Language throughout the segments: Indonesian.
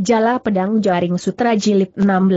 Jala Pedang Jaring Sutra Jilid 16.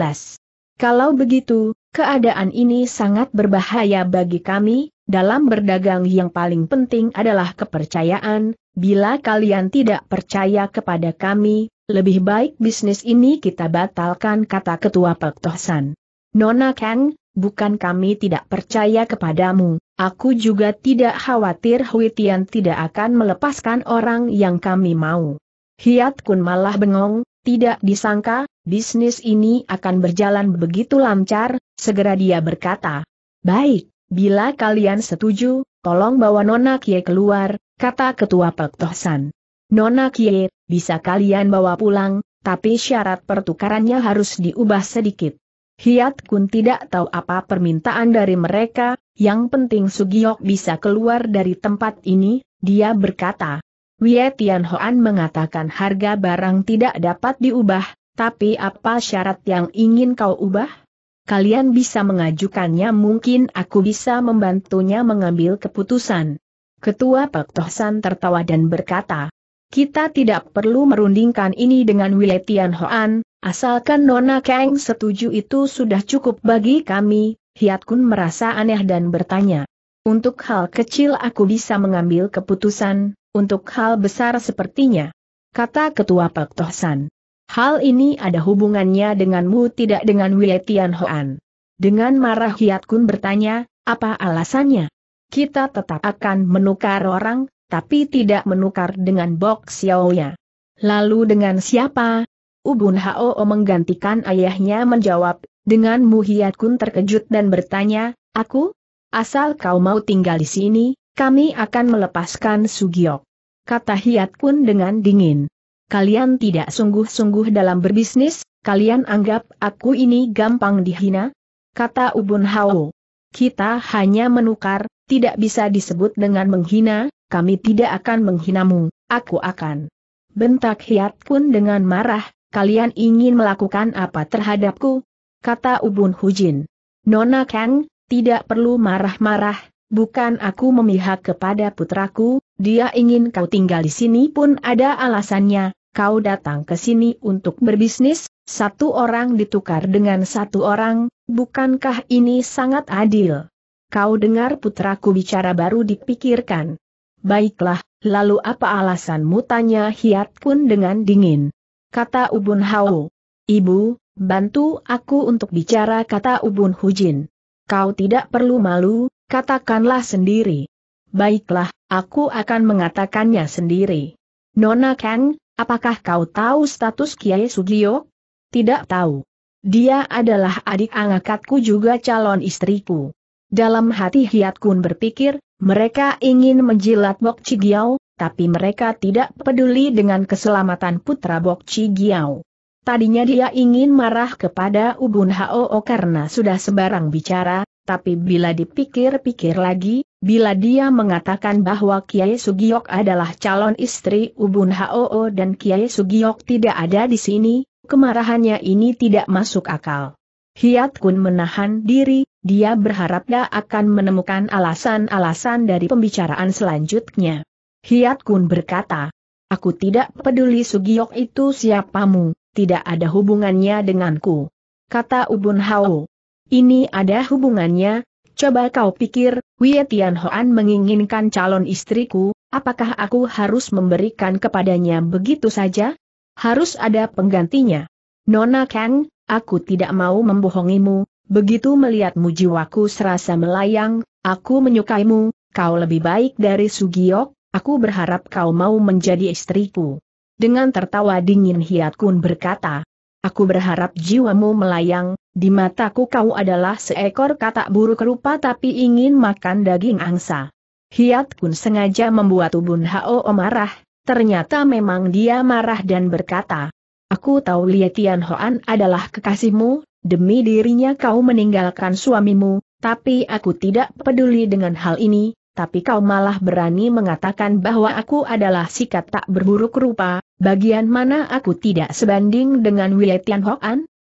Kalau begitu, keadaan ini sangat berbahaya bagi kami, dalam berdagang yang paling penting adalah kepercayaan, bila kalian tidak percaya kepada kami, lebih baik bisnis ini kita batalkan kata Ketua Tohsan. Nona Kang, bukan kami tidak percaya kepadamu, aku juga tidak khawatir Huitian tidak akan melepaskan orang yang kami mau. Hiat Kun malah bengong, tidak disangka, bisnis ini akan berjalan begitu lancar, segera dia berkata. Baik, bila kalian setuju, tolong bawa Nona Kie keluar, kata ketua Pektohsan. Nona Kie, bisa kalian bawa pulang, tapi syarat pertukarannya harus diubah sedikit. Hiat Kun tidak tahu apa permintaan dari mereka, yang penting Sugiyok bisa keluar dari tempat ini, dia berkata. Wei Tianhoan mengatakan harga barang tidak dapat diubah, tapi apa syarat yang ingin kau ubah? Kalian bisa mengajukannya mungkin aku bisa membantunya mengambil keputusan. Ketua Pak Tohsan tertawa dan berkata, kita tidak perlu merundingkan ini dengan Wei Tianhoan, asalkan Nona Kang setuju itu sudah cukup bagi kami, Hiat Kun merasa aneh dan bertanya. Untuk hal kecil aku bisa mengambil keputusan, untuk hal besar sepertinya. Kata Ketua Pak Tohsan. Hal ini ada hubungannya denganmu tidak dengan Wei Tian Hoan. Dengan marah Hiat Kun bertanya, apa alasannya? Kita tetap akan menukar orang, tapi tidak menukar dengan Bok Xiaoya. Lalu dengan siapa? Ubun Hao menggantikan ayahnya menjawab, dengan Hiat Kun terkejut dan bertanya, aku? Asal kau mau tinggal di sini, kami akan melepaskan Sugiok. Kata Hiat pun dengan dingin. Kalian tidak sungguh-sungguh dalam berbisnis, kalian anggap aku ini gampang dihina? Kata Ubun Hao. Kita hanya menukar, tidak bisa disebut dengan menghina, kami tidak akan menghinamu, aku akan. Bentak Hiat pun dengan marah, kalian ingin melakukan apa terhadapku? Kata Ubun Hujin. Nona Kang, tidak perlu marah-marah, Bukan aku memihak kepada putraku, dia ingin kau tinggal di sini pun ada alasannya, kau datang ke sini untuk berbisnis, satu orang ditukar dengan satu orang, bukankah ini sangat adil? Kau dengar putraku bicara baru dipikirkan. Baiklah, lalu apa alasanmu tanya Hiat Kun dengan dingin. Kata Ubun Hao. Ibu, bantu aku untuk bicara kata Ubun Hujin. Kau tidak perlu malu, Katakanlah sendiri. Baiklah, aku akan mengatakannya sendiri. Nona Kang, apakah kau tahu status Kiai Sugio? Tidak tahu. Dia adalah adik angkatku juga calon istriku. Dalam hati Hiat Kun berpikir, mereka ingin menjilat Bok Cigiao, tapi mereka tidak peduli dengan keselamatan putra Bok Cigiao. Tadinya dia ingin marah kepada Ubun Hao karena sudah sebarang bicara, tapi bila dipikir-pikir lagi, bila dia mengatakan bahwa Kiai Sugiok adalah calon istri Ubun Hoo dan Kiai Sugiok tidak ada di sini, kemarahannya ini tidak masuk akal. Hiat Kun menahan diri, dia berharap dia akan menemukan alasan-alasan dari pembicaraan selanjutnya. Hiat Kun berkata, Aku tidak peduli Sugiok itu siapamu, tidak ada hubungannya denganku. Kata Ubun Hao, ini ada hubungannya, coba kau pikir, Wei Hoan menginginkan calon istriku, apakah aku harus memberikan kepadanya begitu saja? Harus ada penggantinya. Nona Kang, aku tidak mau membohongimu, begitu melihatmu jiwaku serasa melayang, aku menyukaimu, kau lebih baik dari Sugiok, aku berharap kau mau menjadi istriku. Dengan tertawa dingin Hiat Kun berkata, Aku berharap jiwamu melayang, di mataku kau adalah seekor katak buruk rupa tapi ingin makan daging angsa. Hiat Kun sengaja membuat tubuh Hao marah, ternyata memang dia marah dan berkata, Aku tahu Lie Tian Hoan adalah kekasihmu, demi dirinya kau meninggalkan suamimu, tapi aku tidak peduli dengan hal ini, tapi kau malah berani mengatakan bahwa aku adalah sikat tak berburuk rupa, bagian mana aku tidak sebanding dengan Wei Tian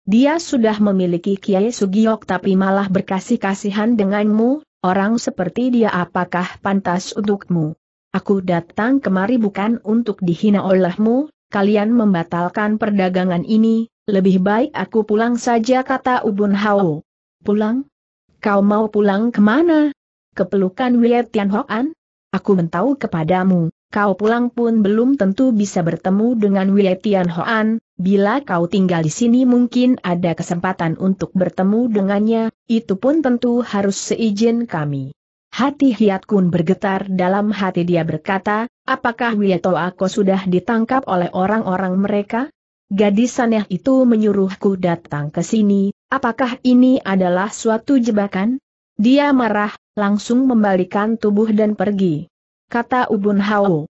Dia sudah memiliki Kiai Sugiok tapi malah berkasih-kasihan denganmu, orang seperti dia apakah pantas untukmu? Aku datang kemari bukan untuk dihina olehmu, kalian membatalkan perdagangan ini, lebih baik aku pulang saja kata Ubun Hao. Pulang? Kau mau pulang kemana? kepelukan Wei Tianhuan? Aku mentau kepadamu, kau pulang pun belum tentu bisa bertemu dengan Wei Tianhuan. bila kau tinggal di sini mungkin ada kesempatan untuk bertemu dengannya, itu pun tentu harus seizin kami. Hati Hiat Kun bergetar dalam hati dia berkata, apakah Wieto aku sudah ditangkap oleh orang-orang mereka? Gadis aneh itu menyuruhku datang ke sini, apakah ini adalah suatu jebakan? Dia marah, langsung membalikan tubuh dan pergi. Kata Ubun Hao.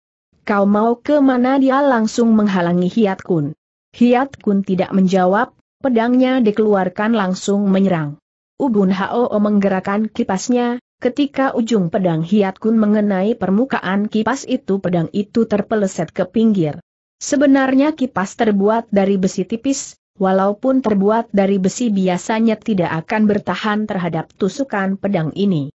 Kau mau ke mana dia langsung menghalangi Hiat Kun. Hiat Kun tidak menjawab, pedangnya dikeluarkan langsung menyerang. Ubun Hao menggerakkan kipasnya, ketika ujung pedang Hiat Kun mengenai permukaan kipas itu pedang itu terpeleset ke pinggir. Sebenarnya kipas terbuat dari besi tipis, walaupun terbuat dari besi biasanya tidak akan bertahan terhadap tusukan pedang ini.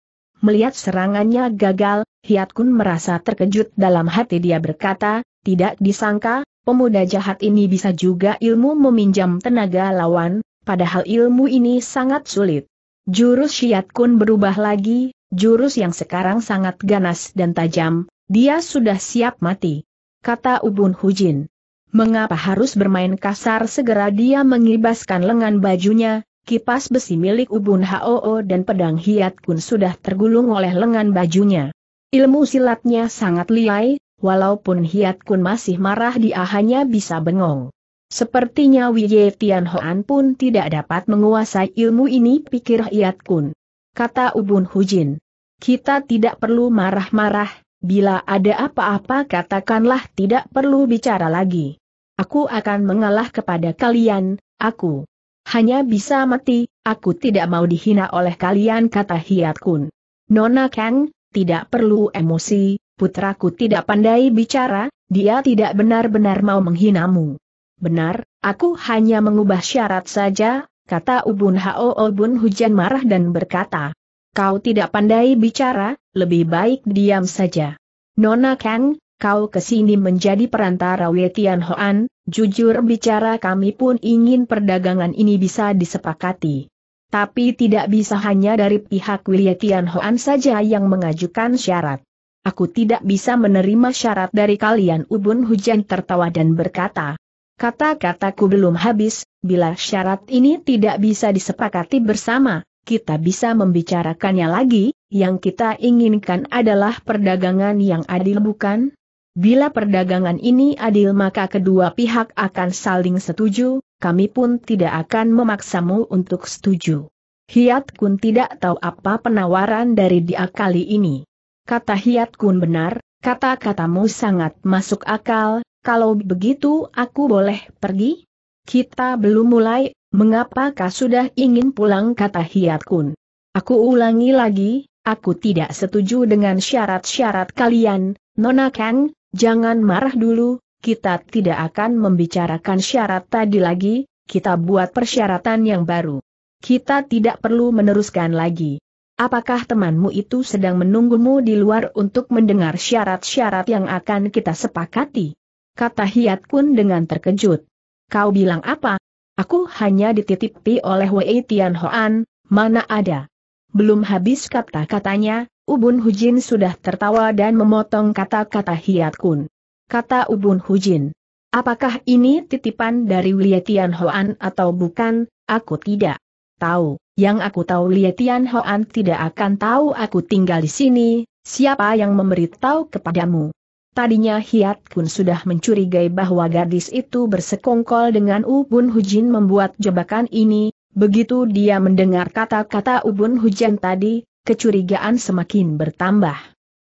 Melihat serangannya gagal, Hiat Kun merasa terkejut dalam hati dia berkata, tidak disangka, pemuda jahat ini bisa juga ilmu meminjam tenaga lawan, padahal ilmu ini sangat sulit. Jurus Hiat Kun berubah lagi, jurus yang sekarang sangat ganas dan tajam, dia sudah siap mati. Kata Ubun Hujin. Mengapa harus bermain kasar segera dia mengibaskan lengan bajunya, kipas besi milik Ubun Hoo dan pedang Hiat Kun sudah tergulung oleh lengan bajunya. Ilmu silatnya sangat liai, walaupun Hiat Kun masih marah dia hanya bisa bengong. Sepertinya Wiye Tian Hoan pun tidak dapat menguasai ilmu ini pikir Hiat Kun. Kata Ubun Hujin. Kita tidak perlu marah-marah, bila ada apa-apa katakanlah tidak perlu bicara lagi. Aku akan mengalah kepada kalian, aku. Hanya bisa mati, aku tidak mau dihina oleh kalian kata Hiat Kun. Nona Kang, tidak perlu emosi, putraku tidak pandai bicara, dia tidak benar-benar mau menghinamu. Benar, aku hanya mengubah syarat saja, kata Ubun Hao Ubun hujan marah dan berkata. Kau tidak pandai bicara, lebih baik diam saja. Nona Kang, kau kesini menjadi perantara Wetian Hoan, jujur bicara kami pun ingin perdagangan ini bisa disepakati. Tapi tidak bisa hanya dari pihak Wetian Hoan saja yang mengajukan syarat. Aku tidak bisa menerima syarat dari kalian Ubun Hujan tertawa dan berkata, Kata-kataku belum habis, bila syarat ini tidak bisa disepakati bersama, kita bisa membicarakannya lagi, yang kita inginkan adalah perdagangan yang adil bukan? Bila perdagangan ini adil maka kedua pihak akan saling setuju, kami pun tidak akan memaksamu untuk setuju. Hiat Kun tidak tahu apa penawaran dari dia kali ini. Kata Hiat Kun benar, kata-katamu sangat masuk akal, kalau begitu aku boleh pergi? Kita belum mulai, Mengapa mengapakah sudah ingin pulang kata Hiat Kun. Aku ulangi lagi, Aku tidak setuju dengan syarat-syarat kalian, Nona Kang, Jangan marah dulu, kita tidak akan membicarakan syarat tadi lagi, kita buat persyaratan yang baru. Kita tidak perlu meneruskan lagi. Apakah temanmu itu sedang menunggumu di luar untuk mendengar syarat-syarat yang akan kita sepakati? Kata Hiat Kun dengan terkejut. Kau bilang apa? Aku hanya dititipi oleh Wei Tian Hoan, mana ada. Belum habis kata-katanya, Ubun Hujin sudah tertawa dan memotong kata-kata Hiat Kun. Kata Ubun Hujin. Apakah ini titipan dari Lia Tian Hoan atau bukan, aku tidak tahu. Yang aku tahu Lia Tian Hoan tidak akan tahu aku tinggal di sini, siapa yang memberitahu kepadamu. Tadinya Hiat Kun sudah mencurigai bahwa gadis itu bersekongkol dengan Ubun Hujin membuat jebakan ini, begitu dia mendengar kata-kata Ubun Hujin tadi, kecurigaan semakin bertambah.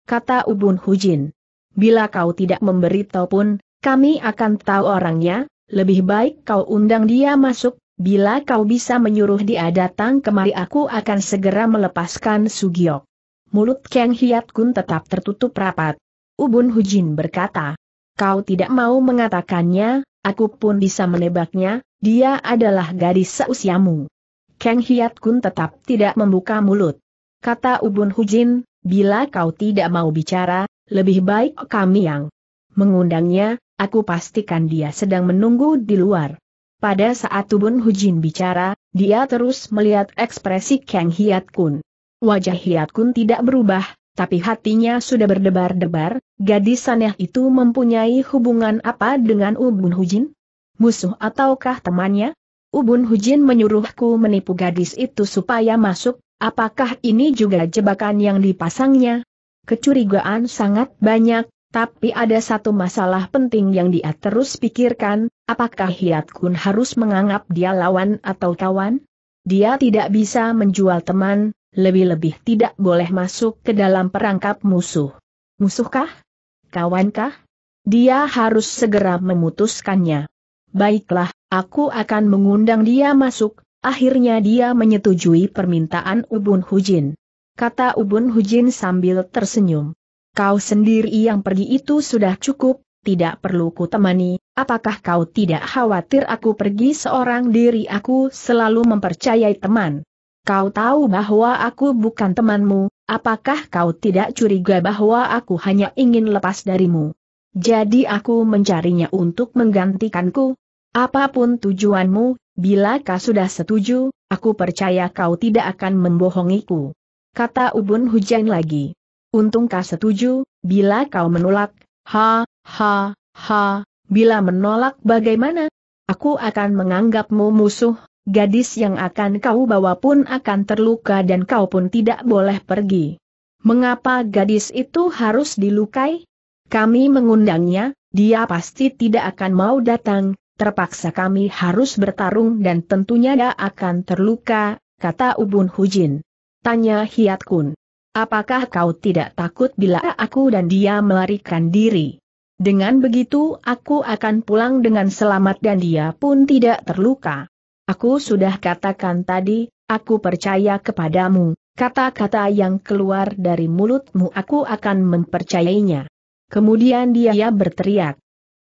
Kata Ubun Hujin. Bila kau tidak memberitahu pun, kami akan tahu orangnya, lebih baik kau undang dia masuk, bila kau bisa menyuruh dia datang kemari aku akan segera melepaskan Sugiok. Mulut Kang Hiat Kun tetap tertutup rapat. Ubun Hujin berkata, kau tidak mau mengatakannya, aku pun bisa menebaknya, dia adalah gadis seusiamu. Kang Hiat Kun tetap tidak membuka mulut kata Ubun Hujin, bila kau tidak mau bicara, lebih baik kami yang mengundangnya, aku pastikan dia sedang menunggu di luar. Pada saat Ubun Hujin bicara, dia terus melihat ekspresi Kang Hiat Kun. Wajah Hiat Kun tidak berubah, tapi hatinya sudah berdebar-debar, gadis aneh itu mempunyai hubungan apa dengan Ubun Hujin? Musuh ataukah temannya? Ubun Hujin menyuruhku menipu gadis itu supaya masuk, Apakah ini juga jebakan yang dipasangnya? Kecurigaan sangat banyak, tapi ada satu masalah penting yang dia terus pikirkan, apakah Hiat Kun harus menganggap dia lawan atau kawan? Dia tidak bisa menjual teman, lebih-lebih tidak boleh masuk ke dalam perangkap musuh. Musuhkah? Kawankah? Dia harus segera memutuskannya. Baiklah, aku akan mengundang dia masuk, Akhirnya dia menyetujui permintaan Ubun Hujin. Kata Ubun Hujin sambil tersenyum. Kau sendiri yang pergi itu sudah cukup, tidak perlu ku temani, apakah kau tidak khawatir aku pergi seorang diri aku selalu mempercayai teman. Kau tahu bahwa aku bukan temanmu, apakah kau tidak curiga bahwa aku hanya ingin lepas darimu? Jadi aku mencarinya untuk menggantikanku. Apapun tujuanmu, Bila kau sudah setuju, aku percaya kau tidak akan membohongiku. Kata Ubun Hujan lagi. Untung kau setuju, bila kau menolak, ha, ha, ha, bila menolak bagaimana? Aku akan menganggapmu musuh, gadis yang akan kau bawa pun akan terluka dan kau pun tidak boleh pergi. Mengapa gadis itu harus dilukai? Kami mengundangnya, dia pasti tidak akan mau datang, terpaksa kami harus bertarung dan tentunya dia akan terluka, kata Ubun Hujin. Tanya Hiat Kun. Apakah kau tidak takut bila aku dan dia melarikan diri? Dengan begitu aku akan pulang dengan selamat dan dia pun tidak terluka. Aku sudah katakan tadi, aku percaya kepadamu, kata-kata yang keluar dari mulutmu aku akan mempercayainya. Kemudian dia berteriak.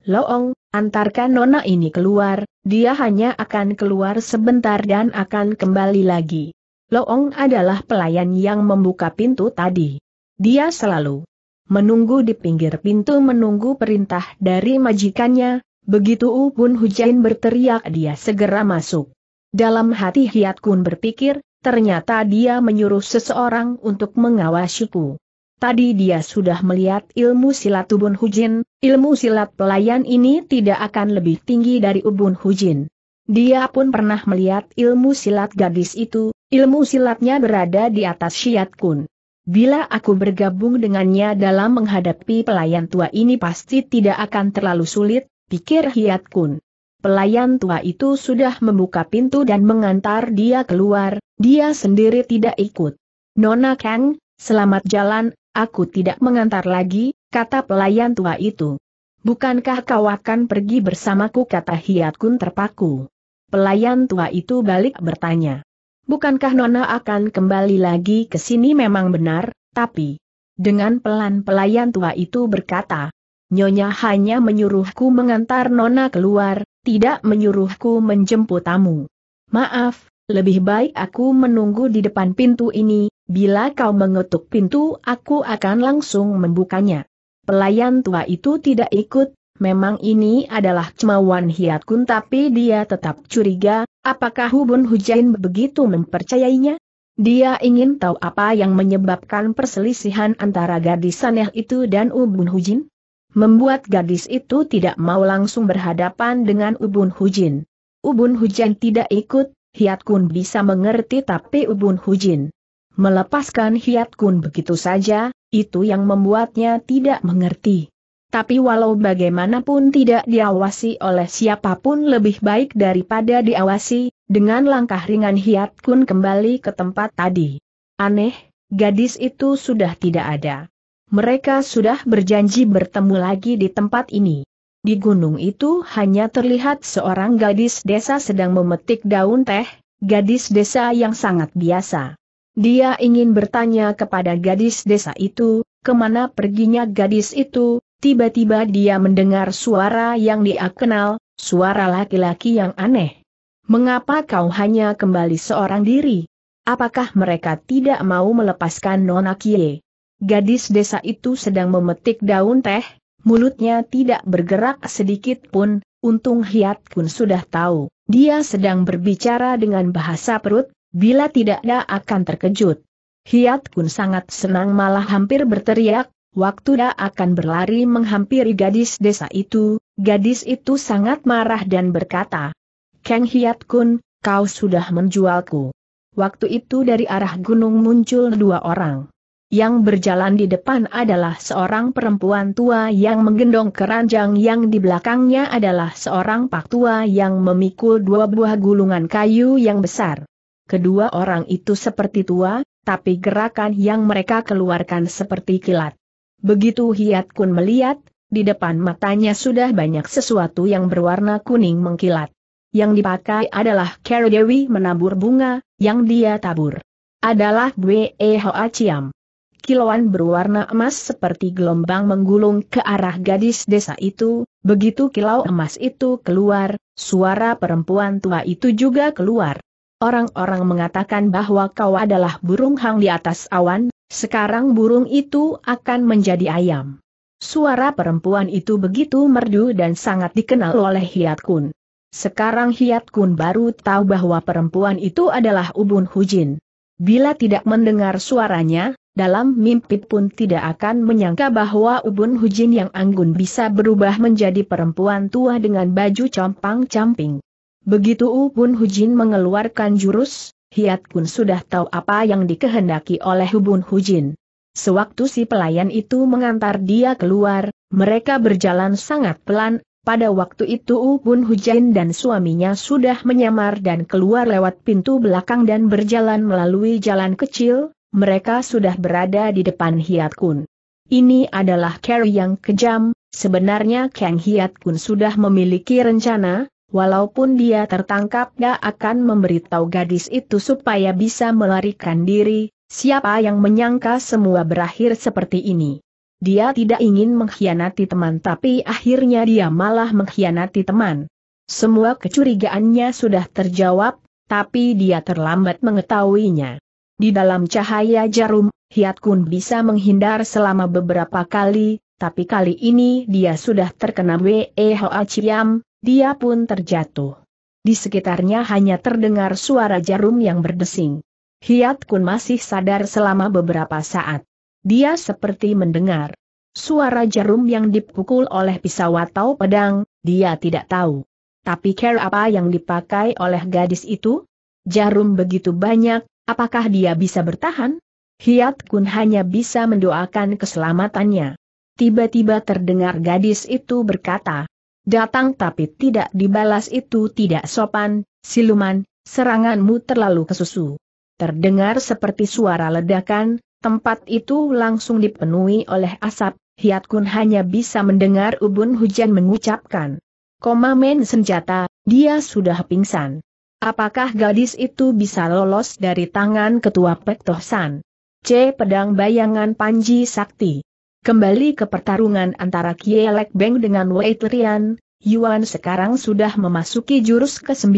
Loong, Antarkan nona ini keluar, dia hanya akan keluar sebentar dan akan kembali lagi. Loong adalah pelayan yang membuka pintu tadi. Dia selalu menunggu di pinggir pintu menunggu perintah dari majikannya, begitu Upun Hujain berteriak dia segera masuk. Dalam hati Hiat Kun berpikir, ternyata dia menyuruh seseorang untuk mengawasiku. Tadi dia sudah melihat ilmu silat Ubun Hujin, ilmu silat pelayan ini tidak akan lebih tinggi dari Ubun Hujin. Dia pun pernah melihat ilmu silat gadis itu, ilmu silatnya berada di atas Syiat Kun. Bila aku bergabung dengannya dalam menghadapi pelayan tua ini pasti tidak akan terlalu sulit, pikir Hiat Kun. Pelayan tua itu sudah membuka pintu dan mengantar dia keluar, dia sendiri tidak ikut. Nona Kang, selamat jalan, Aku tidak mengantar lagi, kata pelayan tua itu. Bukankah kau akan pergi bersamaku kata Hiat Kun terpaku. Pelayan tua itu balik bertanya. Bukankah Nona akan kembali lagi ke sini memang benar, tapi... Dengan pelan pelayan tua itu berkata, Nyonya hanya menyuruhku mengantar Nona keluar, tidak menyuruhku menjemput tamu. Maaf, lebih baik aku menunggu di depan pintu ini, Bila kau mengetuk pintu, aku akan langsung membukanya. Pelayan tua itu tidak ikut, memang ini adalah cemawan Hiat Kun tapi dia tetap curiga, apakah Hubun Hujain begitu mempercayainya? Dia ingin tahu apa yang menyebabkan perselisihan antara gadis aneh itu dan Ubun Hujin. Membuat gadis itu tidak mau langsung berhadapan dengan Ubun Hujin. Ubun Hujin tidak ikut, Hiat Kun bisa mengerti tapi Ubun Hujin Melepaskan Hiat Kun begitu saja, itu yang membuatnya tidak mengerti. Tapi walau bagaimanapun tidak diawasi oleh siapapun lebih baik daripada diawasi, dengan langkah ringan Hiat Kun kembali ke tempat tadi. Aneh, gadis itu sudah tidak ada. Mereka sudah berjanji bertemu lagi di tempat ini. Di gunung itu hanya terlihat seorang gadis desa sedang memetik daun teh, gadis desa yang sangat biasa. Dia ingin bertanya kepada gadis desa itu, kemana perginya gadis itu, tiba-tiba dia mendengar suara yang dia kenal, suara laki-laki yang aneh. Mengapa kau hanya kembali seorang diri? Apakah mereka tidak mau melepaskan Nona Kie? Gadis desa itu sedang memetik daun teh, mulutnya tidak bergerak sedikit pun, untung Hiat Kun sudah tahu, dia sedang berbicara dengan bahasa perut, Bila tidak dia akan terkejut. Hiat Kun sangat senang malah hampir berteriak, waktu dia akan berlari menghampiri gadis desa itu, gadis itu sangat marah dan berkata, Kang Hiat Kun, kau sudah menjualku. Waktu itu dari arah gunung muncul dua orang. Yang berjalan di depan adalah seorang perempuan tua yang menggendong keranjang yang di belakangnya adalah seorang pak tua yang memikul dua buah gulungan kayu yang besar. Kedua orang itu seperti tua, tapi gerakan yang mereka keluarkan seperti kilat. Begitu Hiat Kun melihat, di depan matanya sudah banyak sesuatu yang berwarna kuning mengkilat. Yang dipakai adalah Carol Dewi menabur bunga, yang dia tabur. Adalah Bwe Hoa Chiam. Kilauan berwarna emas seperti gelombang menggulung ke arah gadis desa itu, begitu kilau emas itu keluar, suara perempuan tua itu juga keluar orang-orang mengatakan bahwa kau adalah burung hang di atas awan, sekarang burung itu akan menjadi ayam. Suara perempuan itu begitu merdu dan sangat dikenal oleh Hiat Kun. Sekarang Hiat Kun baru tahu bahwa perempuan itu adalah Ubun Hujin. Bila tidak mendengar suaranya, dalam mimpi pun tidak akan menyangka bahwa Ubun Hujin yang anggun bisa berubah menjadi perempuan tua dengan baju compang-camping. Begitu Upun Hujin mengeluarkan jurus, Hiat Kun sudah tahu apa yang dikehendaki oleh Upun Hujin. Sewaktu si pelayan itu mengantar dia keluar, mereka berjalan sangat pelan, pada waktu itu Upun Hujan dan suaminya sudah menyamar dan keluar lewat pintu belakang dan berjalan melalui jalan kecil, mereka sudah berada di depan Hiat Kun. Ini adalah Carrie yang kejam, sebenarnya Kang Hiat Kun sudah memiliki rencana, Walaupun dia tertangkap dia akan memberitahu gadis itu supaya bisa melarikan diri, siapa yang menyangka semua berakhir seperti ini. Dia tidak ingin mengkhianati teman tapi akhirnya dia malah mengkhianati teman. Semua kecurigaannya sudah terjawab, tapi dia terlambat mengetahuinya. Di dalam cahaya jarum, Hiat Kun bisa menghindar selama beberapa kali, tapi kali ini dia sudah terkena Wehao Ciam, dia pun terjatuh. Di sekitarnya hanya terdengar suara jarum yang berdesing. Hiat Kun masih sadar selama beberapa saat. Dia seperti mendengar suara jarum yang dipukul oleh pisau atau pedang, dia tidak tahu. Tapi care apa yang dipakai oleh gadis itu? Jarum begitu banyak, apakah dia bisa bertahan? Hiat Kun hanya bisa mendoakan keselamatannya. Tiba-tiba terdengar gadis itu berkata, Datang tapi tidak dibalas itu tidak sopan, siluman, seranganmu terlalu kesusu. Terdengar seperti suara ledakan, tempat itu langsung dipenuhi oleh asap, Hiat Kun hanya bisa mendengar ubun hujan mengucapkan. men senjata, dia sudah pingsan. Apakah gadis itu bisa lolos dari tangan ketua Pektohsan? C. Pedang Bayangan Panji Sakti Kembali ke pertarungan antara Kielek Beng dengan Wei Tian, Yuan sekarang sudah memasuki jurus ke-9,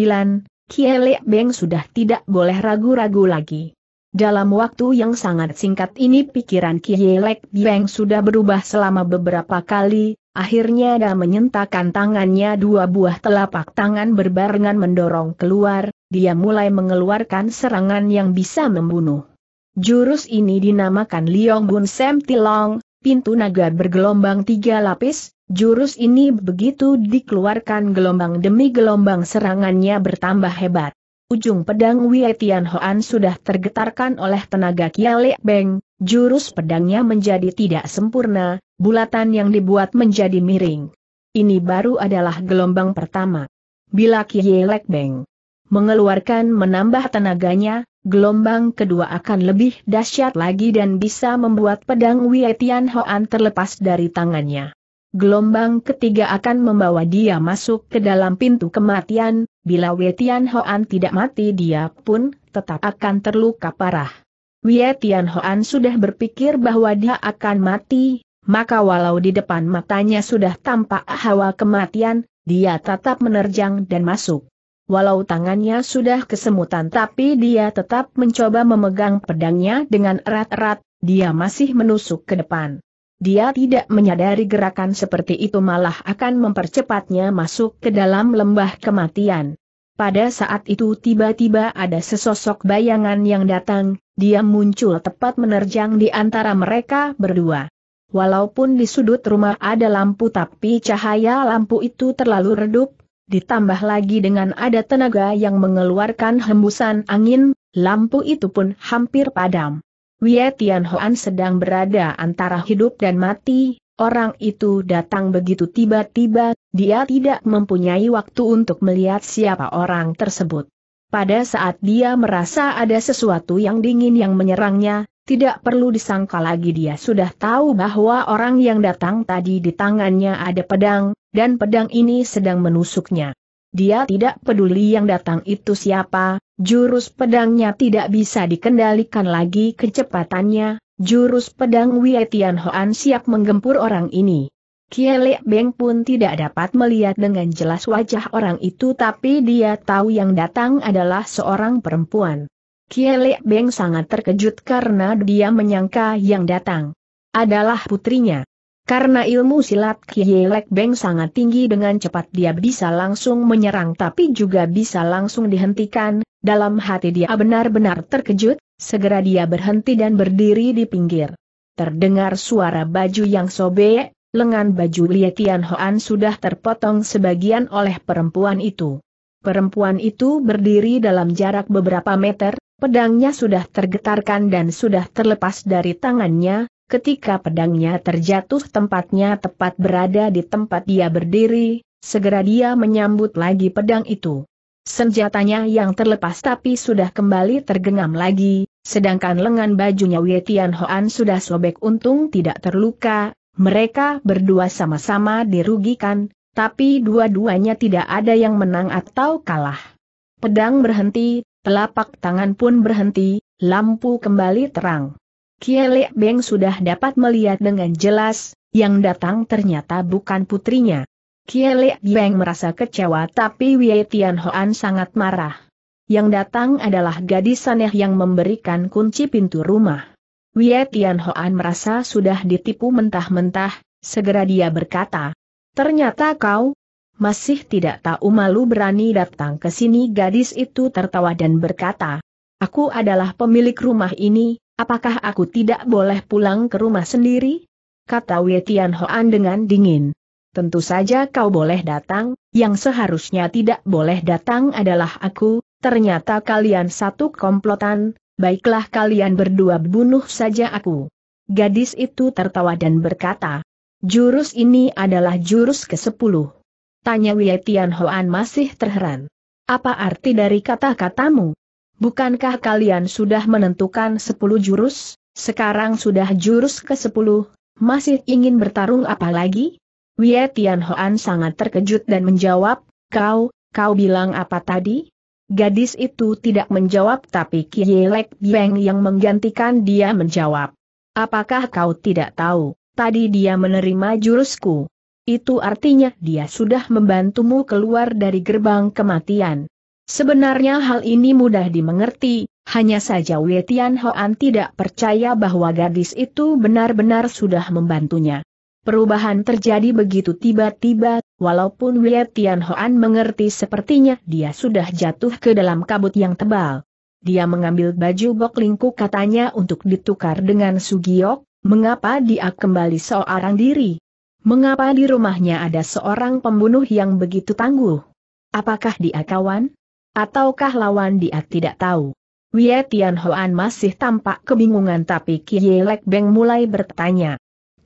Kielek Beng sudah tidak boleh ragu-ragu lagi. Dalam waktu yang sangat singkat ini pikiran Kielek Beng sudah berubah selama beberapa kali, akhirnya dia menyentakkan tangannya dua buah telapak tangan berbarengan mendorong keluar, dia mulai mengeluarkan serangan yang bisa membunuh. Jurus ini dinamakan Liong Bun Sem Tilong, pintu naga bergelombang tiga lapis, jurus ini begitu dikeluarkan gelombang demi gelombang serangannya bertambah hebat. Ujung pedang Wei Tian Hoan sudah tergetarkan oleh tenaga Kiale Beng, jurus pedangnya menjadi tidak sempurna, bulatan yang dibuat menjadi miring. Ini baru adalah gelombang pertama. Bila Kielek Beng mengeluarkan menambah tenaganya, gelombang kedua akan lebih dahsyat lagi dan bisa membuat pedang Wei Tian Hoan terlepas dari tangannya. Gelombang ketiga akan membawa dia masuk ke dalam pintu kematian, bila Wei Tian Hoan tidak mati dia pun tetap akan terluka parah. Wei Tian Hoan sudah berpikir bahwa dia akan mati, maka walau di depan matanya sudah tampak hawa kematian, dia tetap menerjang dan masuk. Walau tangannya sudah kesemutan tapi dia tetap mencoba memegang pedangnya dengan erat-erat, dia masih menusuk ke depan. Dia tidak menyadari gerakan seperti itu malah akan mempercepatnya masuk ke dalam lembah kematian. Pada saat itu tiba-tiba ada sesosok bayangan yang datang, dia muncul tepat menerjang di antara mereka berdua. Walaupun di sudut rumah ada lampu tapi cahaya lampu itu terlalu redup, ditambah lagi dengan ada tenaga yang mengeluarkan hembusan angin, lampu itu pun hampir padam. Wie Tian sedang berada antara hidup dan mati, orang itu datang begitu tiba-tiba, dia tidak mempunyai waktu untuk melihat siapa orang tersebut. Pada saat dia merasa ada sesuatu yang dingin yang menyerangnya, tidak perlu disangka lagi dia sudah tahu bahwa orang yang datang tadi di tangannya ada pedang, dan pedang ini sedang menusuknya. Dia tidak peduli yang datang itu siapa, jurus pedangnya tidak bisa dikendalikan lagi kecepatannya, jurus pedang Tian Hoan siap menggempur orang ini. Kielek Beng pun tidak dapat melihat dengan jelas wajah orang itu tapi dia tahu yang datang adalah seorang perempuan. Kielek Beng sangat terkejut karena dia menyangka yang datang adalah putrinya. Karena ilmu silat Kielek Beng sangat tinggi dengan cepat dia bisa langsung menyerang tapi juga bisa langsung dihentikan, dalam hati dia benar-benar terkejut, segera dia berhenti dan berdiri di pinggir. Terdengar suara baju yang sobek, lengan baju Lie Tian Hoan sudah terpotong sebagian oleh perempuan itu. Perempuan itu berdiri dalam jarak beberapa meter, pedangnya sudah tergetarkan dan sudah terlepas dari tangannya, Ketika pedangnya terjatuh tempatnya tepat berada di tempat dia berdiri, segera dia menyambut lagi pedang itu. Senjatanya yang terlepas tapi sudah kembali tergenggam lagi, sedangkan lengan bajunya Wei Tian Hoan sudah sobek untung tidak terluka, mereka berdua sama-sama dirugikan, tapi dua-duanya tidak ada yang menang atau kalah. Pedang berhenti, telapak tangan pun berhenti, lampu kembali terang. Kielek Beng sudah dapat melihat dengan jelas, yang datang ternyata bukan putrinya. Kielek Beng merasa kecewa tapi Wei Tian Hoan sangat marah. Yang datang adalah gadis aneh yang memberikan kunci pintu rumah. Wei Tian Hoan merasa sudah ditipu mentah-mentah, segera dia berkata, Ternyata kau, masih tidak tahu malu berani datang ke sini gadis itu tertawa dan berkata, Aku adalah pemilik rumah ini, Apakah aku tidak boleh pulang ke rumah sendiri? Kata Wei Tian Hoan dengan dingin. Tentu saja kau boleh datang, yang seharusnya tidak boleh datang adalah aku, ternyata kalian satu komplotan, baiklah kalian berdua bunuh saja aku. Gadis itu tertawa dan berkata, jurus ini adalah jurus ke-10. Tanya Wei Tian Hoan masih terheran. Apa arti dari kata-katamu? Bukankah kalian sudah menentukan sepuluh jurus? Sekarang sudah jurus ke sepuluh, masih ingin bertarung apa lagi? Wie Tian sangat terkejut dan menjawab, kau, kau bilang apa tadi? Gadis itu tidak menjawab tapi Kielek Beng yang menggantikan dia menjawab. Apakah kau tidak tahu, tadi dia menerima jurusku? Itu artinya dia sudah membantumu keluar dari gerbang kematian. Sebenarnya hal ini mudah dimengerti, hanya saja Wei Tianhoan tidak percaya bahwa gadis itu benar-benar sudah membantunya. Perubahan terjadi begitu tiba-tiba, walaupun Wei Tianhoan mengerti sepertinya dia sudah jatuh ke dalam kabut yang tebal. Dia mengambil baju boklingku katanya untuk ditukar dengan Sugiok, mengapa dia kembali seorang diri? Mengapa di rumahnya ada seorang pembunuh yang begitu tangguh? Apakah dia kawan? ataukah lawan dia tidak tahu. Wie Tian Hoan masih tampak kebingungan tapi Kie Lek Beng mulai bertanya.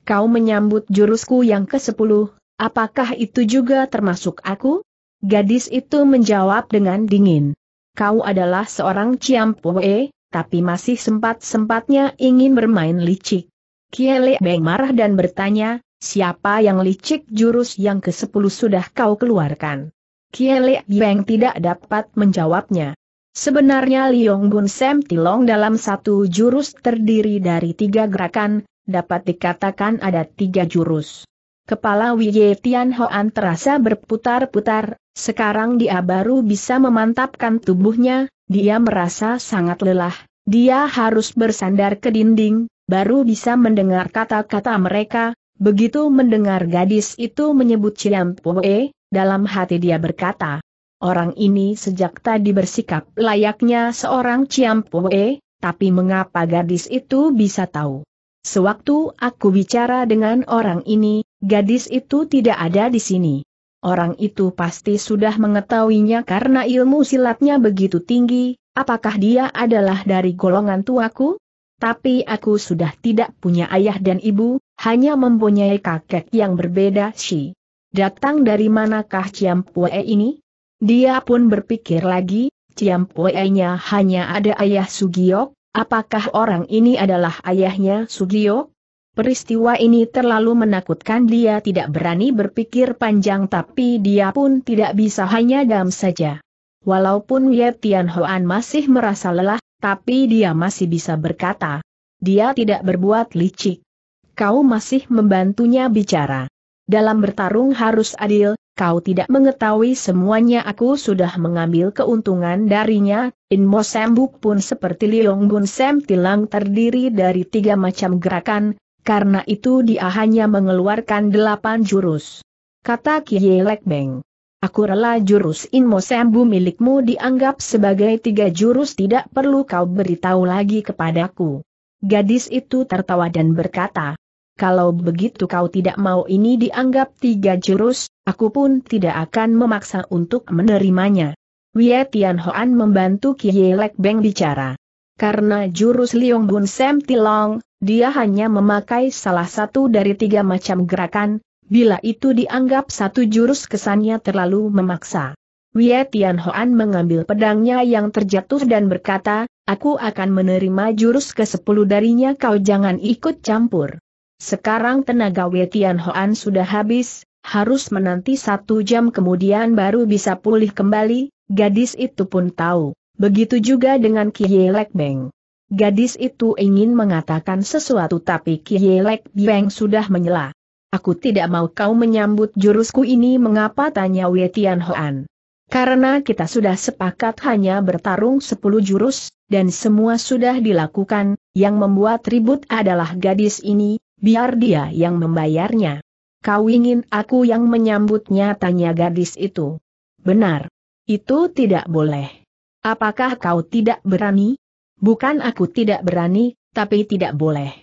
Kau menyambut jurusku yang ke-10, apakah itu juga termasuk aku? Gadis itu menjawab dengan dingin. Kau adalah seorang Poe, tapi masih sempat-sempatnya ingin bermain licik. Kie Lek Beng marah dan bertanya, siapa yang licik jurus yang ke-10 sudah kau keluarkan? Kiele Yang tidak dapat menjawabnya. Sebenarnya Liong Bun Sem Tilong dalam satu jurus terdiri dari tiga gerakan, dapat dikatakan ada tiga jurus. Kepala Wiye Tian Hoan terasa berputar-putar, sekarang dia baru bisa memantapkan tubuhnya, dia merasa sangat lelah, dia harus bersandar ke dinding, baru bisa mendengar kata-kata mereka, begitu mendengar gadis itu menyebut Ciam Poe, dalam hati dia berkata, orang ini sejak tadi bersikap layaknya seorang Ciampue, tapi mengapa gadis itu bisa tahu? Sewaktu aku bicara dengan orang ini, gadis itu tidak ada di sini. Orang itu pasti sudah mengetahuinya karena ilmu silatnya begitu tinggi, apakah dia adalah dari golongan tuaku? Tapi aku sudah tidak punya ayah dan ibu, hanya mempunyai kakek yang berbeda sih. Datang dari manakah Ciam Pue ini? Dia pun berpikir lagi, pue nya hanya ada ayah Sugiok, apakah orang ini adalah ayahnya Sugiok? Peristiwa ini terlalu menakutkan dia tidak berani berpikir panjang tapi dia pun tidak bisa hanya diam saja. Walaupun Ye Tian Hoan masih merasa lelah, tapi dia masih bisa berkata. Dia tidak berbuat licik. Kau masih membantunya bicara dalam bertarung harus adil, kau tidak mengetahui semuanya aku sudah mengambil keuntungan darinya, Inmo Sembuk pun seperti Liong Bun Sem Tilang terdiri dari tiga macam gerakan, karena itu dia hanya mengeluarkan delapan jurus. Kata Kie Lek Beng. Aku rela jurus Inmo Sembu milikmu dianggap sebagai tiga jurus tidak perlu kau beritahu lagi kepadaku. Gadis itu tertawa dan berkata, kalau begitu kau tidak mau ini dianggap tiga jurus, aku pun tidak akan memaksa untuk menerimanya. Wia Tian Hoan membantu Kiye Lek Beng bicara. Karena jurus Liong Bun Sem Tilong, dia hanya memakai salah satu dari tiga macam gerakan, bila itu dianggap satu jurus kesannya terlalu memaksa. Wia Tian Hoan mengambil pedangnya yang terjatuh dan berkata, aku akan menerima jurus ke-10 darinya kau jangan ikut campur. Sekarang tenaga Wei Hoan sudah habis, harus menanti satu jam kemudian baru bisa pulih kembali, gadis itu pun tahu. Begitu juga dengan Kie Lek Beng. Gadis itu ingin mengatakan sesuatu tapi Kie Lek Beng sudah menyela. Aku tidak mau kau menyambut jurusku ini mengapa tanya Wei Hoan. Karena kita sudah sepakat hanya bertarung sepuluh jurus, dan semua sudah dilakukan, yang membuat ribut adalah gadis ini, Biar dia yang membayarnya. Kau ingin aku yang menyambutnya tanya gadis itu. Benar. Itu tidak boleh. Apakah kau tidak berani? Bukan aku tidak berani, tapi tidak boleh.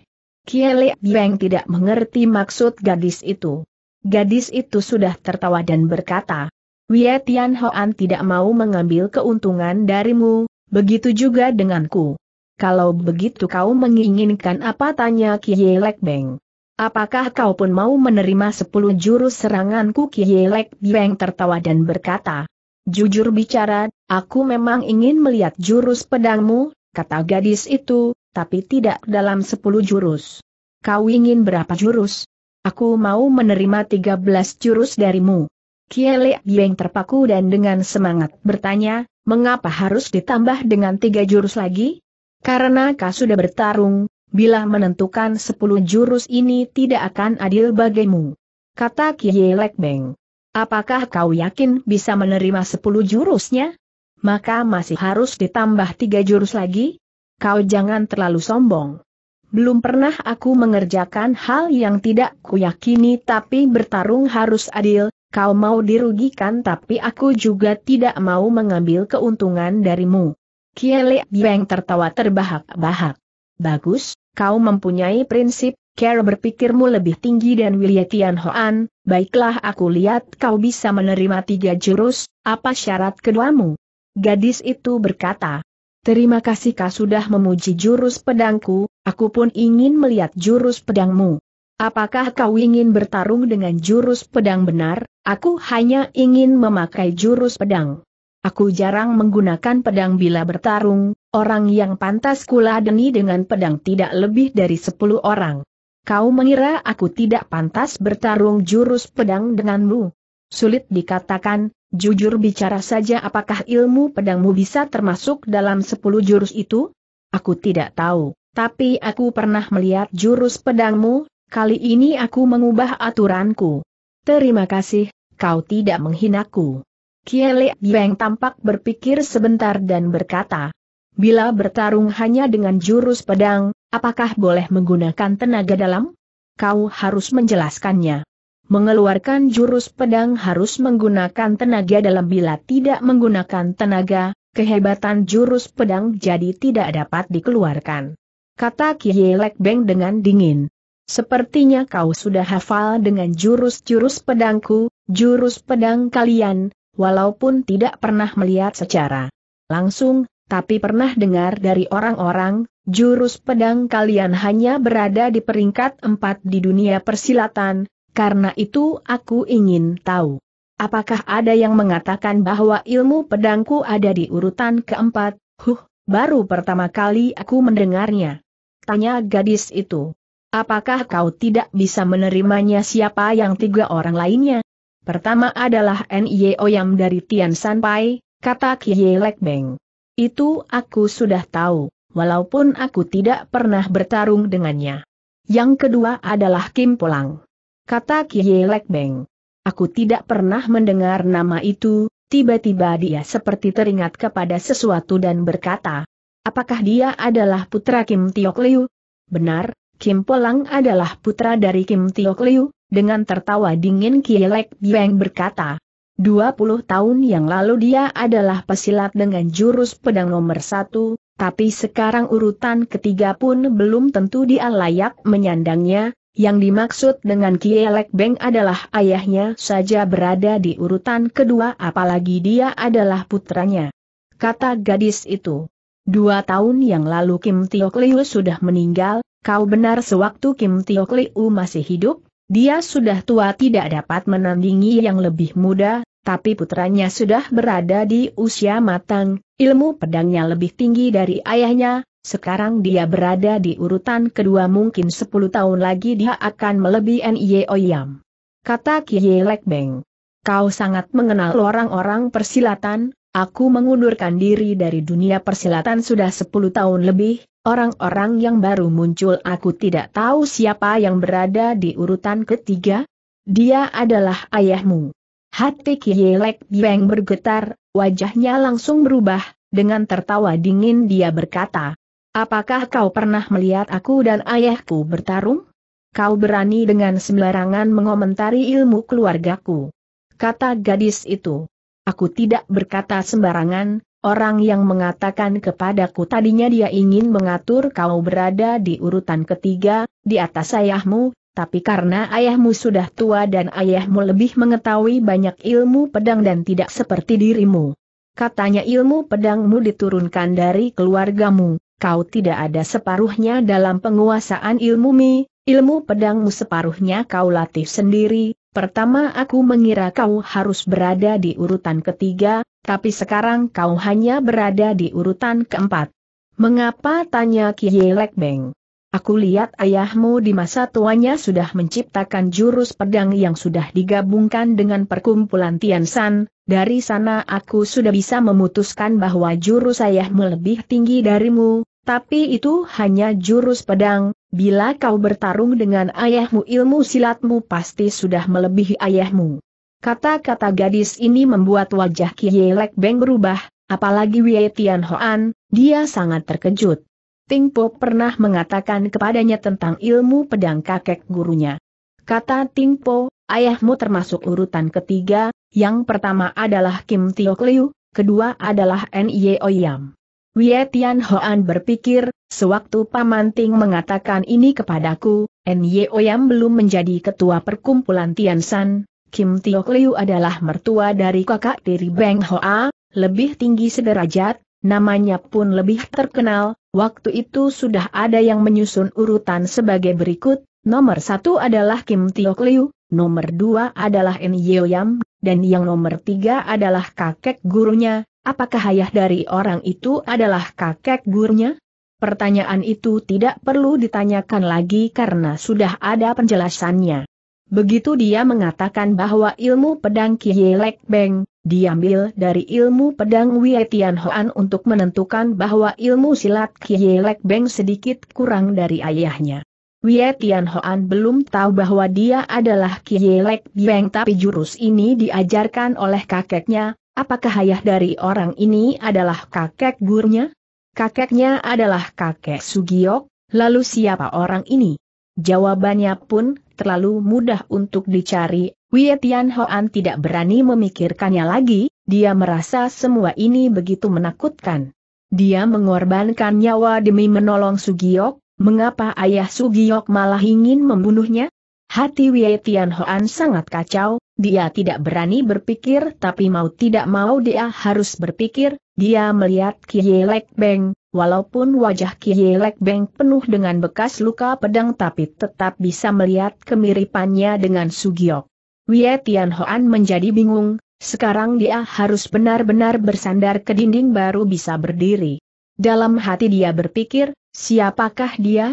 Kiele Beng tidak mengerti maksud gadis itu. Gadis itu sudah tertawa dan berkata, Wie Tian Hoan tidak mau mengambil keuntungan darimu, begitu juga denganku. Kalau begitu kau menginginkan apa tanya Kiye Lek Beng. Apakah kau pun mau menerima sepuluh jurus seranganku Kiye Lek Beng tertawa dan berkata. Jujur bicara, aku memang ingin melihat jurus pedangmu, kata gadis itu, tapi tidak dalam sepuluh jurus. Kau ingin berapa jurus? Aku mau menerima tiga belas jurus darimu. Lek Beng terpaku dan dengan semangat bertanya, mengapa harus ditambah dengan tiga jurus lagi? Karena kau sudah bertarung, bila menentukan sepuluh jurus ini tidak akan adil bagimu. Kata Lek Beng. Apakah kau yakin bisa menerima sepuluh jurusnya? Maka masih harus ditambah tiga jurus lagi? Kau jangan terlalu sombong. Belum pernah aku mengerjakan hal yang tidak kuyakini tapi bertarung harus adil, kau mau dirugikan tapi aku juga tidak mau mengambil keuntungan darimu. Kiele Biang tertawa terbahak-bahak. Bagus, kau mempunyai prinsip, Care berpikirmu lebih tinggi dan Wiliatian Hoan, baiklah aku lihat kau bisa menerima tiga jurus, apa syarat keduamu? Gadis itu berkata, Terima kasih kau sudah memuji jurus pedangku, aku pun ingin melihat jurus pedangmu. Apakah kau ingin bertarung dengan jurus pedang benar? Aku hanya ingin memakai jurus pedang. Aku jarang menggunakan pedang bila bertarung, orang yang pantas kuladeni dengan pedang tidak lebih dari sepuluh orang. Kau mengira aku tidak pantas bertarung jurus pedang denganmu? Sulit dikatakan, jujur bicara saja apakah ilmu pedangmu bisa termasuk dalam sepuluh jurus itu? Aku tidak tahu, tapi aku pernah melihat jurus pedangmu, kali ini aku mengubah aturanku. Terima kasih, kau tidak menghinaku. Kiele Beng tampak berpikir sebentar dan berkata, Bila bertarung hanya dengan jurus pedang, apakah boleh menggunakan tenaga dalam? Kau harus menjelaskannya. Mengeluarkan jurus pedang harus menggunakan tenaga dalam bila tidak menggunakan tenaga, kehebatan jurus pedang jadi tidak dapat dikeluarkan. Kata Kielek Beng dengan dingin. Sepertinya kau sudah hafal dengan jurus-jurus pedangku, jurus pedang kalian, walaupun tidak pernah melihat secara langsung, tapi pernah dengar dari orang-orang, jurus pedang kalian hanya berada di peringkat empat di dunia persilatan, karena itu aku ingin tahu. Apakah ada yang mengatakan bahwa ilmu pedangku ada di urutan keempat? Huh, baru pertama kali aku mendengarnya. Tanya gadis itu. Apakah kau tidak bisa menerimanya siapa yang tiga orang lainnya? Pertama adalah N.Y.O. yang dari Tian Sanpai, kata Kie Lek Beng. Itu aku sudah tahu, walaupun aku tidak pernah bertarung dengannya. Yang kedua adalah Kim Polang. Kata Kie Lek Beng. Aku tidak pernah mendengar nama itu, tiba-tiba dia seperti teringat kepada sesuatu dan berkata, Apakah dia adalah putra Kim Tiok Liu? Benar, Kim Polang adalah putra dari Kim Tiok Liu, dengan tertawa dingin Kielek Bieng berkata, 20 tahun yang lalu dia adalah pesilat dengan jurus pedang nomor satu, tapi sekarang urutan ketiga pun belum tentu dia layak menyandangnya, yang dimaksud dengan Kielek Beng adalah ayahnya saja berada di urutan kedua apalagi dia adalah putranya. Kata gadis itu. Dua tahun yang lalu Kim Tiok Liu sudah meninggal, kau benar sewaktu Kim Tiok Liu masih hidup, dia sudah tua tidak dapat menandingi yang lebih muda, tapi putranya sudah berada di usia matang, ilmu pedangnya lebih tinggi dari ayahnya, sekarang dia berada di urutan kedua mungkin 10 tahun lagi dia akan melebihi Nye Oyam. Kata Kiye Beng. Kau sangat mengenal orang-orang persilatan, aku mengundurkan diri dari dunia persilatan sudah 10 tahun lebih, Orang-orang yang baru muncul aku tidak tahu siapa yang berada di urutan ketiga. Dia adalah ayahmu. Hati Kielek Bieng bergetar, wajahnya langsung berubah, dengan tertawa dingin dia berkata, Apakah kau pernah melihat aku dan ayahku bertarung? Kau berani dengan sembarangan mengomentari ilmu keluargaku. Kata gadis itu. Aku tidak berkata sembarangan, Orang yang mengatakan kepadaku tadinya dia ingin mengatur kau berada di urutan ketiga, di atas ayahmu, tapi karena ayahmu sudah tua dan ayahmu lebih mengetahui banyak ilmu pedang dan tidak seperti dirimu. Katanya ilmu pedangmu diturunkan dari keluargamu, kau tidak ada separuhnya dalam penguasaan ilmu mi, ilmu pedangmu separuhnya kau latih sendiri, Pertama aku mengira kau harus berada di urutan ketiga, tapi sekarang kau hanya berada di urutan keempat. Mengapa tanya Kiye Beng. Aku lihat ayahmu di masa tuanya sudah menciptakan jurus pedang yang sudah digabungkan dengan perkumpulan Tiansan, dari sana aku sudah bisa memutuskan bahwa jurus ayahmu lebih tinggi darimu, tapi itu hanya jurus pedang, bila kau bertarung dengan ayahmu ilmu silatmu pasti sudah melebihi ayahmu. Kata-kata gadis ini membuat wajah Kie Lek Beng berubah, apalagi Wei Tian Hoan, dia sangat terkejut. Ting Po pernah mengatakan kepadanya tentang ilmu pedang kakek gurunya. Kata Ting Po, ayahmu termasuk urutan ketiga, yang pertama adalah Kim Tio Liu, kedua adalah Nye Oyam. Wei Tian Hoan berpikir, sewaktu Paman Ting mengatakan ini kepadaku, Nye Oyam belum menjadi ketua perkumpulan Tian San, Kim Tiok Liu adalah mertua dari kakak tiri Beng Hoa, lebih tinggi sederajat, namanya pun lebih terkenal, waktu itu sudah ada yang menyusun urutan sebagai berikut, nomor satu adalah Kim Tiok Liu, nomor dua adalah En Yam, dan yang nomor tiga adalah kakek gurunya, apakah ayah dari orang itu adalah kakek gurunya? Pertanyaan itu tidak perlu ditanyakan lagi karena sudah ada penjelasannya. Begitu dia mengatakan bahwa ilmu pedang Kie Beng, diambil dari ilmu pedang Wei Tian Hoan untuk menentukan bahwa ilmu silat Kie Beng sedikit kurang dari ayahnya. Wei Tian Hoan belum tahu bahwa dia adalah Kie Beng tapi jurus ini diajarkan oleh kakeknya, apakah ayah dari orang ini adalah kakek gurnya? Kakeknya adalah kakek Sugiok, lalu siapa orang ini? Jawabannya pun terlalu mudah untuk dicari, Wei Tianhoan tidak berani memikirkannya lagi, dia merasa semua ini begitu menakutkan. Dia mengorbankan nyawa demi menolong Sugiok, mengapa ayah Sugiok malah ingin membunuhnya? Hati Wei Tianhoan sangat kacau, dia tidak berani berpikir tapi mau tidak mau dia harus berpikir, dia melihat Kie Lek Beng, Walaupun wajah Kielek Beng penuh dengan bekas luka pedang tapi tetap bisa melihat kemiripannya dengan Sugiok. Wie Tian Hoan menjadi bingung, sekarang dia harus benar-benar bersandar ke dinding baru bisa berdiri. Dalam hati dia berpikir, siapakah dia?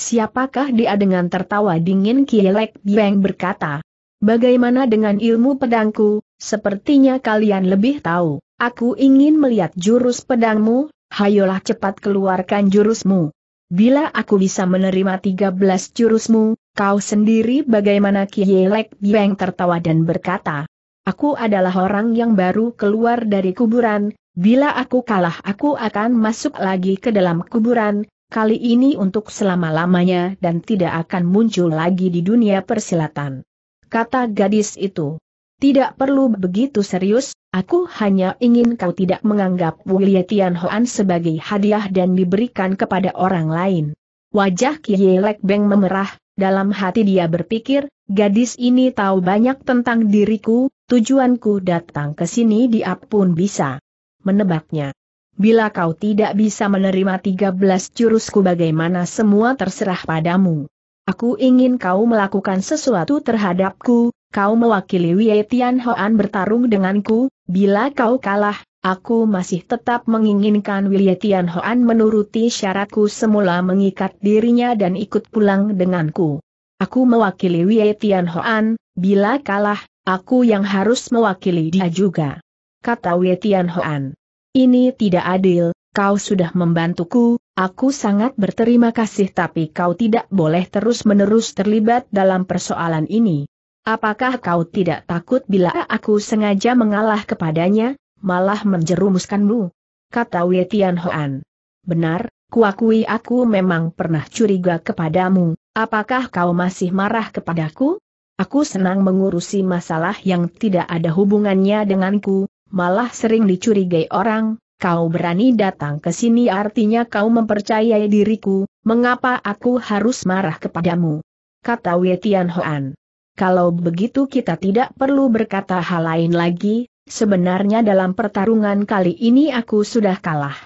Siapakah dia dengan tertawa dingin Kielek Beng berkata. Bagaimana dengan ilmu pedangku, sepertinya kalian lebih tahu, aku ingin melihat jurus pedangmu, hayolah cepat keluarkan jurusmu. Bila aku bisa menerima 13 jurusmu, kau sendiri bagaimana Kielek Bieng tertawa dan berkata, Aku adalah orang yang baru keluar dari kuburan, bila aku kalah aku akan masuk lagi ke dalam kuburan, kali ini untuk selama-lamanya dan tidak akan muncul lagi di dunia persilatan. Kata gadis itu. Tidak perlu begitu serius, Aku hanya ingin kau tidak menganggap Wei Tian sebagai hadiah dan diberikan kepada orang lain. Wajah Kie Lek Beng memerah, dalam hati dia berpikir, gadis ini tahu banyak tentang diriku, tujuanku datang ke sini dia pun bisa menebaknya. Bila kau tidak bisa menerima 13 jurusku bagaimana semua terserah padamu. Aku ingin kau melakukan sesuatu terhadapku, kau mewakili Wei Hoan bertarung denganku, bila kau kalah, aku masih tetap menginginkan Wei Hoan menuruti syaratku semula mengikat dirinya dan ikut pulang denganku. Aku mewakili Wei Hoan, bila kalah, aku yang harus mewakili dia juga. Kata Wei Hoan. Ini tidak adil, kau sudah membantuku, Aku sangat berterima kasih tapi kau tidak boleh terus-menerus terlibat dalam persoalan ini. Apakah kau tidak takut bila aku sengaja mengalah kepadanya, malah menjerumuskanmu? Kata Wei Tianhuan. Benar, kuakui aku memang pernah curiga kepadamu, apakah kau masih marah kepadaku? Aku senang mengurusi masalah yang tidak ada hubungannya denganku, malah sering dicurigai orang, Kau berani datang ke sini artinya kau mempercayai diriku, mengapa aku harus marah kepadamu? Kata Wetian Hoan. Kalau begitu kita tidak perlu berkata hal lain lagi, sebenarnya dalam pertarungan kali ini aku sudah kalah.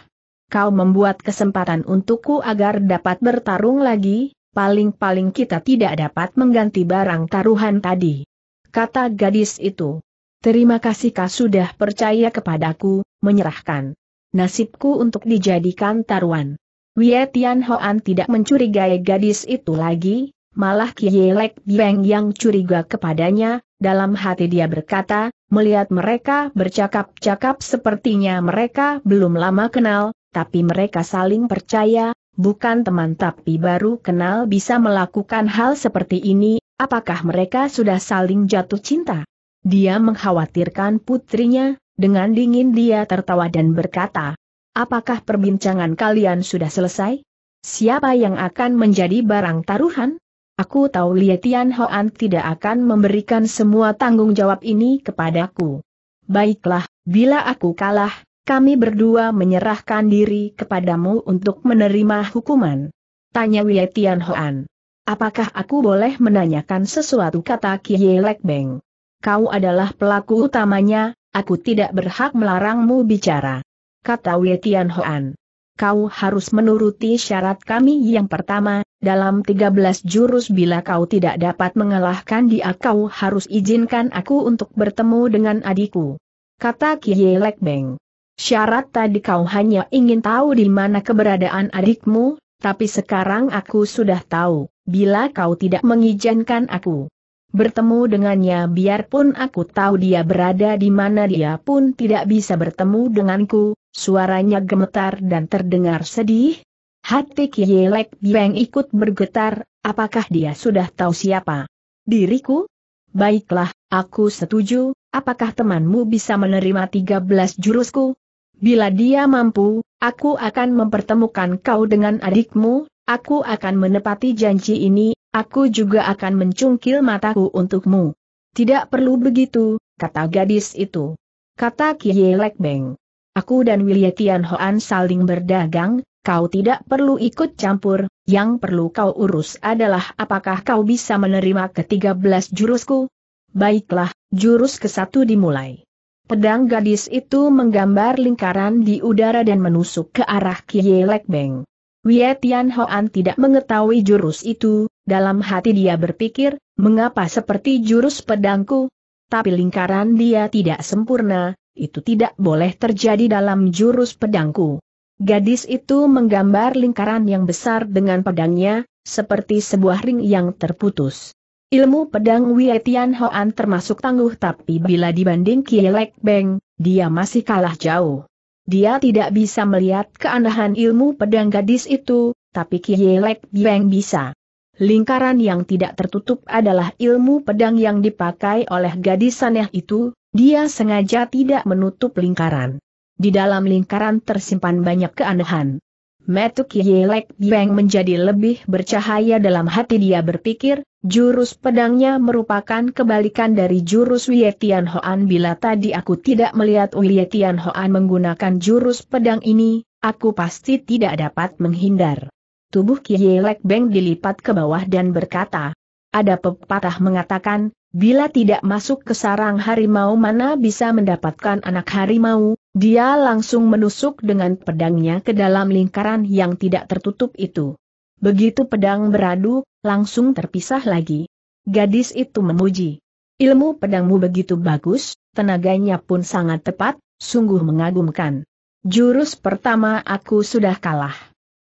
Kau membuat kesempatan untukku agar dapat bertarung lagi, paling-paling kita tidak dapat mengganti barang taruhan tadi. Kata gadis itu. Terima kasih kau sudah percaya kepadaku, menyerahkan nasibku untuk dijadikan taruhan. Wie Tian Hoan tidak mencurigai gadis itu lagi, malah Kielek Beng yang curiga kepadanya, dalam hati dia berkata, melihat mereka bercakap-cakap sepertinya mereka belum lama kenal, tapi mereka saling percaya, bukan teman tapi baru kenal bisa melakukan hal seperti ini, apakah mereka sudah saling jatuh cinta? Dia mengkhawatirkan putrinya, dengan dingin dia tertawa dan berkata, Apakah perbincangan kalian sudah selesai? Siapa yang akan menjadi barang taruhan? Aku tahu Lia Tian Hoan tidak akan memberikan semua tanggung jawab ini kepadaku. Baiklah, bila aku kalah, kami berdua menyerahkan diri kepadamu untuk menerima hukuman. Tanya Lia Tian Hoan. Apakah aku boleh menanyakan sesuatu kata Kie Lek Beng? Kau adalah pelaku utamanya, Aku tidak berhak melarangmu bicara. Kata Wei Hoan. Kau harus menuruti syarat kami yang pertama, dalam 13 jurus bila kau tidak dapat mengalahkan dia kau harus izinkan aku untuk bertemu dengan adikku. Kata Kiye Lek Beng. Syarat tadi kau hanya ingin tahu di mana keberadaan adikmu, tapi sekarang aku sudah tahu, bila kau tidak mengizinkan aku bertemu dengannya biarpun aku tahu dia berada di mana dia pun tidak bisa bertemu denganku, suaranya gemetar dan terdengar sedih. Hati Kielek Bieng ikut bergetar, apakah dia sudah tahu siapa? Diriku? Baiklah, aku setuju, apakah temanmu bisa menerima 13 jurusku? Bila dia mampu, aku akan mempertemukan kau dengan adikmu, aku akan menepati janji ini, Aku juga akan mencungkil mataku untukmu. Tidak perlu begitu, kata gadis itu. Kata Kie Lek Beng. Aku dan William Tian Hoan saling berdagang, kau tidak perlu ikut campur, yang perlu kau urus adalah apakah kau bisa menerima ke-13 jurusku? Baiklah, jurus ke-1 dimulai. Pedang gadis itu menggambar lingkaran di udara dan menusuk ke arah Kie Lek Beng. Wei Tian tidak mengetahui jurus itu, dalam hati dia berpikir, mengapa seperti jurus pedangku? Tapi lingkaran dia tidak sempurna, itu tidak boleh terjadi dalam jurus pedangku. Gadis itu menggambar lingkaran yang besar dengan pedangnya, seperti sebuah ring yang terputus. Ilmu pedang Wietian Hoan termasuk tangguh tapi bila dibanding Kielek Beng, dia masih kalah jauh. Dia tidak bisa melihat keanehan ilmu pedang gadis itu, tapi Kielek Bieng bisa. Lingkaran yang tidak tertutup adalah ilmu pedang yang dipakai oleh gadis aneh itu, dia sengaja tidak menutup lingkaran. Di dalam lingkaran tersimpan banyak keanehan. Metuk Yelek Beng menjadi lebih bercahaya dalam hati dia berpikir, jurus pedangnya merupakan kebalikan dari jurus Wietian Hoan bila tadi aku tidak melihat Wietian Hoan menggunakan jurus pedang ini, aku pasti tidak dapat menghindar. Tubuh Kielek Beng dilipat ke bawah dan berkata, ada pepatah mengatakan, Bila tidak masuk ke sarang harimau mana bisa mendapatkan anak harimau, dia langsung menusuk dengan pedangnya ke dalam lingkaran yang tidak tertutup itu. Begitu pedang beradu, langsung terpisah lagi. Gadis itu memuji. Ilmu pedangmu begitu bagus, tenaganya pun sangat tepat, sungguh mengagumkan. Jurus pertama aku sudah kalah.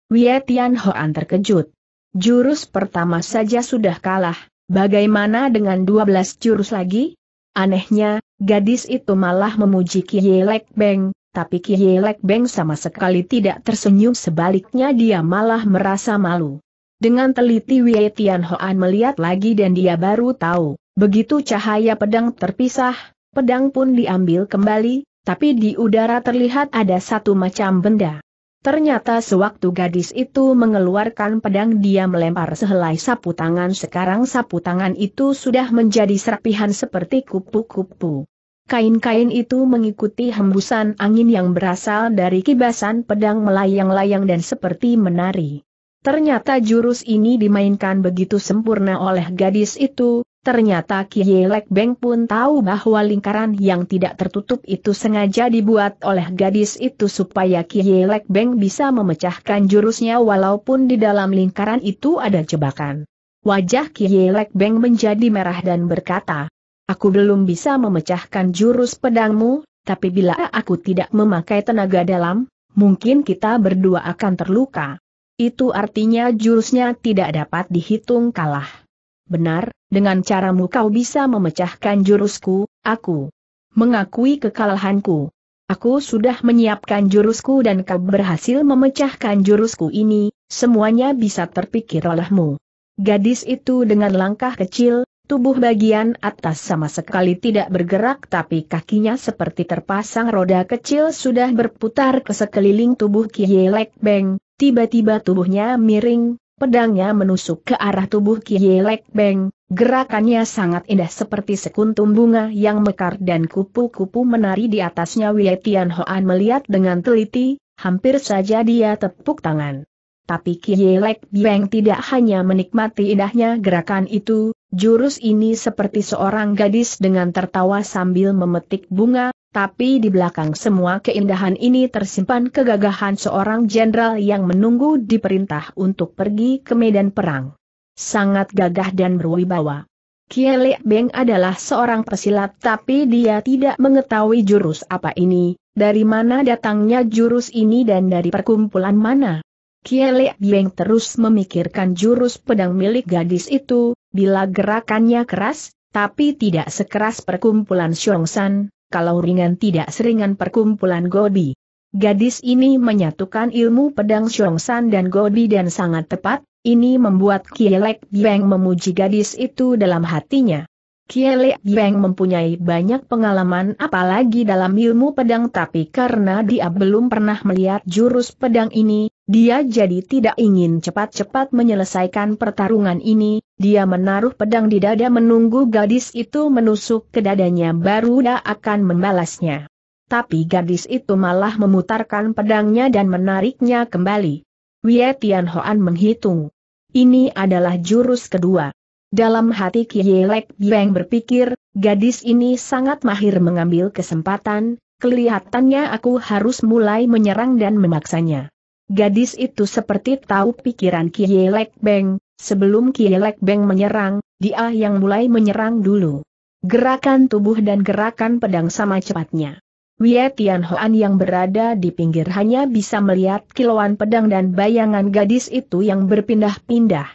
Wietian Hoan terkejut. Jurus pertama saja sudah kalah, Bagaimana dengan 12 jurus lagi? Anehnya, gadis itu malah memuji Kiyelek Beng, tapi Kiyelek Beng sama sekali tidak tersenyum sebaliknya dia malah merasa malu. Dengan teliti Wei Tian Hoan melihat lagi dan dia baru tahu, begitu cahaya pedang terpisah, pedang pun diambil kembali, tapi di udara terlihat ada satu macam benda. Ternyata sewaktu gadis itu mengeluarkan pedang dia melempar sehelai sapu tangan sekarang sapu tangan itu sudah menjadi serpihan seperti kupu-kupu. Kain-kain itu mengikuti hembusan angin yang berasal dari kibasan pedang melayang-layang dan seperti menari. Ternyata jurus ini dimainkan begitu sempurna oleh gadis itu, Ternyata Kiye Beng pun tahu bahwa lingkaran yang tidak tertutup itu sengaja dibuat oleh gadis itu supaya Kiye Beng bisa memecahkan jurusnya walaupun di dalam lingkaran itu ada jebakan. Wajah Kiye Beng menjadi merah dan berkata, Aku belum bisa memecahkan jurus pedangmu, tapi bila aku tidak memakai tenaga dalam, mungkin kita berdua akan terluka. Itu artinya jurusnya tidak dapat dihitung kalah. Benar, dengan caramu kau bisa memecahkan jurusku, aku mengakui kekalahanku. Aku sudah menyiapkan jurusku dan kau berhasil memecahkan jurusku ini, semuanya bisa terpikir olehmu. Gadis itu dengan langkah kecil, tubuh bagian atas sama sekali tidak bergerak tapi kakinya seperti terpasang roda kecil sudah berputar ke sekeliling tubuh Kiyelek Beng, tiba-tiba tubuhnya miring, Pedangnya menusuk ke arah tubuh Kielek Beng, gerakannya sangat indah seperti sekuntum bunga yang mekar dan kupu-kupu menari di atasnya Wei Tian Hoan melihat dengan teliti, hampir saja dia tepuk tangan. Tapi Kielek Beng tidak hanya menikmati indahnya gerakan itu, jurus ini seperti seorang gadis dengan tertawa sambil memetik bunga, tapi di belakang semua keindahan ini tersimpan kegagahan seorang jenderal yang menunggu diperintah untuk pergi ke medan perang. Sangat gagah dan berwibawa. Kiele Beng adalah seorang pesilat tapi dia tidak mengetahui jurus apa ini, dari mana datangnya jurus ini dan dari perkumpulan mana. Kiele Beng terus memikirkan jurus pedang milik gadis itu, bila gerakannya keras, tapi tidak sekeras perkumpulan San kalau ringan tidak seringan perkumpulan Gobi. Gadis ini menyatukan ilmu pedang Xiongsan dan Gobi dan sangat tepat, ini membuat Kielek Beng memuji gadis itu dalam hatinya. Kielek Beng mempunyai banyak pengalaman apalagi dalam ilmu pedang tapi karena dia belum pernah melihat jurus pedang ini, dia jadi tidak ingin cepat-cepat menyelesaikan pertarungan ini, dia menaruh pedang di dada menunggu gadis itu menusuk ke dadanya baru dia akan membalasnya. Tapi gadis itu malah memutarkan pedangnya dan menariknya kembali. Wie Tian Hoan menghitung. Ini adalah jurus kedua. Dalam hati Lek Beng berpikir, gadis ini sangat mahir mengambil kesempatan, kelihatannya aku harus mulai menyerang dan memaksanya. Gadis itu seperti tahu pikiran Kielek Beng, sebelum Kielek Beng menyerang, dia yang mulai menyerang dulu. Gerakan tubuh dan gerakan pedang sama cepatnya. Wie Tian Hoan yang berada di pinggir hanya bisa melihat kilauan pedang dan bayangan gadis itu yang berpindah-pindah.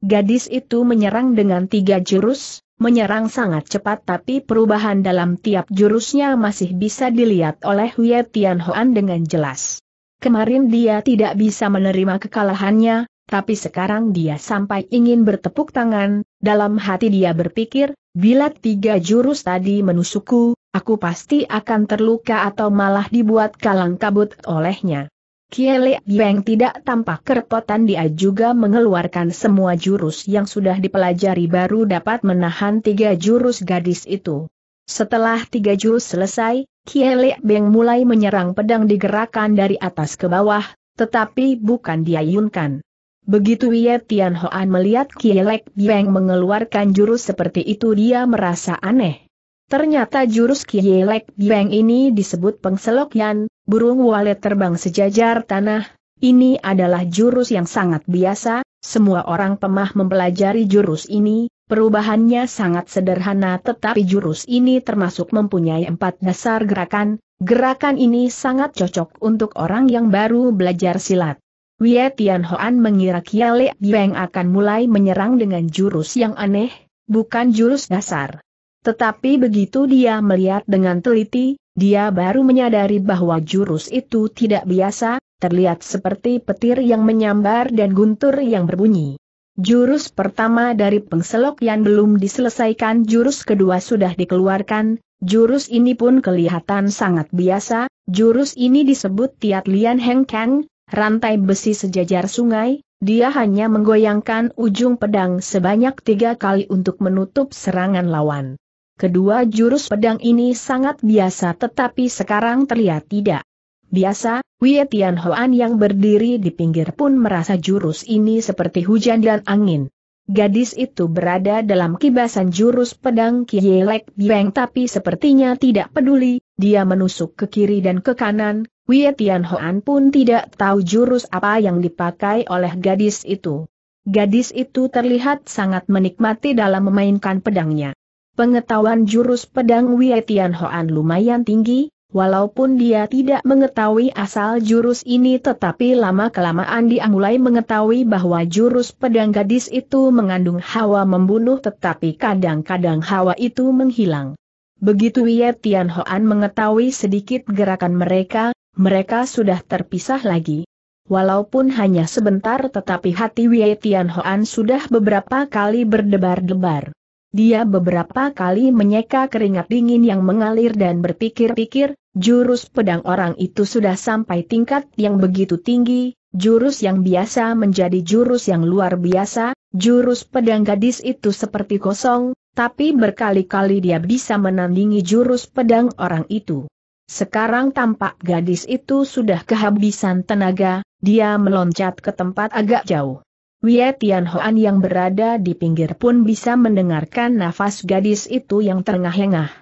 Gadis itu menyerang dengan tiga jurus, menyerang sangat cepat tapi perubahan dalam tiap jurusnya masih bisa dilihat oleh Wie Tian Hoan dengan jelas. Kemarin dia tidak bisa menerima kekalahannya, tapi sekarang dia sampai ingin bertepuk tangan, dalam hati dia berpikir, bila tiga jurus tadi menusukku, aku pasti akan terluka atau malah dibuat kalang kabut olehnya. Kiele Yang tidak tampak kerepotan dia juga mengeluarkan semua jurus yang sudah dipelajari baru dapat menahan tiga jurus gadis itu. Setelah tiga jurus selesai, Kielek Beng mulai menyerang pedang digerakkan dari atas ke bawah, tetapi bukan diayunkan. Begitu Ye Tian Hoan melihat Kielek Beng mengeluarkan jurus seperti itu dia merasa aneh. Ternyata jurus Kielek Beng ini disebut pengselokyan, burung walet terbang sejajar tanah, ini adalah jurus yang sangat biasa, semua orang pemah mempelajari jurus ini, Perubahannya sangat sederhana tetapi jurus ini termasuk mempunyai empat dasar gerakan, gerakan ini sangat cocok untuk orang yang baru belajar silat. Wie Tian Hoan mengira Kia Le Bieng akan mulai menyerang dengan jurus yang aneh, bukan jurus dasar. Tetapi begitu dia melihat dengan teliti, dia baru menyadari bahwa jurus itu tidak biasa, terlihat seperti petir yang menyambar dan guntur yang berbunyi. Jurus pertama dari pengselok yang belum diselesaikan jurus kedua sudah dikeluarkan, jurus ini pun kelihatan sangat biasa, jurus ini disebut Tiat Lian Heng Kang, rantai besi sejajar sungai, dia hanya menggoyangkan ujung pedang sebanyak tiga kali untuk menutup serangan lawan. Kedua jurus pedang ini sangat biasa tetapi sekarang terlihat tidak Biasa, Wei Tianhuan yang berdiri di pinggir pun merasa jurus ini seperti hujan dan angin. Gadis itu berada dalam kibasan jurus pedang Kielek Bieng tapi sepertinya tidak peduli, dia menusuk ke kiri dan ke kanan, Wei Tianhuan pun tidak tahu jurus apa yang dipakai oleh gadis itu. Gadis itu terlihat sangat menikmati dalam memainkan pedangnya. Pengetahuan jurus pedang Wei Tianhuan lumayan tinggi, Walaupun dia tidak mengetahui asal jurus ini tetapi lama-kelamaan dia mulai mengetahui bahwa jurus pedang gadis itu mengandung hawa membunuh tetapi kadang-kadang hawa itu menghilang. Begitu Ye Tian Hoan mengetahui sedikit gerakan mereka, mereka sudah terpisah lagi. Walaupun hanya sebentar tetapi hati Wei Tian Hoan sudah beberapa kali berdebar-debar. Dia beberapa kali menyeka keringat dingin yang mengalir dan berpikir-pikir, jurus pedang orang itu sudah sampai tingkat yang begitu tinggi, jurus yang biasa menjadi jurus yang luar biasa, jurus pedang gadis itu seperti kosong, tapi berkali-kali dia bisa menandingi jurus pedang orang itu. Sekarang tampak gadis itu sudah kehabisan tenaga, dia meloncat ke tempat agak jauh. Wei Tianhoan yang berada di pinggir pun bisa mendengarkan nafas gadis itu yang terengah-engah.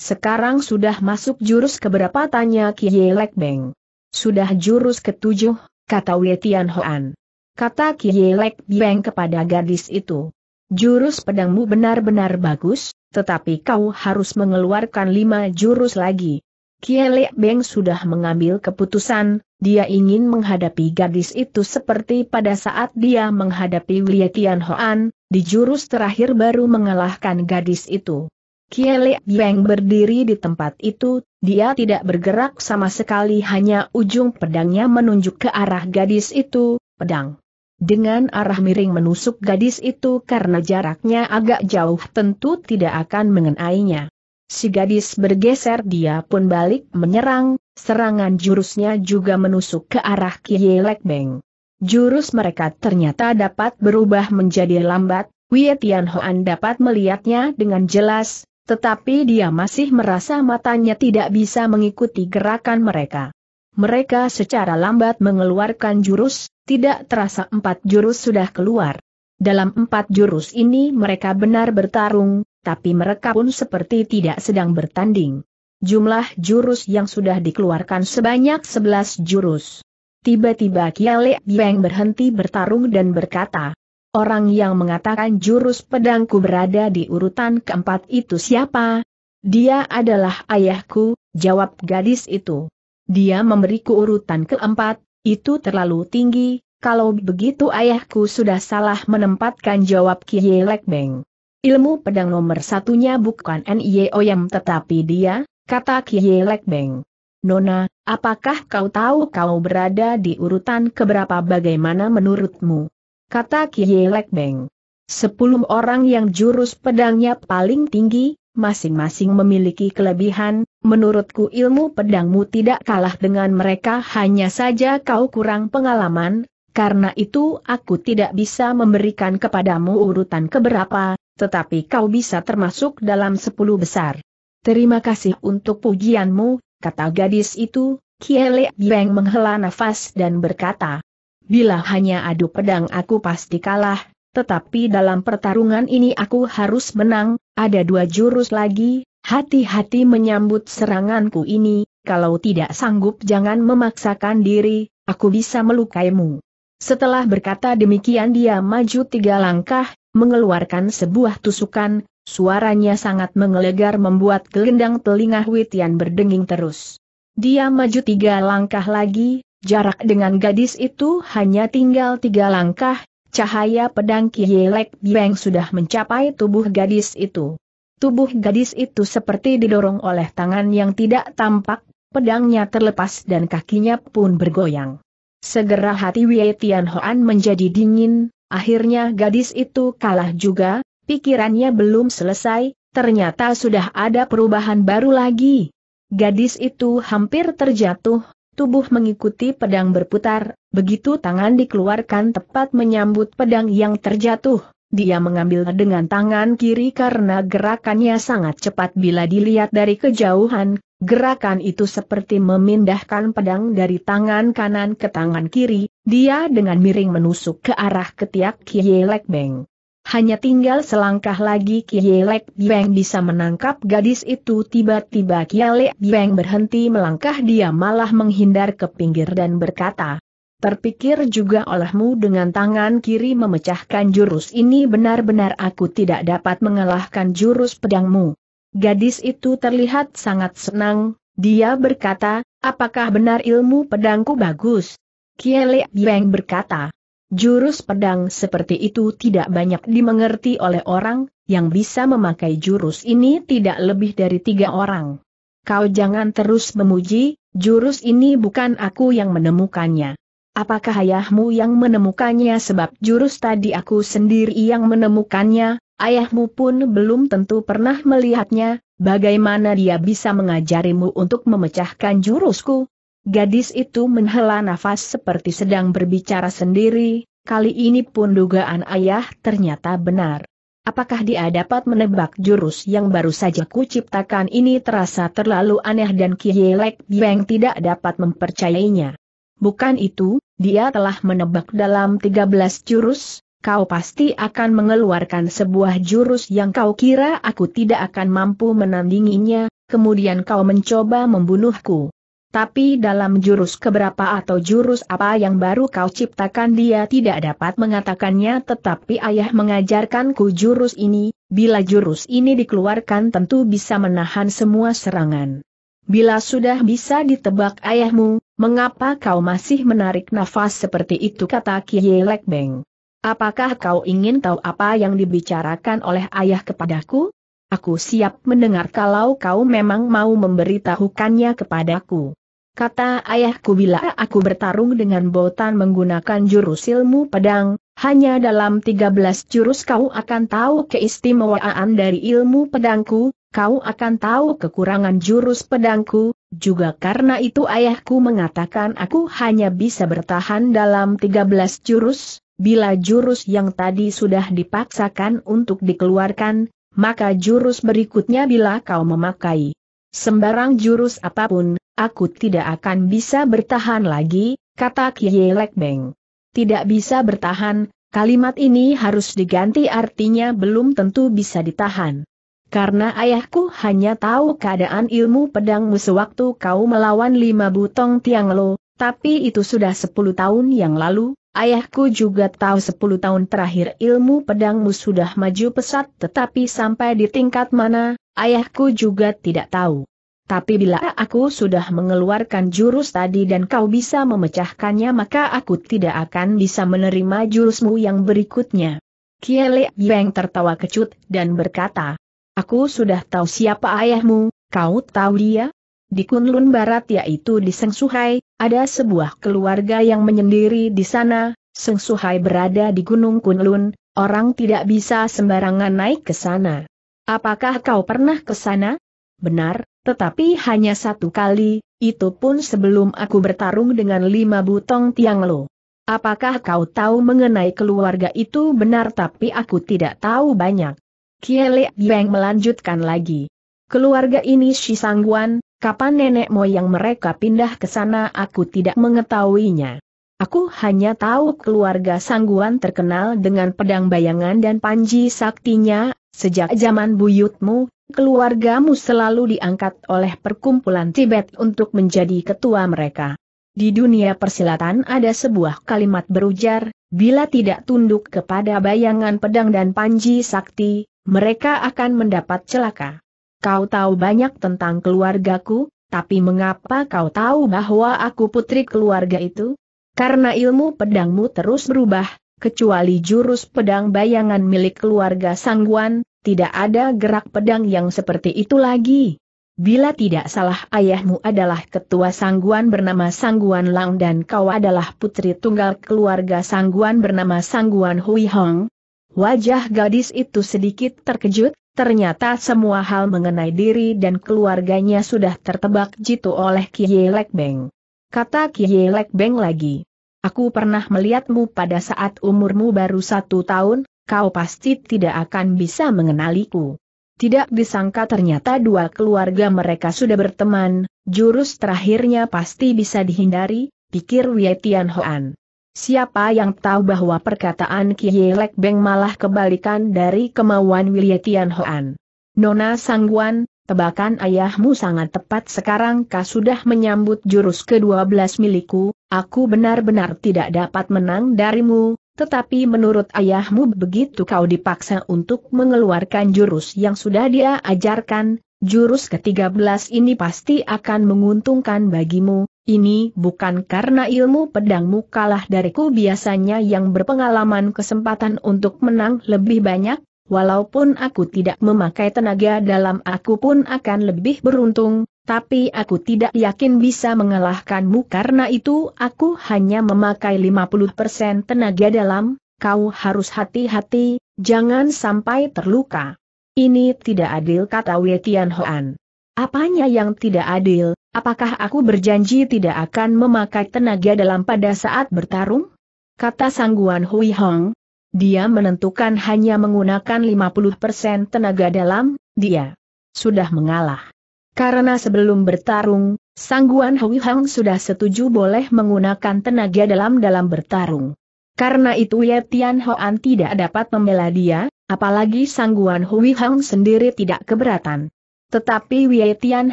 Sekarang sudah masuk jurus keberapa tanya Kie Lek Beng. Sudah jurus ketujuh, kata Wei Tianhoan. Kata Kie Lek Beng kepada gadis itu. Jurus pedangmu benar-benar bagus, tetapi kau harus mengeluarkan lima jurus lagi. Kiele Beng sudah mengambil keputusan, dia ingin menghadapi gadis itu seperti pada saat dia menghadapi Wei Tian Hoan, di jurus terakhir baru mengalahkan gadis itu. Kiele Beng berdiri di tempat itu, dia tidak bergerak sama sekali hanya ujung pedangnya menunjuk ke arah gadis itu, pedang. Dengan arah miring menusuk gadis itu karena jaraknya agak jauh tentu tidak akan mengenainya. Si gadis bergeser dia pun balik menyerang, serangan jurusnya juga menusuk ke arah kielek Beng. Jurus mereka ternyata dapat berubah menjadi lambat, Wei Tian Hoan dapat melihatnya dengan jelas, tetapi dia masih merasa matanya tidak bisa mengikuti gerakan mereka. Mereka secara lambat mengeluarkan jurus, tidak terasa empat jurus sudah keluar. Dalam empat jurus ini mereka benar bertarung, tapi mereka pun seperti tidak sedang bertanding. Jumlah jurus yang sudah dikeluarkan sebanyak 11 jurus. Tiba-tiba Kiale Beng berhenti bertarung dan berkata, Orang yang mengatakan jurus pedangku berada di urutan keempat itu siapa? Dia adalah ayahku, jawab gadis itu. Dia memberiku urutan keempat, itu terlalu tinggi, kalau begitu ayahku sudah salah menempatkan jawab Kiye Beng. Ilmu pedang nomor satunya bukan N.I.O. Yam tetapi dia, kata Kie Lek Beng. Nona, apakah kau tahu kau berada di urutan keberapa bagaimana menurutmu? Kata Kie Lek Beng. Sepuluh orang yang jurus pedangnya paling tinggi, masing-masing memiliki kelebihan, menurutku ilmu pedangmu tidak kalah dengan mereka hanya saja kau kurang pengalaman, karena itu aku tidak bisa memberikan kepadamu urutan keberapa, tetapi kau bisa termasuk dalam sepuluh besar. Terima kasih untuk pujianmu, kata gadis itu, Kiele Beng menghela nafas dan berkata, Bila hanya adu pedang aku pasti kalah, tetapi dalam pertarungan ini aku harus menang, ada dua jurus lagi, hati-hati menyambut seranganku ini, kalau tidak sanggup jangan memaksakan diri, aku bisa melukaimu. Setelah berkata demikian dia maju tiga langkah, mengeluarkan sebuah tusukan, suaranya sangat menggelegar membuat gelendang telinga Huitian berdenging terus. Dia maju tiga langkah lagi, jarak dengan gadis itu hanya tinggal tiga langkah, cahaya pedang Kielek Bieng sudah mencapai tubuh gadis itu. Tubuh gadis itu seperti didorong oleh tangan yang tidak tampak, pedangnya terlepas dan kakinya pun bergoyang. Segera hati Wei Tian menjadi dingin, Akhirnya gadis itu kalah juga, pikirannya belum selesai, ternyata sudah ada perubahan baru lagi. Gadis itu hampir terjatuh, tubuh mengikuti pedang berputar, begitu tangan dikeluarkan tepat menyambut pedang yang terjatuh dia mengambil dengan tangan kiri karena gerakannya sangat cepat bila dilihat dari kejauhan, gerakan itu seperti memindahkan pedang dari tangan kanan ke tangan kiri, dia dengan miring menusuk ke arah ketiak Kielek Beng. Hanya tinggal selangkah lagi Kielek Beng bisa menangkap gadis itu tiba-tiba Kielek Beng berhenti melangkah dia malah menghindar ke pinggir dan berkata, Terpikir juga olehmu dengan tangan kiri memecahkan jurus ini benar-benar aku tidak dapat mengalahkan jurus pedangmu. Gadis itu terlihat sangat senang, dia berkata, apakah benar ilmu pedangku bagus? Kiele Biang berkata, jurus pedang seperti itu tidak banyak dimengerti oleh orang, yang bisa memakai jurus ini tidak lebih dari tiga orang. Kau jangan terus memuji, jurus ini bukan aku yang menemukannya. Apakah ayahmu yang menemukannya sebab jurus tadi aku sendiri yang menemukannya, ayahmu pun belum tentu pernah melihatnya, bagaimana dia bisa mengajarimu untuk memecahkan jurusku? Gadis itu menghela nafas seperti sedang berbicara sendiri, kali ini pun dugaan ayah ternyata benar. Apakah dia dapat menebak jurus yang baru saja kuciptakan ini terasa terlalu aneh dan Kielek Biang tidak dapat mempercayainya bukan itu, dia telah menebak dalam 13 jurus, kau pasti akan mengeluarkan sebuah jurus yang kau kira aku tidak akan mampu menandinginya, kemudian kau mencoba membunuhku. Tapi dalam jurus keberapa atau jurus apa yang baru kau ciptakan dia tidak dapat mengatakannya tetapi ayah mengajarkanku jurus ini, bila jurus ini dikeluarkan tentu bisa menahan semua serangan. Bila sudah bisa ditebak ayahmu, Mengapa kau masih menarik nafas seperti itu kata Kiye Lekbeng? Apakah kau ingin tahu apa yang dibicarakan oleh ayah kepadaku? Aku siap mendengar kalau kau memang mau memberitahukannya kepadaku. Kata ayahku bila aku bertarung dengan Botan menggunakan jurus ilmu pedang, hanya dalam 13 jurus kau akan tahu keistimewaan dari ilmu pedangku, kau akan tahu kekurangan jurus pedangku, juga karena itu ayahku mengatakan aku hanya bisa bertahan dalam 13 jurus, bila jurus yang tadi sudah dipaksakan untuk dikeluarkan, maka jurus berikutnya bila kau memakai. Sembarang jurus apapun, aku tidak akan bisa bertahan lagi, kata Lek Lekbeng. Tidak bisa bertahan, kalimat ini harus diganti artinya belum tentu bisa ditahan. Karena ayahku hanya tahu keadaan ilmu pedangmu sewaktu kau melawan lima butong tiang lo, tapi itu sudah sepuluh tahun yang lalu, ayahku juga tahu sepuluh tahun terakhir ilmu pedangmu sudah maju pesat tetapi sampai di tingkat mana, ayahku juga tidak tahu. Tapi bila aku sudah mengeluarkan jurus tadi dan kau bisa memecahkannya maka aku tidak akan bisa menerima jurusmu yang berikutnya. Kiele Yang tertawa kecut dan berkata, Aku sudah tahu siapa ayahmu, kau tahu dia? Di Kunlun Barat yaitu di Sengsuhai, ada sebuah keluarga yang menyendiri di sana, Sengsuhai berada di Gunung Kunlun, orang tidak bisa sembarangan naik ke sana. Apakah kau pernah ke sana? Benar, tetapi hanya satu kali, itu pun sebelum aku bertarung dengan lima butong tiang lo. Apakah kau tahu mengenai keluarga itu benar tapi aku tidak tahu banyak. Kiele beng melanjutkan lagi. Keluarga ini Sangguan, kapan nenek moyang mereka pindah ke sana aku tidak mengetahuinya. Aku hanya tahu keluarga Sangguan terkenal dengan pedang bayangan dan panji saktinya, sejak zaman buyutmu, keluargamu selalu diangkat oleh perkumpulan Tibet untuk menjadi ketua mereka. Di dunia persilatan ada sebuah kalimat berujar, bila tidak tunduk kepada bayangan pedang dan panji sakti, mereka akan mendapat celaka. Kau tahu banyak tentang keluargaku, tapi mengapa kau tahu bahwa aku putri keluarga itu? Karena ilmu pedangmu terus berubah, kecuali jurus pedang bayangan milik keluarga Sangguan, tidak ada gerak pedang yang seperti itu lagi. Bila tidak salah ayahmu adalah ketua sangguan bernama Sangguan Lang dan kau adalah putri tunggal keluarga sangguan bernama Sangguan Hui Hong. Wajah gadis itu sedikit terkejut, ternyata semua hal mengenai diri dan keluarganya sudah tertebak jitu oleh Kie Lek Beng. Kata Kie Lek Beng lagi. Aku pernah melihatmu pada saat umurmu baru satu tahun, kau pasti tidak akan bisa mengenaliku. Tidak disangka ternyata dua keluarga mereka sudah berteman, jurus terakhirnya pasti bisa dihindari, pikir Wei Tian Hoan. Siapa yang tahu bahwa perkataan Kiye Beng malah kebalikan dari kemauan Wei Tian Hoan. Nona Sangguan, tebakan ayahmu sangat tepat sekarang kau sudah menyambut jurus ke-12 milikku, aku benar-benar tidak dapat menang darimu, tetapi menurut ayahmu begitu kau dipaksa untuk mengeluarkan jurus yang sudah dia ajarkan, jurus ke-13 ini pasti akan menguntungkan bagimu, ini bukan karena ilmu pedangmu kalah dariku biasanya yang berpengalaman kesempatan untuk menang lebih banyak, walaupun aku tidak memakai tenaga dalam aku pun akan lebih beruntung, tapi aku tidak yakin bisa mengalahkanmu karena itu aku hanya memakai 50% tenaga dalam, kau harus hati-hati, jangan sampai terluka. Ini tidak adil kata Wei Tianhuan. Apanya yang tidak adil, apakah aku berjanji tidak akan memakai tenaga dalam pada saat bertarung? Kata sangguan Hui Hong, dia menentukan hanya menggunakan 50% tenaga dalam, dia sudah mengalah. Karena sebelum bertarung, Sangguan Hui Hang sudah setuju boleh menggunakan tenaga dalam dalam bertarung. Karena itu Ye Tian Hoan tidak dapat membela dia, apalagi Sangguan Hui Hang sendiri tidak keberatan. Tetapi Wei Tian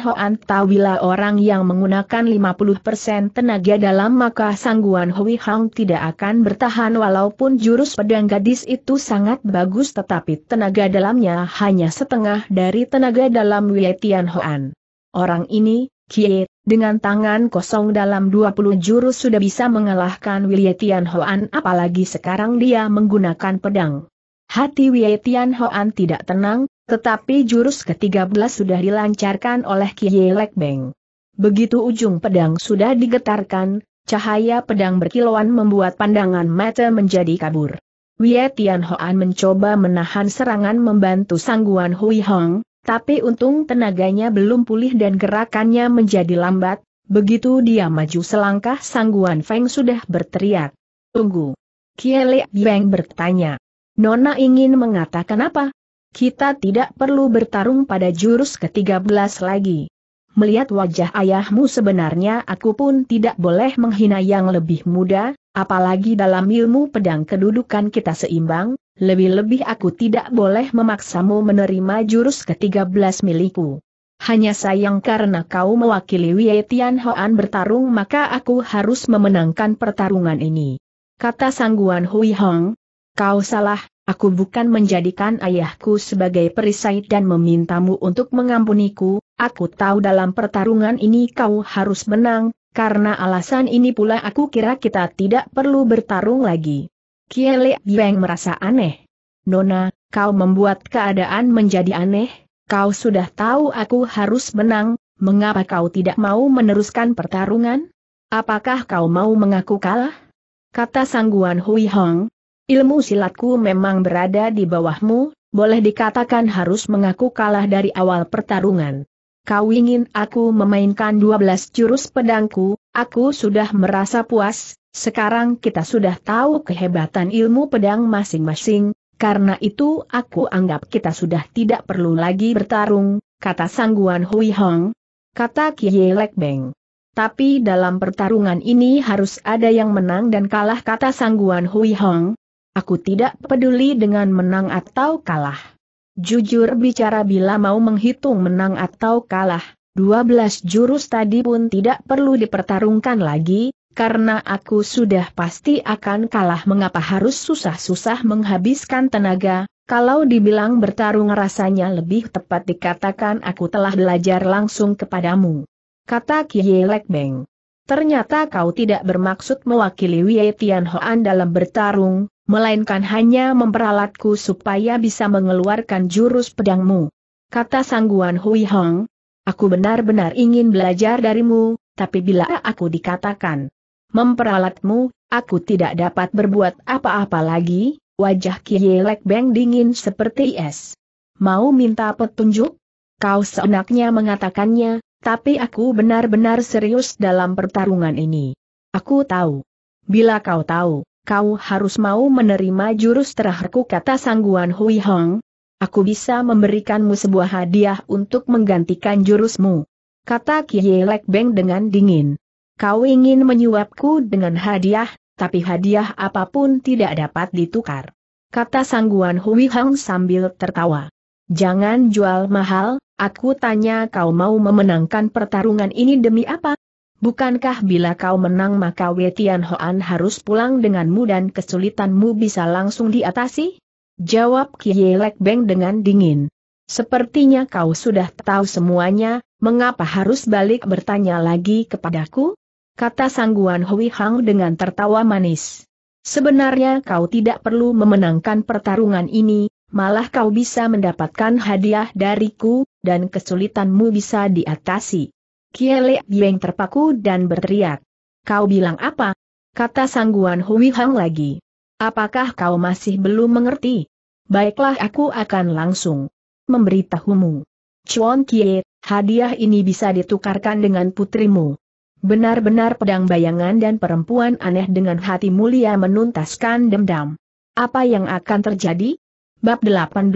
Hoan tahuilah orang yang menggunakan 50% tenaga dalam maka sangguan Hui Hang tidak akan bertahan walaupun jurus pedang gadis itu sangat bagus tetapi tenaga dalamnya hanya setengah dari tenaga dalam Wei Tian Hoan. Orang ini, Kie, dengan tangan kosong dalam 20 jurus sudah bisa mengalahkan Wei Tian Hoan apalagi sekarang dia menggunakan pedang. Hati Wei Tian Hoan tidak tenang, tetapi jurus ke-13 sudah dilancarkan oleh Kiye Beng. Begitu ujung pedang sudah digetarkan, cahaya pedang berkilauan membuat pandangan mata menjadi kabur. Wei Tian Hoan mencoba menahan serangan membantu sangguan Hui Hong, tapi untung tenaganya belum pulih dan gerakannya menjadi lambat, begitu dia maju selangkah sangguan Feng sudah berteriak. Tunggu. Kiele Beng bertanya. Nona ingin mengatakan apa? kita tidak perlu bertarung pada jurus ke-13 lagi. Melihat wajah ayahmu sebenarnya aku pun tidak boleh menghina yang lebih muda, apalagi dalam ilmu pedang kedudukan kita seimbang, lebih-lebih aku tidak boleh memaksamu menerima jurus ke-13 milikku. Hanya sayang karena kau mewakili Wei Hoan bertarung maka aku harus memenangkan pertarungan ini. Kata sangguan Hui Hong. Kau salah, Aku bukan menjadikan ayahku sebagai perisai dan memintamu untuk mengampuniku, aku tahu dalam pertarungan ini kau harus menang, karena alasan ini pula aku kira kita tidak perlu bertarung lagi. Kiele Beng merasa aneh. Nona, kau membuat keadaan menjadi aneh, kau sudah tahu aku harus menang, mengapa kau tidak mau meneruskan pertarungan? Apakah kau mau mengaku kalah? Kata sangguan Hui Hong, Ilmu silatku memang berada di bawahmu, boleh dikatakan harus mengaku kalah dari awal pertarungan. Kau ingin aku memainkan 12 jurus pedangku, aku sudah merasa puas, sekarang kita sudah tahu kehebatan ilmu pedang masing-masing, karena itu aku anggap kita sudah tidak perlu lagi bertarung, kata sangguan Hui Hong. Kata Kie Lek Beng. Tapi dalam pertarungan ini harus ada yang menang dan kalah kata sangguan Hui Hong, Aku tidak peduli dengan menang atau kalah. Jujur bicara bila mau menghitung menang atau kalah, 12 jurus tadi pun tidak perlu dipertarungkan lagi, karena aku sudah pasti akan kalah mengapa harus susah-susah menghabiskan tenaga, kalau dibilang bertarung rasanya lebih tepat dikatakan aku telah belajar langsung kepadamu. Kata Lek Beng. Ternyata kau tidak bermaksud mewakili Wei Tianhoan dalam bertarung, melainkan hanya memperalatku supaya bisa mengeluarkan jurus pedangmu. Kata sangguan Hui Hong, aku benar-benar ingin belajar darimu, tapi bila aku dikatakan memperalatmu, aku tidak dapat berbuat apa-apa lagi, wajah Kie Lek Beng dingin seperti es. Mau minta petunjuk? Kau seenaknya mengatakannya, tapi aku benar-benar serius dalam pertarungan ini. Aku tahu. Bila kau tahu, kau harus mau menerima jurus terakhirku kata sangguan Hui Hong. Aku bisa memberikanmu sebuah hadiah untuk menggantikan jurusmu. Kata Kiye Lek Beng dengan dingin. Kau ingin menyuapku dengan hadiah, tapi hadiah apapun tidak dapat ditukar. Kata sangguan Hui Hong sambil tertawa. Jangan jual mahal, aku tanya kau mau memenangkan pertarungan ini demi apa? Bukankah bila kau menang maka Wetian Hoan harus pulang denganmu dan kesulitanmu bisa langsung diatasi? Jawab Kielek Beng dengan dingin. Sepertinya kau sudah tahu semuanya, mengapa harus balik bertanya lagi kepadaku? Kata sangguan Hui Hang dengan tertawa manis. Sebenarnya kau tidak perlu memenangkan pertarungan ini, malah kau bisa mendapatkan hadiah dariku, dan kesulitanmu bisa diatasi. Kiele Yeng terpaku dan berteriak. Kau bilang apa? Kata sangguan Hui Hang lagi. Apakah kau masih belum mengerti? Baiklah aku akan langsung memberitahumu. Chuan Kie, hadiah ini bisa ditukarkan dengan putrimu. Benar-benar pedang bayangan dan perempuan aneh dengan hati mulia menuntaskan dendam. Apa yang akan terjadi? Bab 18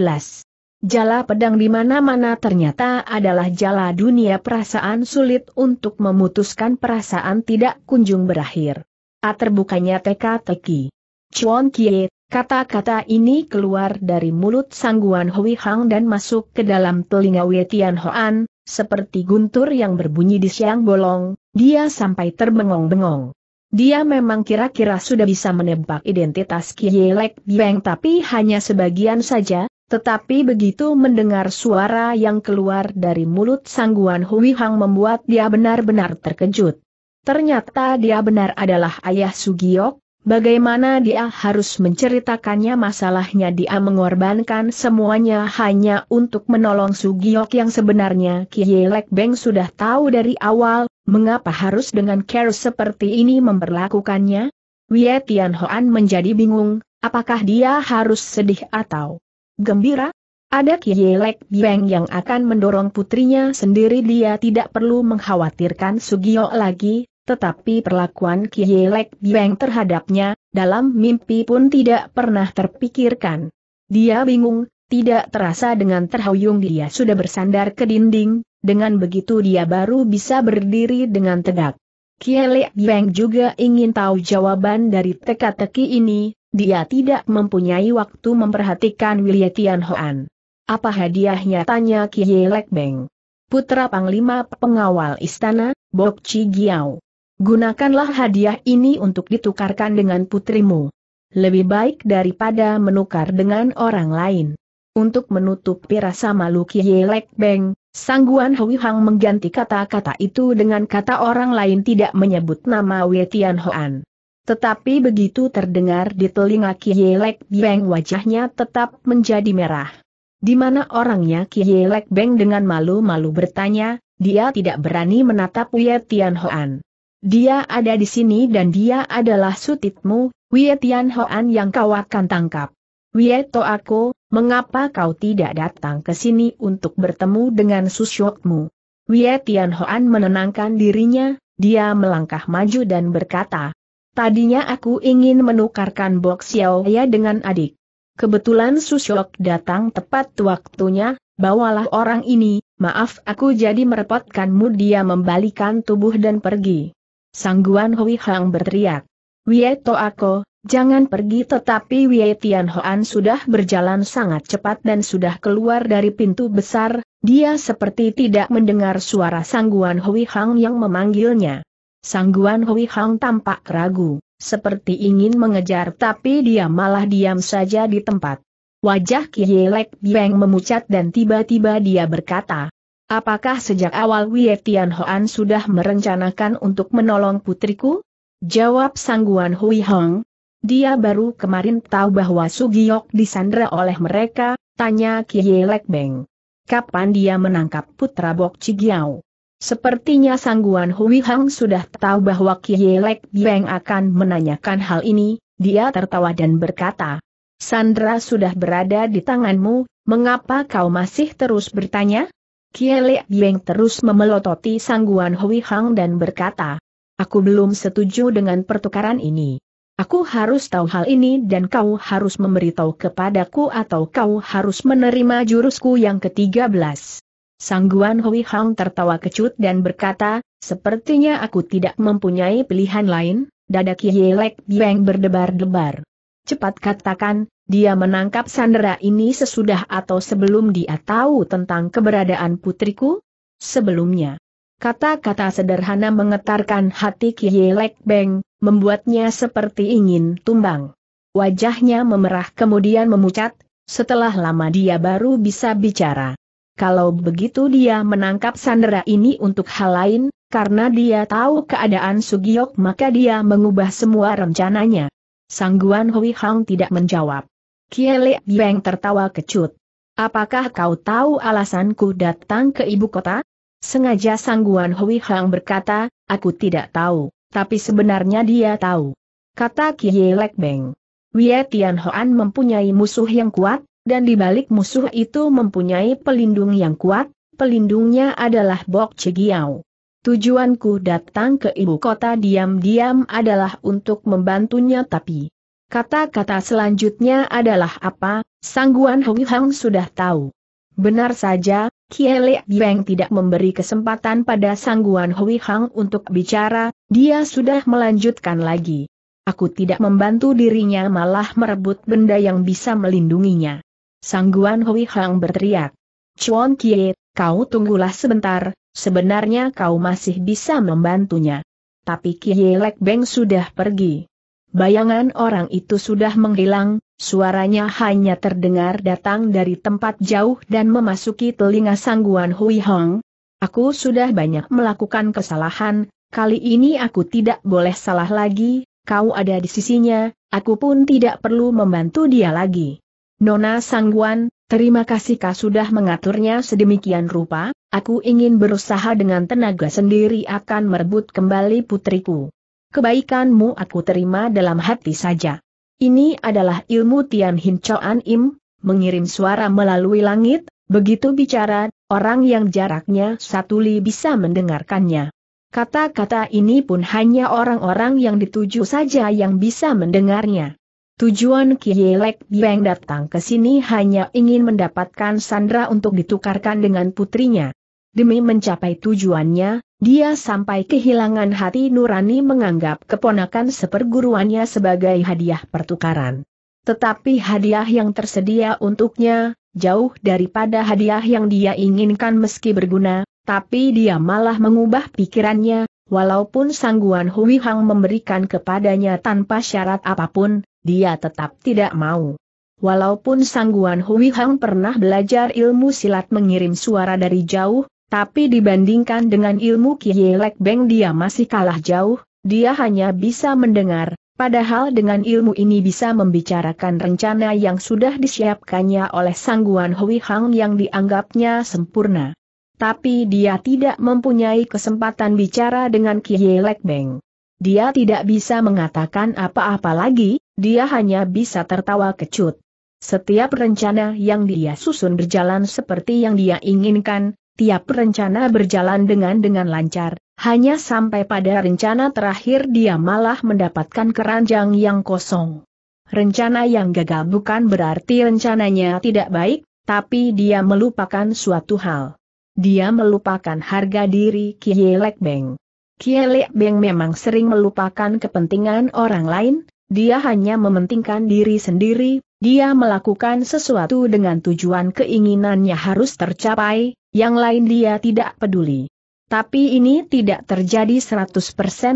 Jala pedang di mana-mana ternyata adalah jala dunia perasaan sulit untuk memutuskan perasaan tidak kunjung berakhir. A terbukanya teka-teki. Chuan Kie, kata-kata ini keluar dari mulut sangguan Hui Hang dan masuk ke dalam telinga Wetian Hoan, seperti guntur yang berbunyi di siang bolong, dia sampai terbengong-bengong. Dia memang kira-kira sudah bisa menebak identitas Kie Lek Biang tapi hanya sebagian saja, tetapi begitu mendengar suara yang keluar dari mulut sangguan Hui Hang membuat dia benar-benar terkejut. Ternyata dia benar adalah ayah Sugiok, bagaimana dia harus menceritakannya masalahnya dia mengorbankan semuanya hanya untuk menolong Sugiok yang sebenarnya Kielek Beng sudah tahu dari awal, mengapa harus dengan care seperti ini memperlakukannya? Wei Tian menjadi bingung, apakah dia harus sedih atau Gembira? Ada Kielek Bieng yang akan mendorong putrinya sendiri dia tidak perlu mengkhawatirkan Sugio lagi, tetapi perlakuan Kielek Bieng terhadapnya, dalam mimpi pun tidak pernah terpikirkan. Dia bingung, tidak terasa dengan terhuyung dia sudah bersandar ke dinding, dengan begitu dia baru bisa berdiri dengan tegak. Kielek Bieng juga ingin tahu jawaban dari teka-teki ini, dia tidak mempunyai waktu memperhatikan Wilye Tianhoan. Apa hadiahnya tanya Kiye Beng, Putra Panglima Pengawal Istana, Bok Chi Giao. Gunakanlah hadiah ini untuk ditukarkan dengan putrimu. Lebih baik daripada menukar dengan orang lain. Untuk menutup rasa malu Kiye Lekbeng, Sangguan Hui Hang mengganti kata-kata itu dengan kata orang lain tidak menyebut nama Wei Tianhoan. Tetapi begitu terdengar di telinga Kielek Beng wajahnya tetap menjadi merah. Di mana orangnya Kielek Beng dengan malu-malu bertanya, dia tidak berani menatap Wei Tian Hoan. Dia ada di sini dan dia adalah sutitmu, Wei Tian Hoan yang kau akan tangkap. Wei To aku, mengapa kau tidak datang ke sini untuk bertemu dengan susyokmu? Wei Tian Hoan menenangkan dirinya, dia melangkah maju dan berkata, Tadinya aku ingin menukarkan box Xiao ya dengan adik. Kebetulan Susyok datang tepat waktunya, bawalah orang ini, maaf aku jadi merepotkanmu dia membalikan tubuh dan pergi. Sangguan Hui Hang berteriak. Wieto Ako, jangan pergi tetapi Wie Tian Hoan sudah berjalan sangat cepat dan sudah keluar dari pintu besar, dia seperti tidak mendengar suara sangguan Hui Hang yang memanggilnya. Sangguan Hui Hang tampak ragu, seperti ingin mengejar tapi dia malah diam saja di tempat. Wajah Kielek Beng memucat dan tiba-tiba dia berkata, Apakah sejak awal Wei Hoan sudah merencanakan untuk menolong putriku? Jawab Sangguan Hui Hong. Dia baru kemarin tahu bahwa Sugiyok disandra oleh mereka, tanya Kielek Beng. Kapan dia menangkap putra Bok Cigiao? Sepertinya Sangguan Hui Hang sudah tahu bahwa Kie Lek Bieng akan menanyakan hal ini, dia tertawa dan berkata, Sandra sudah berada di tanganmu, mengapa kau masih terus bertanya? Kie Lek Bieng terus memelototi Sangguan Hui Hang dan berkata, Aku belum setuju dengan pertukaran ini. Aku harus tahu hal ini dan kau harus memberitahu kepadaku atau kau harus menerima jurusku yang ke-13. Sangguan Hui Hang tertawa kecut dan berkata, sepertinya aku tidak mempunyai pilihan lain, dada Kielek Bieng berdebar-debar. Cepat katakan, dia menangkap sandera ini sesudah atau sebelum dia tahu tentang keberadaan putriku? Sebelumnya. Kata-kata sederhana mengetarkan hati Kielek Beng, membuatnya seperti ingin tumbang. Wajahnya memerah kemudian memucat, setelah lama dia baru bisa bicara. Kalau begitu dia menangkap sandera ini untuk hal lain, karena dia tahu keadaan Sugiok maka dia mengubah semua rencananya. Sangguan Hui Hang tidak menjawab. Kiele Beng tertawa kecut. Apakah kau tahu alasanku datang ke ibu kota? Sengaja Sangguan Hui Hang berkata, aku tidak tahu, tapi sebenarnya dia tahu. Kata Kielek Beng. Wei Tian mempunyai musuh yang kuat, dan di balik musuh itu mempunyai pelindung yang kuat, pelindungnya adalah Bok Cegiao. Tujuanku datang ke ibu kota diam-diam adalah untuk membantunya tapi... Kata-kata selanjutnya adalah apa, Sangguan Hui Hang sudah tahu. Benar saja, Kiele Bieng tidak memberi kesempatan pada sangguan Hui Hang untuk bicara, dia sudah melanjutkan lagi. Aku tidak membantu dirinya malah merebut benda yang bisa melindunginya. Sangguan Hui Hang berteriak. Chuan Kie, kau tunggulah sebentar, sebenarnya kau masih bisa membantunya. Tapi Kie Lek Beng sudah pergi. Bayangan orang itu sudah menghilang, suaranya hanya terdengar datang dari tempat jauh dan memasuki telinga Sangguan Hui Hang. Aku sudah banyak melakukan kesalahan, kali ini aku tidak boleh salah lagi, kau ada di sisinya, aku pun tidak perlu membantu dia lagi. Nona Sangguan, terima kasih kau sudah mengaturnya sedemikian rupa, aku ingin berusaha dengan tenaga sendiri akan merebut kembali putriku. Kebaikanmu aku terima dalam hati saja. Ini adalah ilmu Tian Hin Choan Im, mengirim suara melalui langit, begitu bicara, orang yang jaraknya satu li bisa mendengarkannya. Kata-kata ini pun hanya orang-orang yang dituju saja yang bisa mendengarnya. Tujuan Kielek Bieng datang ke sini hanya ingin mendapatkan Sandra untuk ditukarkan dengan putrinya. Demi mencapai tujuannya, dia sampai kehilangan hati nurani menganggap keponakan seperguruannya sebagai hadiah pertukaran. Tetapi hadiah yang tersedia untuknya, jauh daripada hadiah yang dia inginkan meski berguna, tapi dia malah mengubah pikirannya, walaupun sangguan Hui Hang memberikan kepadanya tanpa syarat apapun, dia tetap tidak mau. Walaupun Sangguan Hui Hang pernah belajar ilmu silat mengirim suara dari jauh, tapi dibandingkan dengan ilmu Kie Lek Beng dia masih kalah jauh, dia hanya bisa mendengar, Padahal dengan ilmu ini bisa membicarakan rencana yang sudah disiapkannya oleh Sangguan Hui Hang yang dianggapnya sempurna. Tapi dia tidak mempunyai kesempatan bicara dengan Kie Lek Beng. Dia tidak bisa mengatakan apa-apa lagi, dia hanya bisa tertawa kecut. Setiap rencana yang dia susun berjalan seperti yang dia inginkan, tiap rencana berjalan dengan dengan lancar, hanya sampai pada rencana terakhir dia malah mendapatkan keranjang yang kosong. Rencana yang gagal bukan berarti rencananya tidak baik, tapi dia melupakan suatu hal. Dia melupakan harga diri Kielek Beng. Kielek Beng memang sering melupakan kepentingan orang lain, dia hanya mementingkan diri sendiri, dia melakukan sesuatu dengan tujuan keinginannya harus tercapai, yang lain dia tidak peduli. Tapi ini tidak terjadi 100%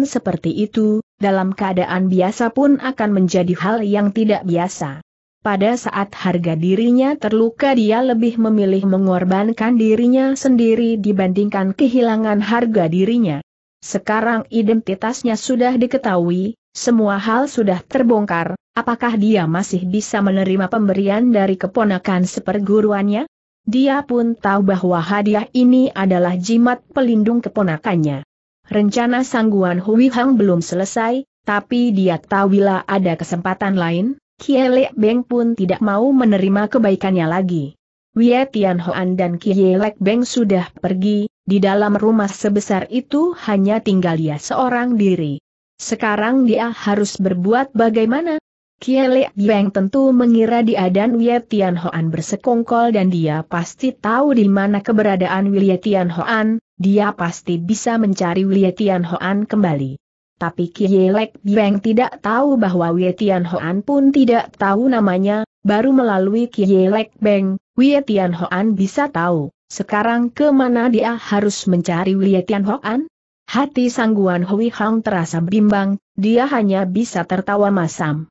seperti itu, dalam keadaan biasa pun akan menjadi hal yang tidak biasa. Pada saat harga dirinya terluka dia lebih memilih mengorbankan dirinya sendiri dibandingkan kehilangan harga dirinya. Sekarang identitasnya sudah diketahui, semua hal sudah terbongkar, apakah dia masih bisa menerima pemberian dari keponakan seperguruannya? Dia pun tahu bahwa hadiah ini adalah jimat pelindung keponakannya. Rencana sangguan Hui Hang belum selesai, tapi dia tahu bila ada kesempatan lain, Kiele Beng pun tidak mau menerima kebaikannya lagi. Wia Hoan dan Kielek Beng sudah pergi, di dalam rumah sebesar itu hanya tinggal dia seorang diri. Sekarang dia harus berbuat bagaimana? Kielek Beng tentu mengira dia dan Wia bersekongkol dan dia pasti tahu di mana keberadaan Wia Hoan, dia pasti bisa mencari Wia Hoan kembali. Tapi Kielek Beng tidak tahu bahwa Wia Hoan pun tidak tahu namanya, Baru melalui Kie Lek Beng, Wie Tian Hoan bisa tahu, sekarang kemana dia harus mencari Wie Tian Hoan? Hati sangguan Hui Hang terasa bimbang, dia hanya bisa tertawa masam.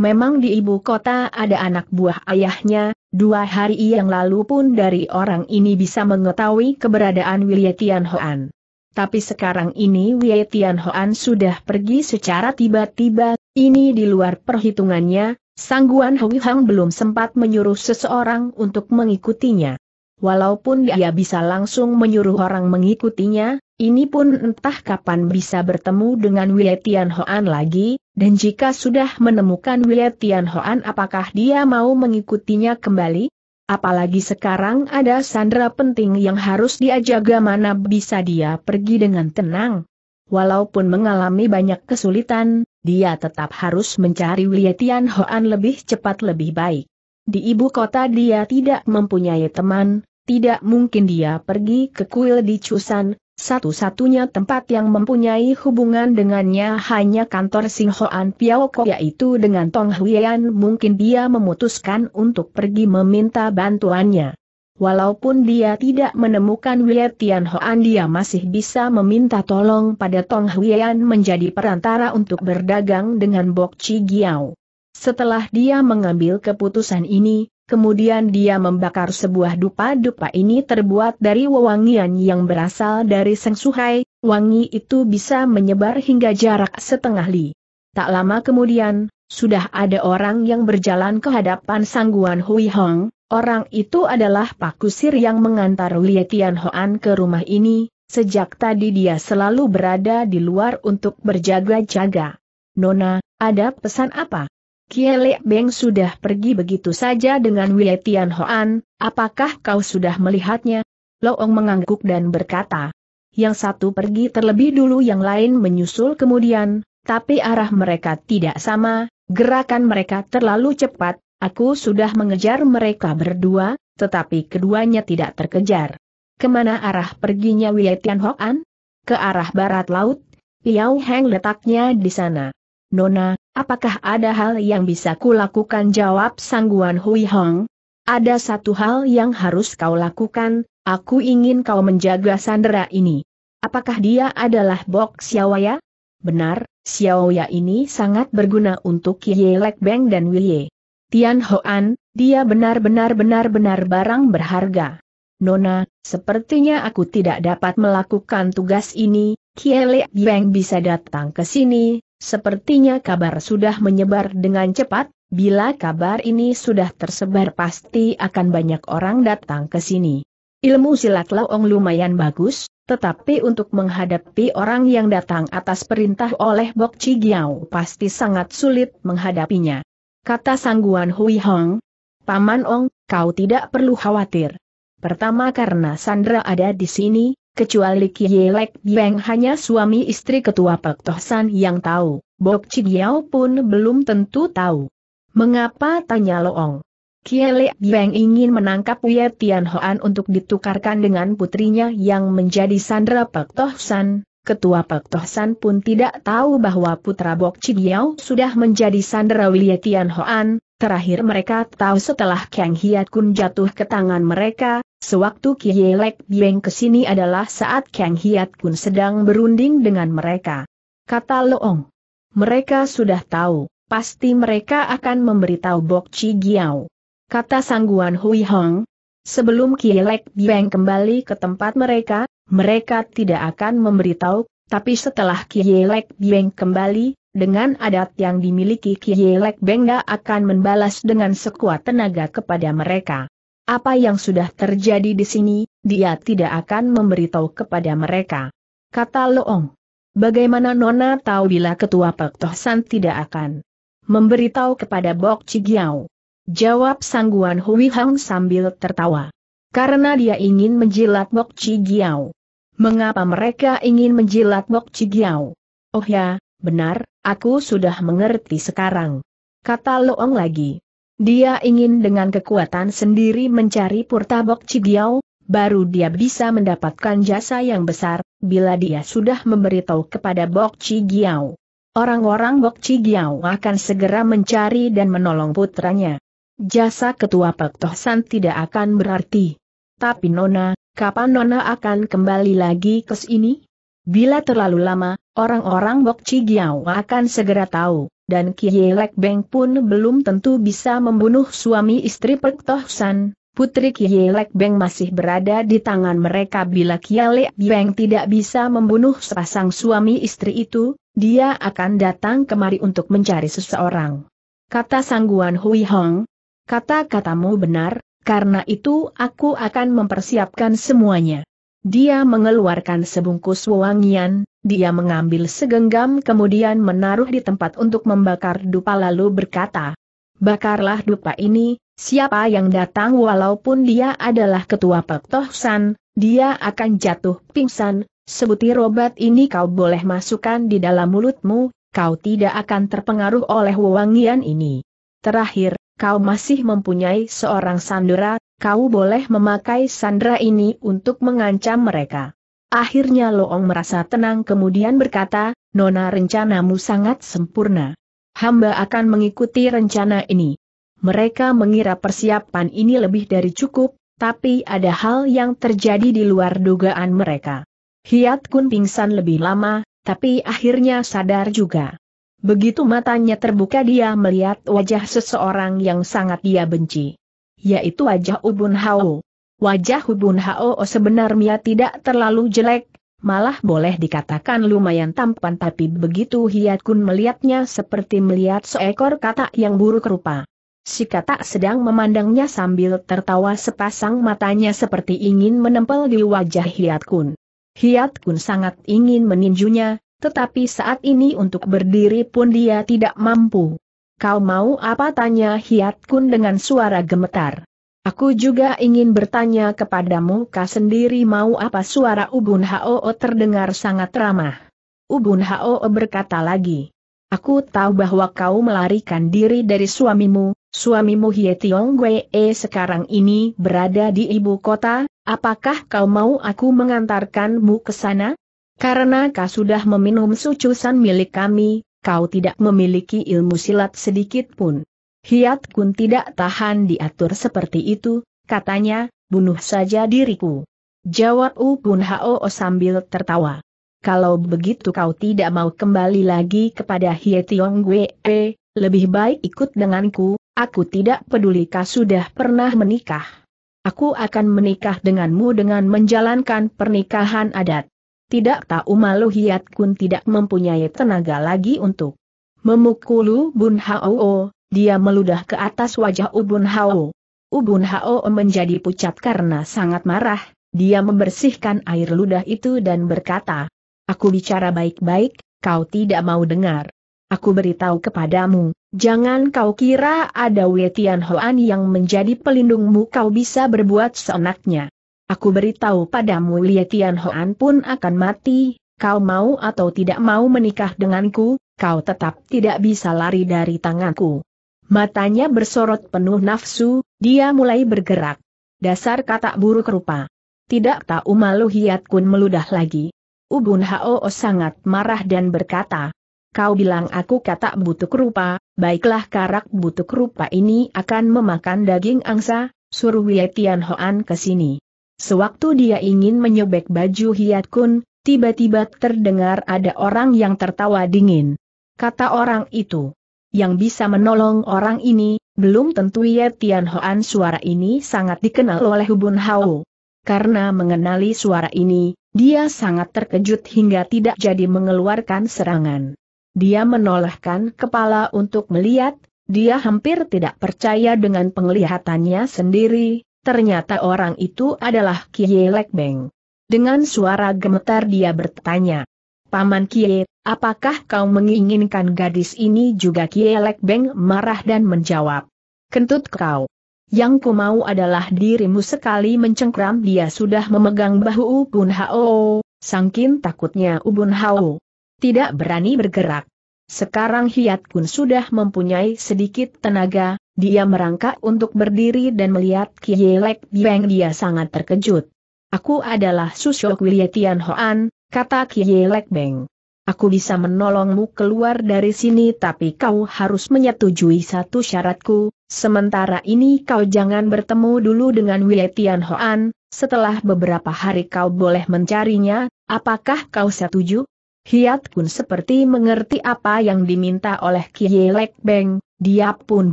Memang di ibu kota ada anak buah ayahnya, dua hari yang lalu pun dari orang ini bisa mengetahui keberadaan Wie Tian Hoan. Tapi sekarang ini Wie Tian Hoan sudah pergi secara tiba-tiba, ini di luar perhitungannya, Sangguan Hui Hang belum sempat menyuruh seseorang untuk mengikutinya. Walaupun dia bisa langsung menyuruh orang mengikutinya, ini pun entah kapan bisa bertemu dengan Willetian Hoan lagi, dan jika sudah menemukan Willetian Hoan apakah dia mau mengikutinya kembali? Apalagi sekarang ada sandera penting yang harus dia jaga mana bisa dia pergi dengan tenang walaupun mengalami banyak kesulitan, dia tetap harus mencari Wei Tian Hoan lebih cepat lebih baik. Di ibu kota dia tidak mempunyai teman, tidak mungkin dia pergi ke kuil di Chusan, satu-satunya tempat yang mempunyai hubungan dengannya hanya kantor Sing Hoan Piaoko yaitu dengan Tong Huian mungkin dia memutuskan untuk pergi meminta bantuannya. Walaupun dia tidak menemukan Wei Tianhoan dia masih bisa meminta tolong pada Tong Huian menjadi perantara untuk berdagang dengan Bok Chi Giao. Setelah dia mengambil keputusan ini, kemudian dia membakar sebuah dupa-dupa ini terbuat dari wewangian yang berasal dari Seng Suhai, wangi itu bisa menyebar hingga jarak setengah li. Tak lama kemudian, sudah ada orang yang berjalan ke hadapan sangguan Hui Hong, Orang itu adalah Pak Kusir yang mengantar Lie Tianhoan ke rumah ini, sejak tadi dia selalu berada di luar untuk berjaga-jaga. Nona, ada pesan apa? Kielek Beng sudah pergi begitu saja dengan Wile Tianhoan, apakah kau sudah melihatnya? Loong mengangguk dan berkata. Yang satu pergi terlebih dulu yang lain menyusul kemudian, tapi arah mereka tidak sama, gerakan mereka terlalu cepat, Aku sudah mengejar mereka berdua, tetapi keduanya tidak terkejar. Kemana arah perginya Wei Hoan? Ke arah barat laut, Piao Heng letaknya di sana. Nona, apakah ada hal yang bisa kulakukan jawab sangguan Hui Hong? Ada satu hal yang harus kau lakukan, aku ingin kau menjaga sandera ini. Apakah dia adalah Bok Xiaoya? Benar, Xiaoya ini sangat berguna untuk Ye Lek Beng dan Wilye. Tian Hoan, dia benar-benar benar-benar barang berharga. Nona, sepertinya aku tidak dapat melakukan tugas ini, Kiele yang bisa datang ke sini, sepertinya kabar sudah menyebar dengan cepat, bila kabar ini sudah tersebar pasti akan banyak orang datang ke sini. Ilmu silat Laong lumayan bagus, tetapi untuk menghadapi orang yang datang atas perintah oleh Bok Giao pasti sangat sulit menghadapinya kata sangguan Hui Hong. Paman Ong, kau tidak perlu khawatir. Pertama karena Sandra ada di sini, kecuali Kielek Bieng hanya suami istri ketua Pak Tohsan yang tahu, Bok Chigiao pun belum tentu tahu. Mengapa tanya Loong? Kielek Bieng ingin menangkap Wei Hoan untuk ditukarkan dengan putrinya yang menjadi Sandra Pak Tohsan, Ketua Pak Tohsan pun tidak tahu bahwa putra Bok Chigiao sudah menjadi sandera Wilya Tian Hoan, terakhir mereka tahu setelah Kang Hiat Kun jatuh ke tangan mereka, sewaktu Kie Lek Bieng kesini adalah saat Kang Hiat Kun sedang berunding dengan mereka. Kata Loong. Mereka sudah tahu, pasti mereka akan memberitahu Bok Chigiao. Kata Sangguan Hui Hong. Sebelum Kie Lek Bieng kembali ke tempat mereka, mereka tidak akan memberitahu, tapi setelah Kielek Beng kembali, dengan adat yang dimiliki Kielek tidak akan membalas dengan sekuat tenaga kepada mereka. Apa yang sudah terjadi di sini, dia tidak akan memberitahu kepada mereka. Kata Loong. Bagaimana Nona tahu bila ketua Pek Tohsan tidak akan memberitahu kepada Bok Cigiao? Jawab sangguan Hui Hang sambil tertawa. Karena dia ingin menjilat Bok Cigiao. Mengapa mereka ingin menjilat Bok Cigiao? Oh ya, benar, aku sudah mengerti sekarang. Kata Loong lagi. Dia ingin dengan kekuatan sendiri mencari Purta Mok Cigiao, baru dia bisa mendapatkan jasa yang besar, bila dia sudah memberitahu kepada Bok Cigiao. Orang-orang Bok Cigiao akan segera mencari dan menolong putranya. Jasa ketua Pak Tohsan tidak akan berarti. Tapi Nona, kapan Nona akan kembali lagi ke sini? Bila terlalu lama, orang-orang Bok Cigiao akan segera tahu, dan Kie Lek Beng pun belum tentu bisa membunuh suami istri Perk Toh San. Putri Kie Lek Beng masih berada di tangan mereka bila Kie Lek Beng tidak bisa membunuh sepasang suami istri itu, dia akan datang kemari untuk mencari seseorang. Kata Sangguan Hui Hong, kata-katamu benar, karena itu aku akan mempersiapkan semuanya. Dia mengeluarkan sebungkus wewangian, dia mengambil segenggam kemudian menaruh di tempat untuk membakar dupa lalu berkata, Bakarlah dupa ini, siapa yang datang walaupun dia adalah ketua Pektohsan, dia akan jatuh pingsan, sebutir obat ini kau boleh masukkan di dalam mulutmu, kau tidak akan terpengaruh oleh wewangian ini. Terakhir, kau masih mempunyai seorang sandera, kau boleh memakai sandera ini untuk mengancam mereka. Akhirnya Loong merasa tenang kemudian berkata, Nona rencanamu sangat sempurna. Hamba akan mengikuti rencana ini. Mereka mengira persiapan ini lebih dari cukup, tapi ada hal yang terjadi di luar dugaan mereka. Hiat Kun pingsan lebih lama, tapi akhirnya sadar juga. Begitu matanya terbuka dia melihat wajah seseorang yang sangat dia benci. Yaitu wajah Ubun Hao. Wajah Ubun Hao oh, sebenarnya tidak terlalu jelek, malah boleh dikatakan lumayan tampan tapi begitu Hiat Kun melihatnya seperti melihat seekor katak yang buruk rupa. Si katak sedang memandangnya sambil tertawa sepasang matanya seperti ingin menempel di wajah Hiat Kun. Hiat Kun sangat ingin meninjunya, tetapi saat ini untuk berdiri pun dia tidak mampu. Kau mau apa tanya Hiat Kun dengan suara gemetar. Aku juga ingin bertanya kepadamu kau sendiri mau apa suara Ubun Hao terdengar sangat ramah. Ubun Hao berkata lagi. Aku tahu bahwa kau melarikan diri dari suamimu, suamimu Hie Tiong Wei e sekarang ini berada di ibu kota, apakah kau mau aku mengantarkanmu ke sana? Karena kau sudah meminum sucusan milik kami, kau tidak memiliki ilmu silat sedikit pun. Hiat Kun tidak tahan diatur seperti itu, katanya, bunuh saja diriku. Jawab U Bun Hao sambil tertawa. Kalau begitu kau tidak mau kembali lagi kepada Yong Wei, eh, lebih baik ikut denganku, aku tidak peduli kau sudah pernah menikah. Aku akan menikah denganmu dengan menjalankan pernikahan adat. Tidak tahu malu Hiat Kun tidak mempunyai tenaga lagi untuk memukul ubun Hao, dia meludah ke atas wajah Ubun Hao. Ubun Hao menjadi pucat karena sangat marah, dia membersihkan air ludah itu dan berkata, Aku bicara baik-baik, kau tidak mau dengar. Aku beritahu kepadamu, jangan kau kira ada Wetian Hoan yang menjadi pelindungmu kau bisa berbuat seenaknya. Aku beritahu padamu Lie Tian Hoan pun akan mati, kau mau atau tidak mau menikah denganku, kau tetap tidak bisa lari dari tanganku. Matanya bersorot penuh nafsu, dia mulai bergerak. Dasar kata buruk rupa. Tidak tahu malu Hiat Kun meludah lagi. Ubun Hao sangat marah dan berkata, Kau bilang aku kata butuk rupa, baiklah karak butuk rupa ini akan memakan daging angsa, suruh Wei Tian Hoan ke sini. Sewaktu dia ingin menyobek baju Hiat Kun, tiba-tiba terdengar ada orang yang tertawa dingin. Kata orang itu, yang bisa menolong orang ini, belum tentu ya Tian Hoan suara ini sangat dikenal oleh Hubun Hao. Karena mengenali suara ini, dia sangat terkejut hingga tidak jadi mengeluarkan serangan. Dia menolehkan kepala untuk melihat, dia hampir tidak percaya dengan penglihatannya sendiri, Ternyata orang itu adalah Kie Lek Beng. Dengan suara gemetar dia bertanya, Paman Kie, apakah kau menginginkan gadis ini juga Kie Lek Beng marah dan menjawab, Kentut kau. Yang ku mau adalah dirimu sekali mencengkram dia sudah memegang bahu Ubun Hao, sangkin takutnya Ubun Hao. Tidak berani bergerak. Sekarang Hiat Kun sudah mempunyai sedikit tenaga, dia merangkak untuk berdiri dan melihat Kielek Bieng dia sangat terkejut. Aku adalah Susyok Wilietian Hoan, kata Kielek Beng. Aku bisa menolongmu keluar dari sini tapi kau harus menyetujui satu syaratku, sementara ini kau jangan bertemu dulu dengan Wilietian Hoan, setelah beberapa hari kau boleh mencarinya, apakah kau setuju? Hiat pun seperti mengerti apa yang diminta oleh Kielek Beng, dia pun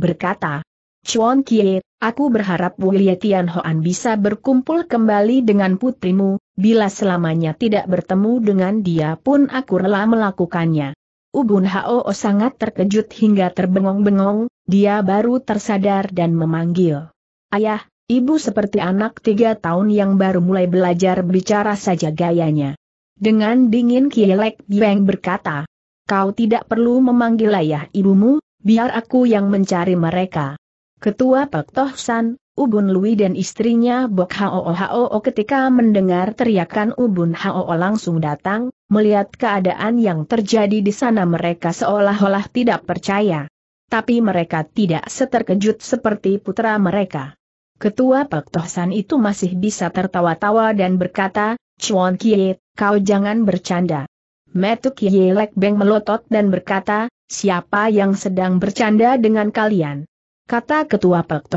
berkata, Chuan Kie, aku berharap Wulia Hoan bisa berkumpul kembali dengan putrimu, bila selamanya tidak bertemu dengan dia pun aku rela melakukannya. Ubun Hao sangat terkejut hingga terbengong-bengong, dia baru tersadar dan memanggil. Ayah, ibu seperti anak tiga tahun yang baru mulai belajar bicara saja gayanya. Dengan dingin Kielek Bieng berkata, kau tidak perlu memanggil ayah ibumu, Biar aku yang mencari mereka. Ketua Pak Tohsan, San, Ubun Lui dan istrinya Bok Hao Hao ketika mendengar teriakan Ubun Hao langsung datang, melihat keadaan yang terjadi di sana mereka seolah-olah tidak percaya. Tapi mereka tidak seterkejut seperti putra mereka. Ketua Pak Tohsan itu masih bisa tertawa-tawa dan berkata, Chuan Kie, kau jangan bercanda. Metuk Yelek Beng melotot dan berkata, Siapa yang sedang bercanda dengan kalian? Kata Ketua Pek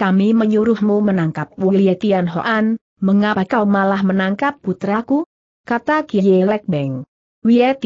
Kami menyuruhmu menangkap Wilye Tian Hoan, mengapa kau malah menangkap putraku? Kata Kiye Lek Beng. Wilye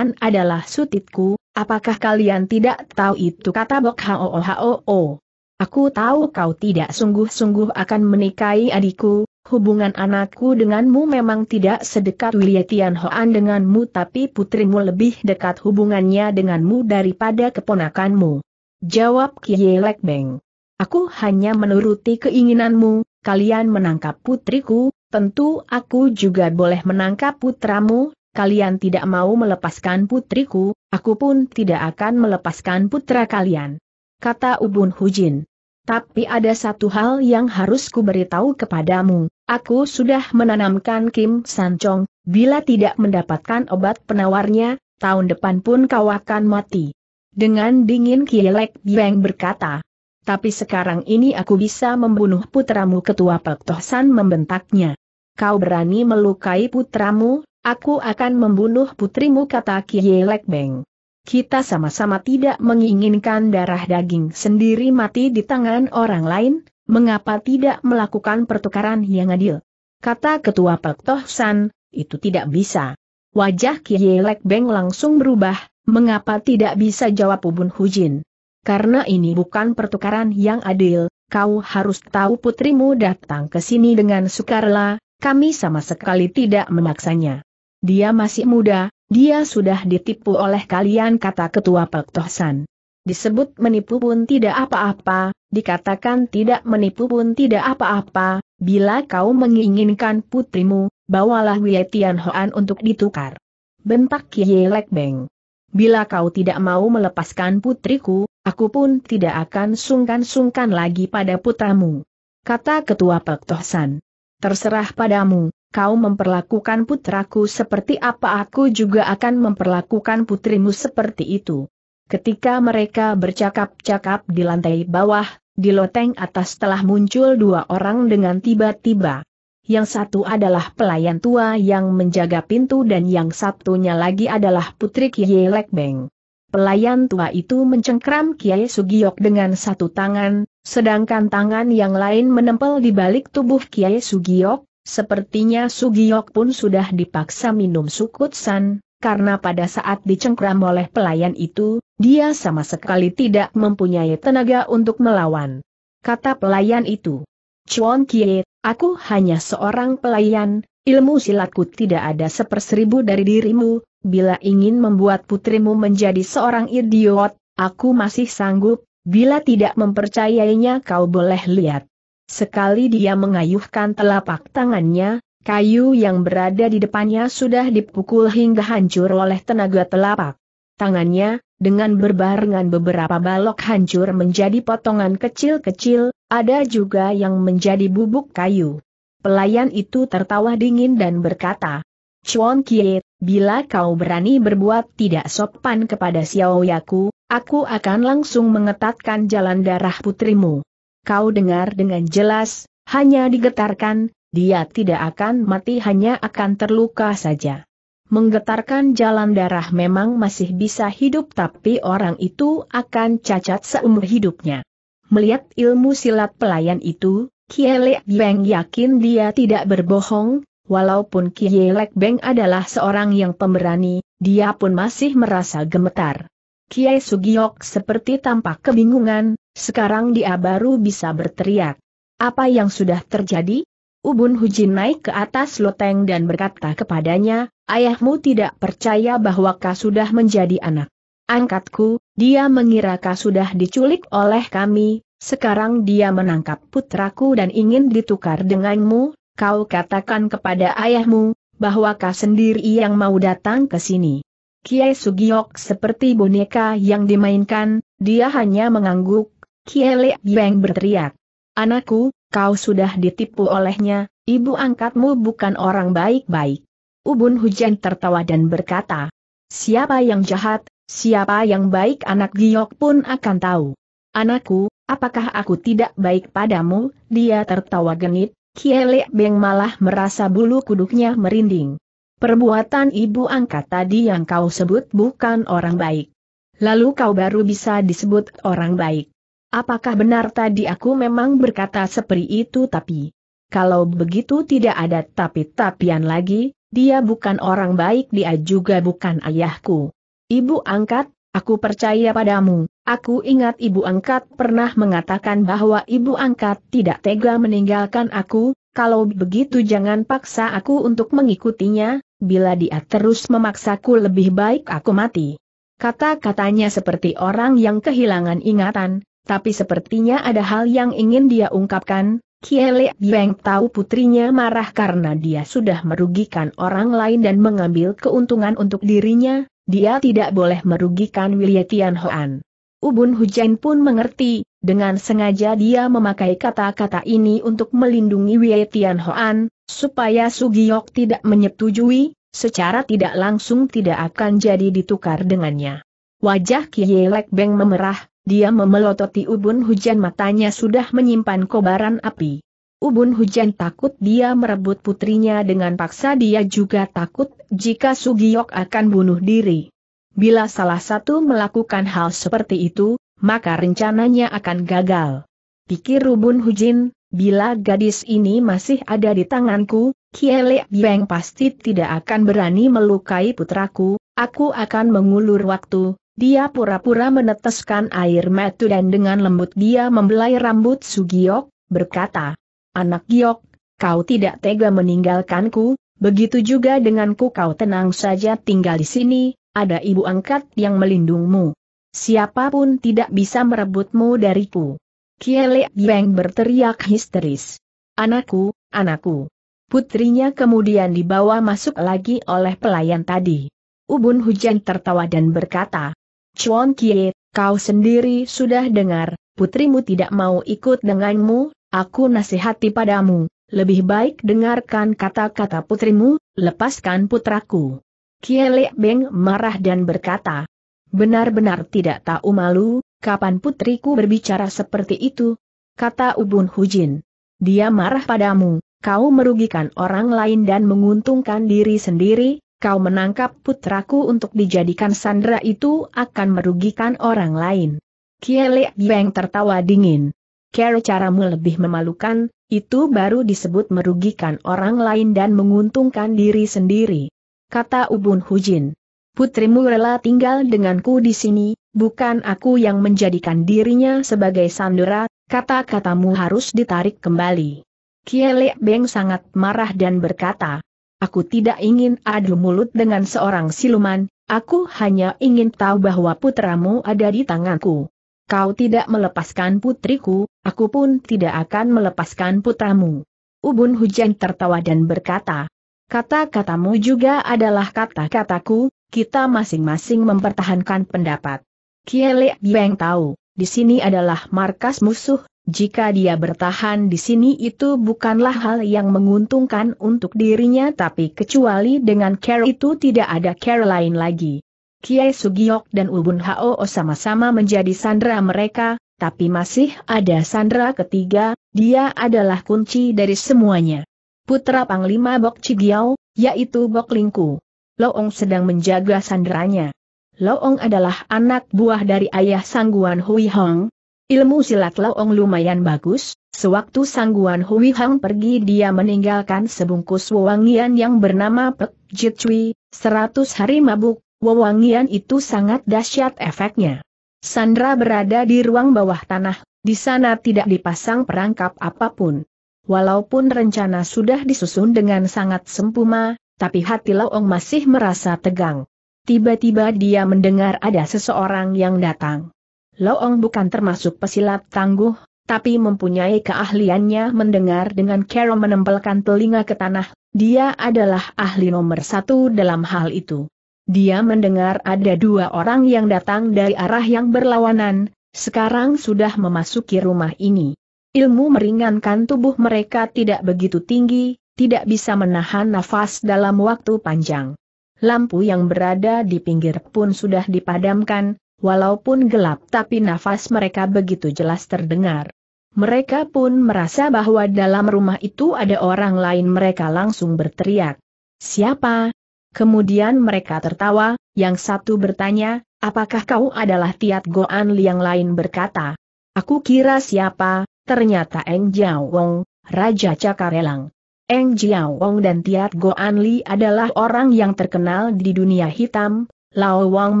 adalah sutitku, apakah kalian tidak tahu itu kata Bok Hao Hao Aku tahu kau tidak sungguh-sungguh akan menikahi adikku, hubungan anakku denganmu memang tidak sedekat Wilya Hoan denganmu tapi putrimu lebih dekat hubungannya denganmu daripada keponakanmu. Jawab Kiye Lek Beng. Aku hanya menuruti keinginanmu, kalian menangkap putriku, tentu aku juga boleh menangkap putramu, kalian tidak mau melepaskan putriku, aku pun tidak akan melepaskan putra kalian. Kata Ubun Hujin. Tapi ada satu hal yang harus beritahu kepadamu, Aku sudah menanamkan Kim San bila tidak mendapatkan obat penawarnya, tahun depan pun kau akan mati. Dengan dingin Kielek Biang berkata. Tapi sekarang ini aku bisa membunuh putramu ketua Pek San membentaknya. Kau berani melukai putramu, aku akan membunuh putrimu kata Kielek Beng. Kita sama-sama tidak menginginkan darah daging sendiri mati di tangan orang lain, mengapa tidak melakukan pertukaran yang adil? Kata Ketua Pak Toh San, itu tidak bisa. Wajah Kiye Lek Beng langsung berubah, mengapa tidak bisa jawab Ubun Hujin? Karena ini bukan pertukaran yang adil, kau harus tahu putrimu datang ke sini dengan sukarela, kami sama sekali tidak memaksanya. Dia masih muda, dia sudah ditipu oleh kalian kata Ketua Pak Toh San. Disebut menipu pun tidak apa-apa, dikatakan tidak menipu pun tidak apa-apa, bila kau menginginkan putrimu, bawalah Wei Tianhoan untuk ditukar. Bentak Ye Lek Beng. Bila kau tidak mau melepaskan putriku, aku pun tidak akan sungkan-sungkan lagi pada putramu. Kata Ketua Pek Tohsan. Terserah padamu, kau memperlakukan putraku seperti apa aku juga akan memperlakukan putrimu seperti itu. Ketika mereka bercakap-cakap di lantai bawah, di loteng atas telah muncul dua orang dengan tiba-tiba. Yang satu adalah pelayan tua yang menjaga pintu dan yang satunya lagi adalah putri Kiai Lekbeng. Pelayan tua itu mencengkram Kiai Sugiyok dengan satu tangan, sedangkan tangan yang lain menempel di balik tubuh Kiai Sugiyok, sepertinya Sugiyok pun sudah dipaksa minum sukut san karena pada saat dicengkram oleh pelayan itu, dia sama sekali tidak mempunyai tenaga untuk melawan. Kata pelayan itu, Chuan Kie, aku hanya seorang pelayan, ilmu silatku tidak ada seperseribu dari dirimu, bila ingin membuat putrimu menjadi seorang idiot, aku masih sanggup, bila tidak mempercayainya kau boleh lihat. Sekali dia mengayuhkan telapak tangannya, Kayu yang berada di depannya sudah dipukul hingga hancur oleh tenaga telapak. Tangannya, dengan berbarengan beberapa balok hancur menjadi potongan kecil-kecil, ada juga yang menjadi bubuk kayu. Pelayan itu tertawa dingin dan berkata, Chuan Kie, bila kau berani berbuat tidak sopan kepada Xiao Yaku, aku akan langsung mengetatkan jalan darah putrimu. Kau dengar dengan jelas, hanya digetarkan, dia tidak akan mati hanya akan terluka saja. Menggetarkan jalan darah memang masih bisa hidup tapi orang itu akan cacat seumur hidupnya. Melihat ilmu silat pelayan itu, Kielek Beng yakin dia tidak berbohong, walaupun Kielek Beng adalah seorang yang pemberani, dia pun masih merasa gemetar. Kie Sugiok seperti tampak kebingungan, sekarang dia baru bisa berteriak. Apa yang sudah terjadi? Ubun Hujin naik ke atas loteng dan berkata kepadanya, ayahmu tidak percaya bahwa kau sudah menjadi anak. Angkatku, dia mengira kau sudah diculik oleh kami, sekarang dia menangkap putraku dan ingin ditukar denganmu, kau katakan kepada ayahmu, bahwa kau sendiri yang mau datang ke sini. Kiai Sugiok seperti boneka yang dimainkan, dia hanya mengangguk, Kiai Lek berteriak. Anakku, Kau sudah ditipu olehnya, ibu angkatmu bukan orang baik-baik. Ubun hujan tertawa dan berkata, Siapa yang jahat, siapa yang baik anak giok pun akan tahu. Anakku, apakah aku tidak baik padamu, dia tertawa genit, Kielek Beng malah merasa bulu kuduknya merinding. Perbuatan ibu angkat tadi yang kau sebut bukan orang baik. Lalu kau baru bisa disebut orang baik. Apakah benar tadi aku memang berkata seperti itu tapi... Kalau begitu tidak ada tapi-tapian lagi, dia bukan orang baik dia juga bukan ayahku. Ibu angkat, aku percaya padamu, aku ingat ibu angkat pernah mengatakan bahwa ibu angkat tidak tega meninggalkan aku, kalau begitu jangan paksa aku untuk mengikutinya, bila dia terus memaksaku lebih baik aku mati. Kata-katanya seperti orang yang kehilangan ingatan, tapi sepertinya ada hal yang ingin dia ungkapkan. Kiele Biang tahu putrinya marah karena dia sudah merugikan orang lain dan mengambil keuntungan untuk dirinya, dia tidak boleh merugikan Wilye Tian Hoan. Ubun Hujan pun mengerti, dengan sengaja dia memakai kata-kata ini untuk melindungi Wilye Tian Hoan, supaya Sugiyok tidak menyetujui, secara tidak langsung tidak akan jadi ditukar dengannya. Wajah Kielek Beng memerah, dia memelototi ubun hujan matanya sudah menyimpan kobaran api. Ubun hujan takut dia merebut putrinya dengan paksa dia juga takut jika Sugiyok akan bunuh diri. Bila salah satu melakukan hal seperti itu, maka rencananya akan gagal. Pikir Ubun Hujin, bila gadis ini masih ada di tanganku, Kiele Beng pasti tidak akan berani melukai putraku, aku akan mengulur waktu, dia pura-pura meneteskan air mata dan dengan lembut dia membelai rambut Sugiok, berkata, Anak Giok, kau tidak tega meninggalkanku, begitu juga denganku kau tenang saja tinggal di sini, ada ibu angkat yang melindungmu. Siapapun tidak bisa merebutmu dariku. Kiele Beng berteriak histeris. Anakku, anakku. Putrinya kemudian dibawa masuk lagi oleh pelayan tadi. Ubun hujan tertawa dan berkata, Chuan Kie, kau sendiri sudah dengar, putrimu tidak mau ikut denganmu, aku nasihati padamu, lebih baik dengarkan kata-kata putrimu, lepaskan putraku. Kie Lek Beng marah dan berkata, benar-benar tidak tahu malu, kapan putriku berbicara seperti itu? Kata Ubun Hujin. Dia marah padamu, kau merugikan orang lain dan menguntungkan diri sendiri, kau menangkap putraku untuk dijadikan sandera itu akan merugikan orang lain. Kiele Beng tertawa dingin. Kero caramu lebih memalukan, itu baru disebut merugikan orang lain dan menguntungkan diri sendiri. Kata Ubun Hujin. Putrimu rela tinggal denganku di sini, bukan aku yang menjadikan dirinya sebagai sandera, kata-katamu harus ditarik kembali. Kiele Beng sangat marah dan berkata, Aku tidak ingin adu mulut dengan seorang siluman, aku hanya ingin tahu bahwa putramu ada di tanganku. Kau tidak melepaskan putriku, aku pun tidak akan melepaskan putramu. Ubun hujan tertawa dan berkata, Kata-katamu juga adalah kata-kataku, kita masing-masing mempertahankan pendapat. Kielek Beng tahu, di sini adalah markas musuh, jika dia bertahan di sini itu bukanlah hal yang menguntungkan untuk dirinya tapi kecuali dengan care itu tidak ada care lain lagi. Kiai Sugiok dan Ubun Hao sama-sama menjadi sandera mereka, tapi masih ada sandera ketiga, dia adalah kunci dari semuanya. Putra Panglima Bok Cigiao, yaitu Bok Lingku. Loong sedang menjaga sandranya. Loong adalah anak buah dari ayah Sangguan Hui Hong, Ilmu silat Laong lumayan bagus, sewaktu Sangguan Hui Hang pergi dia meninggalkan sebungkus wewangian yang bernama Pek Jit Cui, seratus hari mabuk, wewangian itu sangat dahsyat efeknya. Sandra berada di ruang bawah tanah, di sana tidak dipasang perangkap apapun. Walaupun rencana sudah disusun dengan sangat sempurna, tapi hati Laong masih merasa tegang. Tiba-tiba dia mendengar ada seseorang yang datang. Loong bukan termasuk pesilat tangguh, tapi mempunyai keahliannya mendengar dengan kero menempelkan telinga ke tanah, dia adalah ahli nomor satu dalam hal itu. Dia mendengar ada dua orang yang datang dari arah yang berlawanan, sekarang sudah memasuki rumah ini. Ilmu meringankan tubuh mereka tidak begitu tinggi, tidak bisa menahan nafas dalam waktu panjang. Lampu yang berada di pinggir pun sudah dipadamkan, Walaupun gelap tapi nafas mereka begitu jelas terdengar. Mereka pun merasa bahwa dalam rumah itu ada orang lain mereka langsung berteriak. Siapa? Kemudian mereka tertawa, yang satu bertanya, apakah kau adalah Tiat Goan yang lain berkata. Aku kira siapa, ternyata Eng Jiao Wong, Raja Cakarelang. Eng Jiao Wong dan Tiat Goan Li adalah orang yang terkenal di dunia hitam, Lao Wang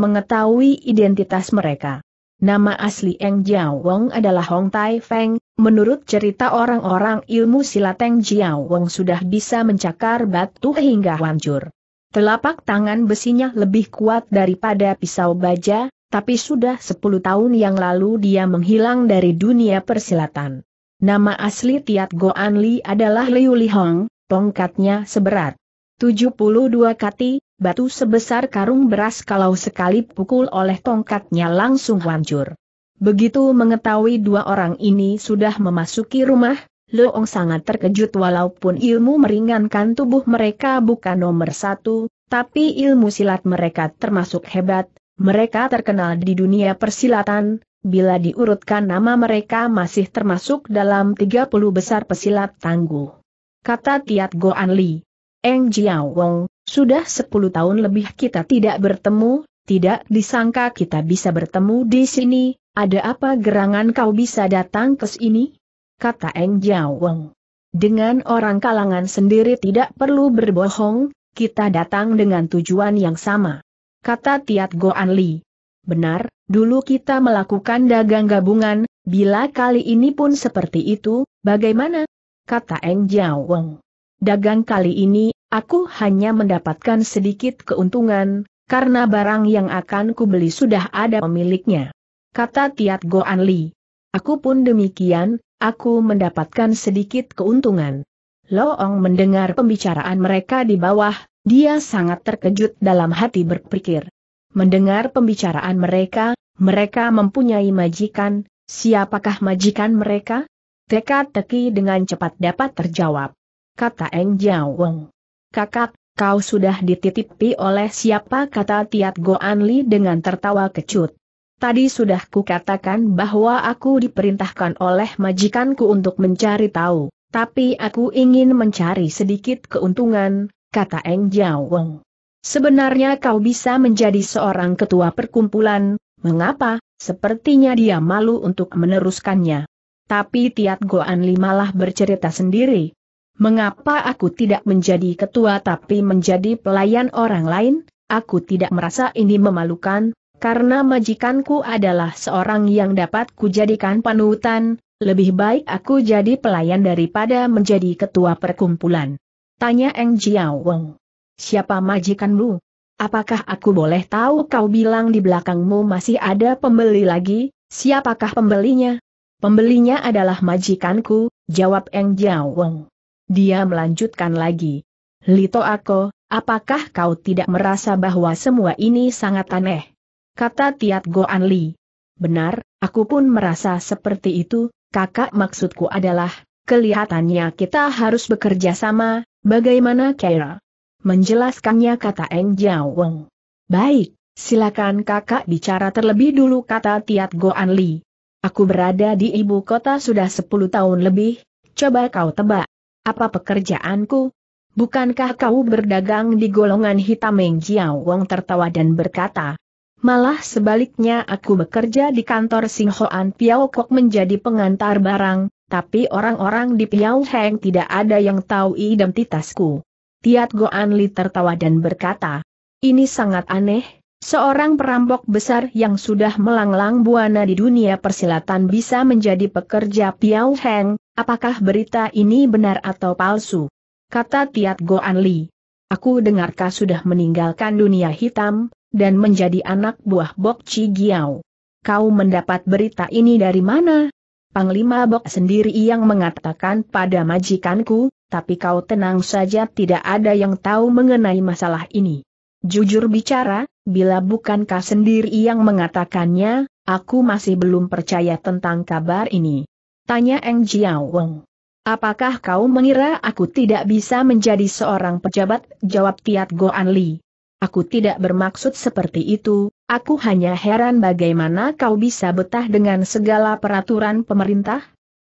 mengetahui identitas mereka. Nama asli Eng Jiao Wang adalah Hong Tai Feng, menurut cerita orang-orang ilmu silat Eng Jiao Wang sudah bisa mencakar batu hingga hancur. Telapak tangan besinya lebih kuat daripada pisau baja, tapi sudah 10 tahun yang lalu dia menghilang dari dunia persilatan. Nama asli Tiat Goan Li adalah Liu Li Hong, tongkatnya seberat 72 kati, batu sebesar karung beras kalau sekali pukul oleh tongkatnya langsung hancur. Begitu mengetahui dua orang ini sudah memasuki rumah, Loong sangat terkejut walaupun ilmu meringankan tubuh mereka bukan nomor satu, tapi ilmu silat mereka termasuk hebat, mereka terkenal di dunia persilatan, bila diurutkan nama mereka masih termasuk dalam 30 besar pesilat tangguh. Kata Tiat Goan Li. Eng Jiao Wong, sudah 10 tahun lebih kita tidak bertemu, tidak disangka kita bisa bertemu di sini, ada apa gerangan kau bisa datang ke sini? Kata Eng Jiaweng. Dengan orang kalangan sendiri tidak perlu berbohong, kita datang dengan tujuan yang sama. Kata Tiat Goan Li. Benar, dulu kita melakukan dagang gabungan, bila kali ini pun seperti itu, bagaimana? Kata Eng Jiaweng. Dagang kali ini Aku hanya mendapatkan sedikit keuntungan, karena barang yang akan kubeli sudah ada pemiliknya. Kata Tiat Goan Li. Aku pun demikian, aku mendapatkan sedikit keuntungan. Loong mendengar pembicaraan mereka di bawah, dia sangat terkejut dalam hati berpikir. Mendengar pembicaraan mereka, mereka mempunyai majikan, siapakah majikan mereka? Teka-teki dengan cepat dapat terjawab. Kata Eng Jiao Wong kakak, kau sudah dititipi oleh siapa kata Tiat Goan Li dengan tertawa kecut. Tadi sudah kukatakan bahwa aku diperintahkan oleh majikanku untuk mencari tahu, tapi aku ingin mencari sedikit keuntungan, kata Eng Jiao Wong. Sebenarnya kau bisa menjadi seorang ketua perkumpulan, mengapa, sepertinya dia malu untuk meneruskannya. Tapi Tiat Goan Li malah bercerita sendiri, Mengapa aku tidak menjadi ketua tapi menjadi pelayan orang lain? Aku tidak merasa ini memalukan, karena majikanku adalah seorang yang dapat kujadikan panutan, lebih baik aku jadi pelayan daripada menjadi ketua perkumpulan. Tanya Eng Jiao Wong. Siapa majikanmu? Apakah aku boleh tahu kau bilang di belakangmu masih ada pembeli lagi? Siapakah pembelinya? Pembelinya adalah majikanku, jawab Eng Jiao Wong. Dia melanjutkan lagi. Lito Ako, apakah kau tidak merasa bahwa semua ini sangat aneh? Kata Tiat Goan Li. Benar, aku pun merasa seperti itu, kakak maksudku adalah, kelihatannya kita harus bekerja sama, bagaimana kira? Menjelaskannya kata Eng Jiao Wong. Baik, silakan kakak bicara terlebih dulu kata Tiat Goan Li. Aku berada di ibu kota sudah 10 tahun lebih, coba kau tebak, apa pekerjaanku? Bukankah kau berdagang di golongan hitam Meng Jiao Wong tertawa dan berkata, Malah sebaliknya aku bekerja di kantor Hoan Piao Kok menjadi pengantar barang, tapi orang-orang di Piao Heng tidak ada yang tahu identitasku. Tiat Goan Li tertawa dan berkata, ini sangat aneh, seorang perampok besar yang sudah melanglang buana di dunia persilatan bisa menjadi pekerja Piao Heng, Apakah berita ini benar atau palsu? Kata Tiat Goan Li. Aku dengarkah sudah meninggalkan dunia hitam, dan menjadi anak buah Bok Chi Giao. Kau mendapat berita ini dari mana? Panglima Bok sendiri yang mengatakan pada majikanku, tapi kau tenang saja tidak ada yang tahu mengenai masalah ini. Jujur bicara, bila bukan kau sendiri yang mengatakannya, aku masih belum percaya tentang kabar ini. Tanya Eng Jiao weng. Apakah kau mengira aku tidak bisa menjadi seorang pejabat? Jawab Tiat an Li. Aku tidak bermaksud seperti itu, aku hanya heran bagaimana kau bisa betah dengan segala peraturan pemerintah?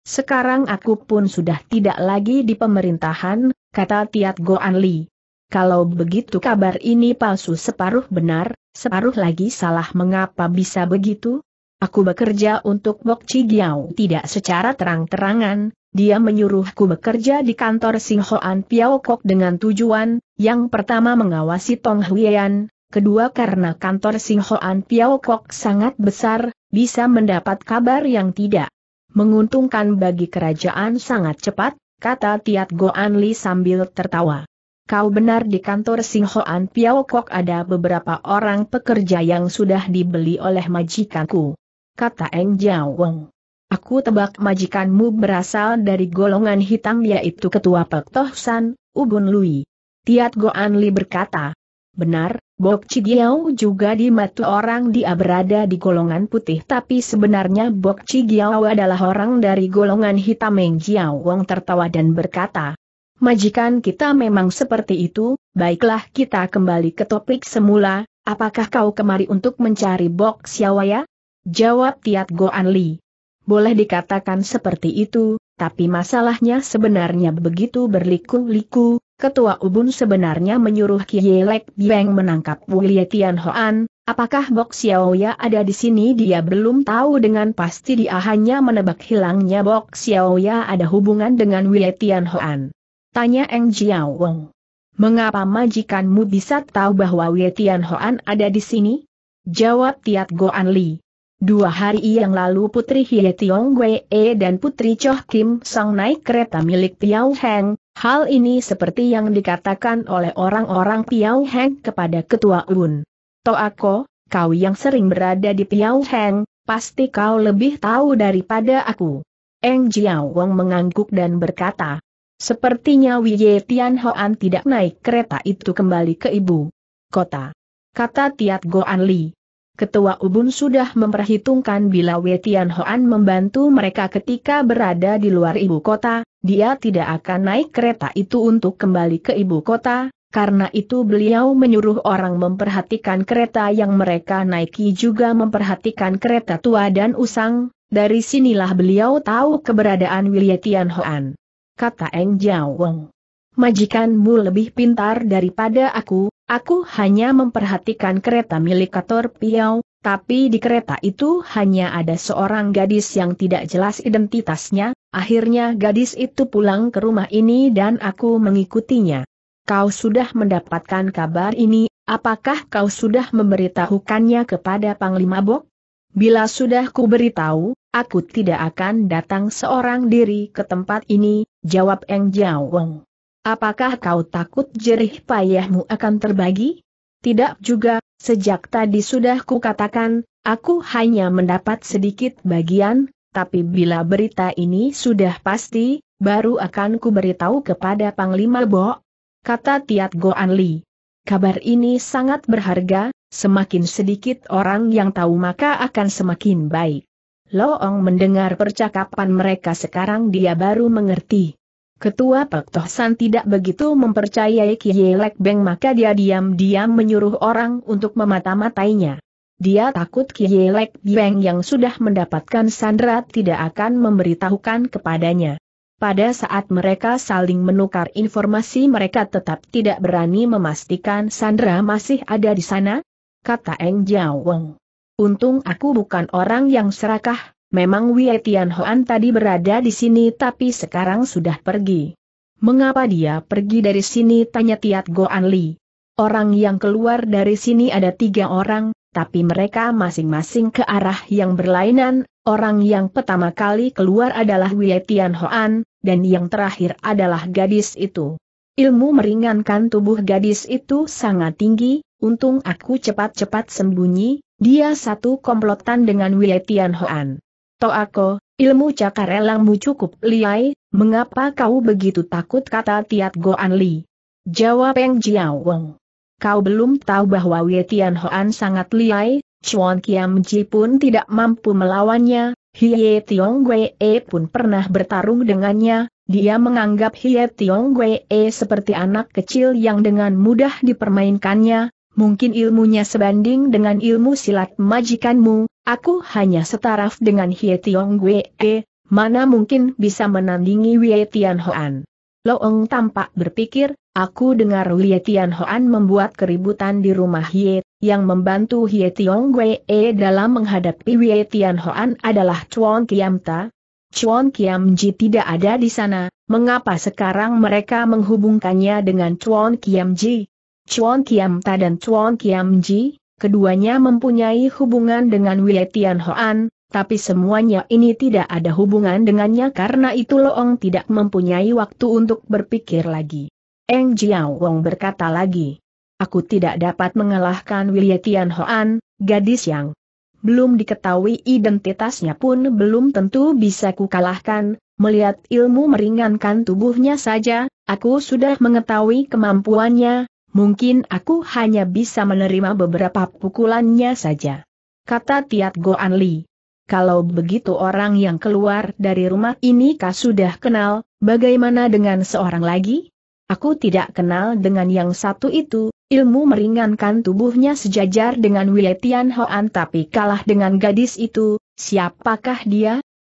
Sekarang aku pun sudah tidak lagi di pemerintahan, kata Tiat an Li. Kalau begitu kabar ini palsu separuh benar, separuh lagi salah mengapa bisa begitu? Aku bekerja untuk Mok Chigiao tidak secara terang-terangan, dia menyuruhku bekerja di kantor Singhoan Piaokok dengan tujuan, yang pertama mengawasi Tong Huian, kedua karena kantor Singhoan Piaokok sangat besar, bisa mendapat kabar yang tidak menguntungkan bagi kerajaan sangat cepat, kata Tiat Goan Li sambil tertawa. Kau benar di kantor Singhoan Piaokok ada beberapa orang pekerja yang sudah dibeli oleh majikanku kata Eng Jiao Wong. Aku tebak majikanmu berasal dari golongan hitam yaitu Ketua Pek Toh San, Ubun Lui. Tiat Goan Li berkata, Benar, Bok Cigiao juga di mata orang dia berada di golongan putih tapi sebenarnya Bok Cigiao adalah orang dari golongan hitam Eng Jiao Wong tertawa dan berkata, Majikan kita memang seperti itu, baiklah kita kembali ke topik semula, apakah kau kemari untuk mencari Bok Xiaowaya? Jawab Tiat Goan Li. Boleh dikatakan seperti itu, tapi masalahnya sebenarnya begitu berliku-liku, Ketua Ubun sebenarnya menyuruh Kielek Lek Bieng menangkap Wulia Tian Hoan, apakah Bok Xiaoya ada di sini dia belum tahu dengan pasti dia hanya menebak hilangnya Bok Xiaoya ada hubungan dengan Wulia Tian Hoan. Tanya Eng Jiao Wong. Mengapa majikanmu bisa tahu bahwa Wulia Tian Hoan ada di sini? Jawab Tiat Goan Li. Dua hari yang lalu Putri Hye Tiong Wee dan Putri Choh Kim Sang naik kereta milik Piao Heng, hal ini seperti yang dikatakan oleh orang-orang Piao Heng kepada Ketua Un. aku, kau yang sering berada di Piao Heng, pasti kau lebih tahu daripada aku. Eng Jiao Wang mengangguk dan berkata, Sepertinya Wei Tian Hoan tidak naik kereta itu kembali ke ibu kota. Kata Tiat Goan Li. Ketua Ubun sudah memperhitungkan bila Wetian Hoan membantu mereka ketika berada di luar ibu kota, dia tidak akan naik kereta itu untuk kembali ke ibu kota, karena itu beliau menyuruh orang memperhatikan kereta yang mereka naiki juga memperhatikan kereta tua dan usang, dari sinilah beliau tahu keberadaan Wilietian Hoan. Kata Eng Jiao Wong. Majikanmu lebih pintar daripada aku, Aku hanya memperhatikan kereta milik Kator Piau, tapi di kereta itu hanya ada seorang gadis yang tidak jelas identitasnya, akhirnya gadis itu pulang ke rumah ini dan aku mengikutinya. Kau sudah mendapatkan kabar ini, apakah kau sudah memberitahukannya kepada Panglima Bok? Bila sudah ku beritahu, aku tidak akan datang seorang diri ke tempat ini, jawab Eng Jiao Wong. Apakah kau takut jerih payahmu akan terbagi? Tidak juga, sejak tadi sudah kukatakan, aku hanya mendapat sedikit bagian, tapi bila berita ini sudah pasti, baru akan kuberitahu kepada Panglima Bo, kata Tiat Goan Li. Kabar ini sangat berharga, semakin sedikit orang yang tahu maka akan semakin baik. Loong mendengar percakapan mereka sekarang dia baru mengerti. Ketua Pak Tohsan tidak begitu mempercayai Kielek Beng maka dia diam-diam menyuruh orang untuk memata-matainya. Dia takut Kielek Beng yang sudah mendapatkan sandra tidak akan memberitahukan kepadanya. Pada saat mereka saling menukar informasi mereka tetap tidak berani memastikan Sandra masih ada di sana, kata Eng Jiaweng. Untung aku bukan orang yang serakah, Memang Wei Tianhuan tadi berada di sini tapi sekarang sudah pergi. Mengapa dia pergi dari sini tanya Tiat Goan Li. Orang yang keluar dari sini ada tiga orang, tapi mereka masing-masing ke arah yang berlainan, orang yang pertama kali keluar adalah Wei Tianhuan, dan yang terakhir adalah gadis itu. Ilmu meringankan tubuh gadis itu sangat tinggi, untung aku cepat-cepat sembunyi, dia satu komplotan dengan Wei Tianhuan. Toako, ilmu cakar elangmu cukup liai, mengapa kau begitu takut kata Tiat Goan Li? Jawab Peng Jiao Kau belum tahu bahwa Wei Tian Hoan sangat liai, Chuan Kiam Ji pun tidak mampu melawannya, Hie Tiong Wei e pun pernah bertarung dengannya, dia menganggap Hie Tiong Wei e seperti anak kecil yang dengan mudah dipermainkannya, mungkin ilmunya sebanding dengan ilmu silat majikanmu, aku hanya setaraf dengan Hie Tiong E, mana mungkin bisa menandingi Wei Tian Hoan. Loong tampak berpikir, aku dengar Wei Tian Hoan membuat keributan di rumah Hie, yang membantu Hie Tiong E dalam menghadapi Wei Tian Hoan adalah Chuan Kiam Ta. Chuan Kiam Ji tidak ada di sana, mengapa sekarang mereka menghubungkannya dengan Chuan Kiam Ji? Chuan Kiam Ta dan Chuan Kiam Ji, keduanya mempunyai hubungan dengan Tian Hoan, tapi semuanya ini tidak ada hubungan dengannya karena itu Loong tidak mempunyai waktu untuk berpikir lagi. Eng Jiao Wong berkata lagi, Aku tidak dapat mengalahkan Tian Hoan, gadis yang belum diketahui identitasnya pun belum tentu bisa kukalahkan, Melihat ilmu meringankan tubuhnya saja, aku sudah mengetahui kemampuannya, mungkin aku hanya bisa menerima beberapa pukulannya saja. Kata Tiat Goan Li. Kalau begitu orang yang keluar dari rumah ini kah sudah kenal, bagaimana dengan seorang lagi? Aku tidak kenal dengan yang satu itu, ilmu meringankan tubuhnya sejajar dengan Tian Hoan tapi kalah dengan gadis itu, siapakah dia?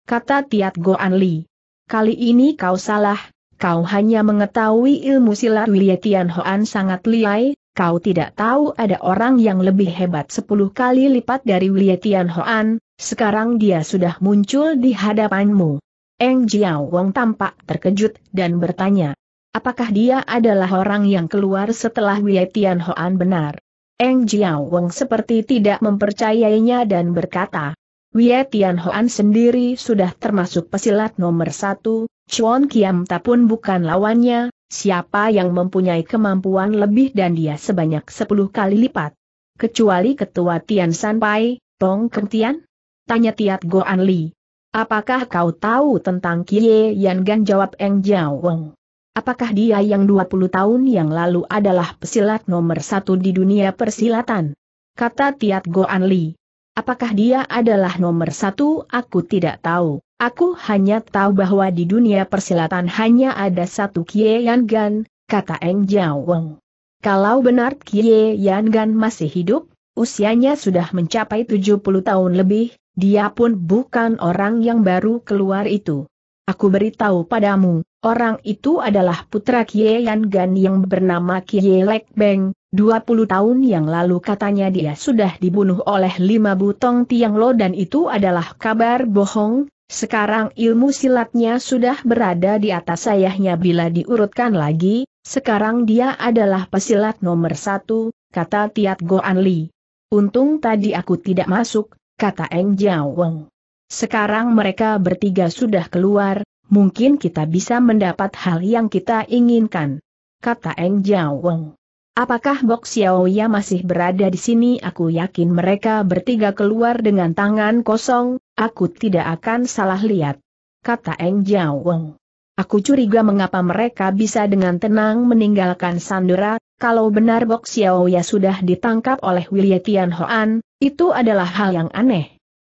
Kata Tiat Goan Li. Kali ini kau salah, kau hanya mengetahui ilmu silat Wilya Tian Hoan sangat liai, kau tidak tahu ada orang yang lebih hebat sepuluh kali lipat dari Wilya Tian Hoan, sekarang dia sudah muncul di hadapanmu. Eng Jiao Wong tampak terkejut dan bertanya, apakah dia adalah orang yang keluar setelah Wilya Tian Hoan benar? Eng Jiao Wong seperti tidak mempercayainya dan berkata, Wei Tian Hoan sendiri sudah termasuk pesilat nomor satu, Chuan Kiam Ta pun bukan lawannya, siapa yang mempunyai kemampuan lebih dan dia sebanyak sepuluh kali lipat. Kecuali ketua Tian Sanpai, Tong Kentian? Tanya Tiat An Li. Apakah kau tahu tentang Kie Yan Gan jawab Eng Jiao Wong? Apakah dia yang 20 tahun yang lalu adalah pesilat nomor satu di dunia persilatan? Kata Tiat An Li. Apakah dia adalah nomor satu? Aku tidak tahu. Aku hanya tahu bahwa di dunia persilatan hanya ada satu Kie Yan Gan, kata Eng Jiao Weng. Kalau benar Kie Yan Gan masih hidup, usianya sudah mencapai 70 tahun lebih, dia pun bukan orang yang baru keluar itu. Aku beritahu padamu, orang itu adalah putra Kie Yan Gan yang bernama Kie Lek Beng, 20 tahun yang lalu katanya dia sudah dibunuh oleh lima butong tiang lo dan itu adalah kabar bohong, sekarang ilmu silatnya sudah berada di atas sayahnya bila diurutkan lagi, sekarang dia adalah pesilat nomor satu, kata Tiat Goan Li. Untung tadi aku tidak masuk, kata Eng Jiao Wang. Sekarang mereka bertiga sudah keluar, mungkin kita bisa mendapat hal yang kita inginkan. Kata Eng Jiao Wong. Apakah Bok Xiaoya masih berada di sini? Aku yakin mereka bertiga keluar dengan tangan kosong, aku tidak akan salah lihat. Kata Eng Jiao Wong. Aku curiga mengapa mereka bisa dengan tenang meninggalkan Sandera, kalau benar Bok Xiaoya sudah ditangkap oleh William Tian Hoan, itu adalah hal yang aneh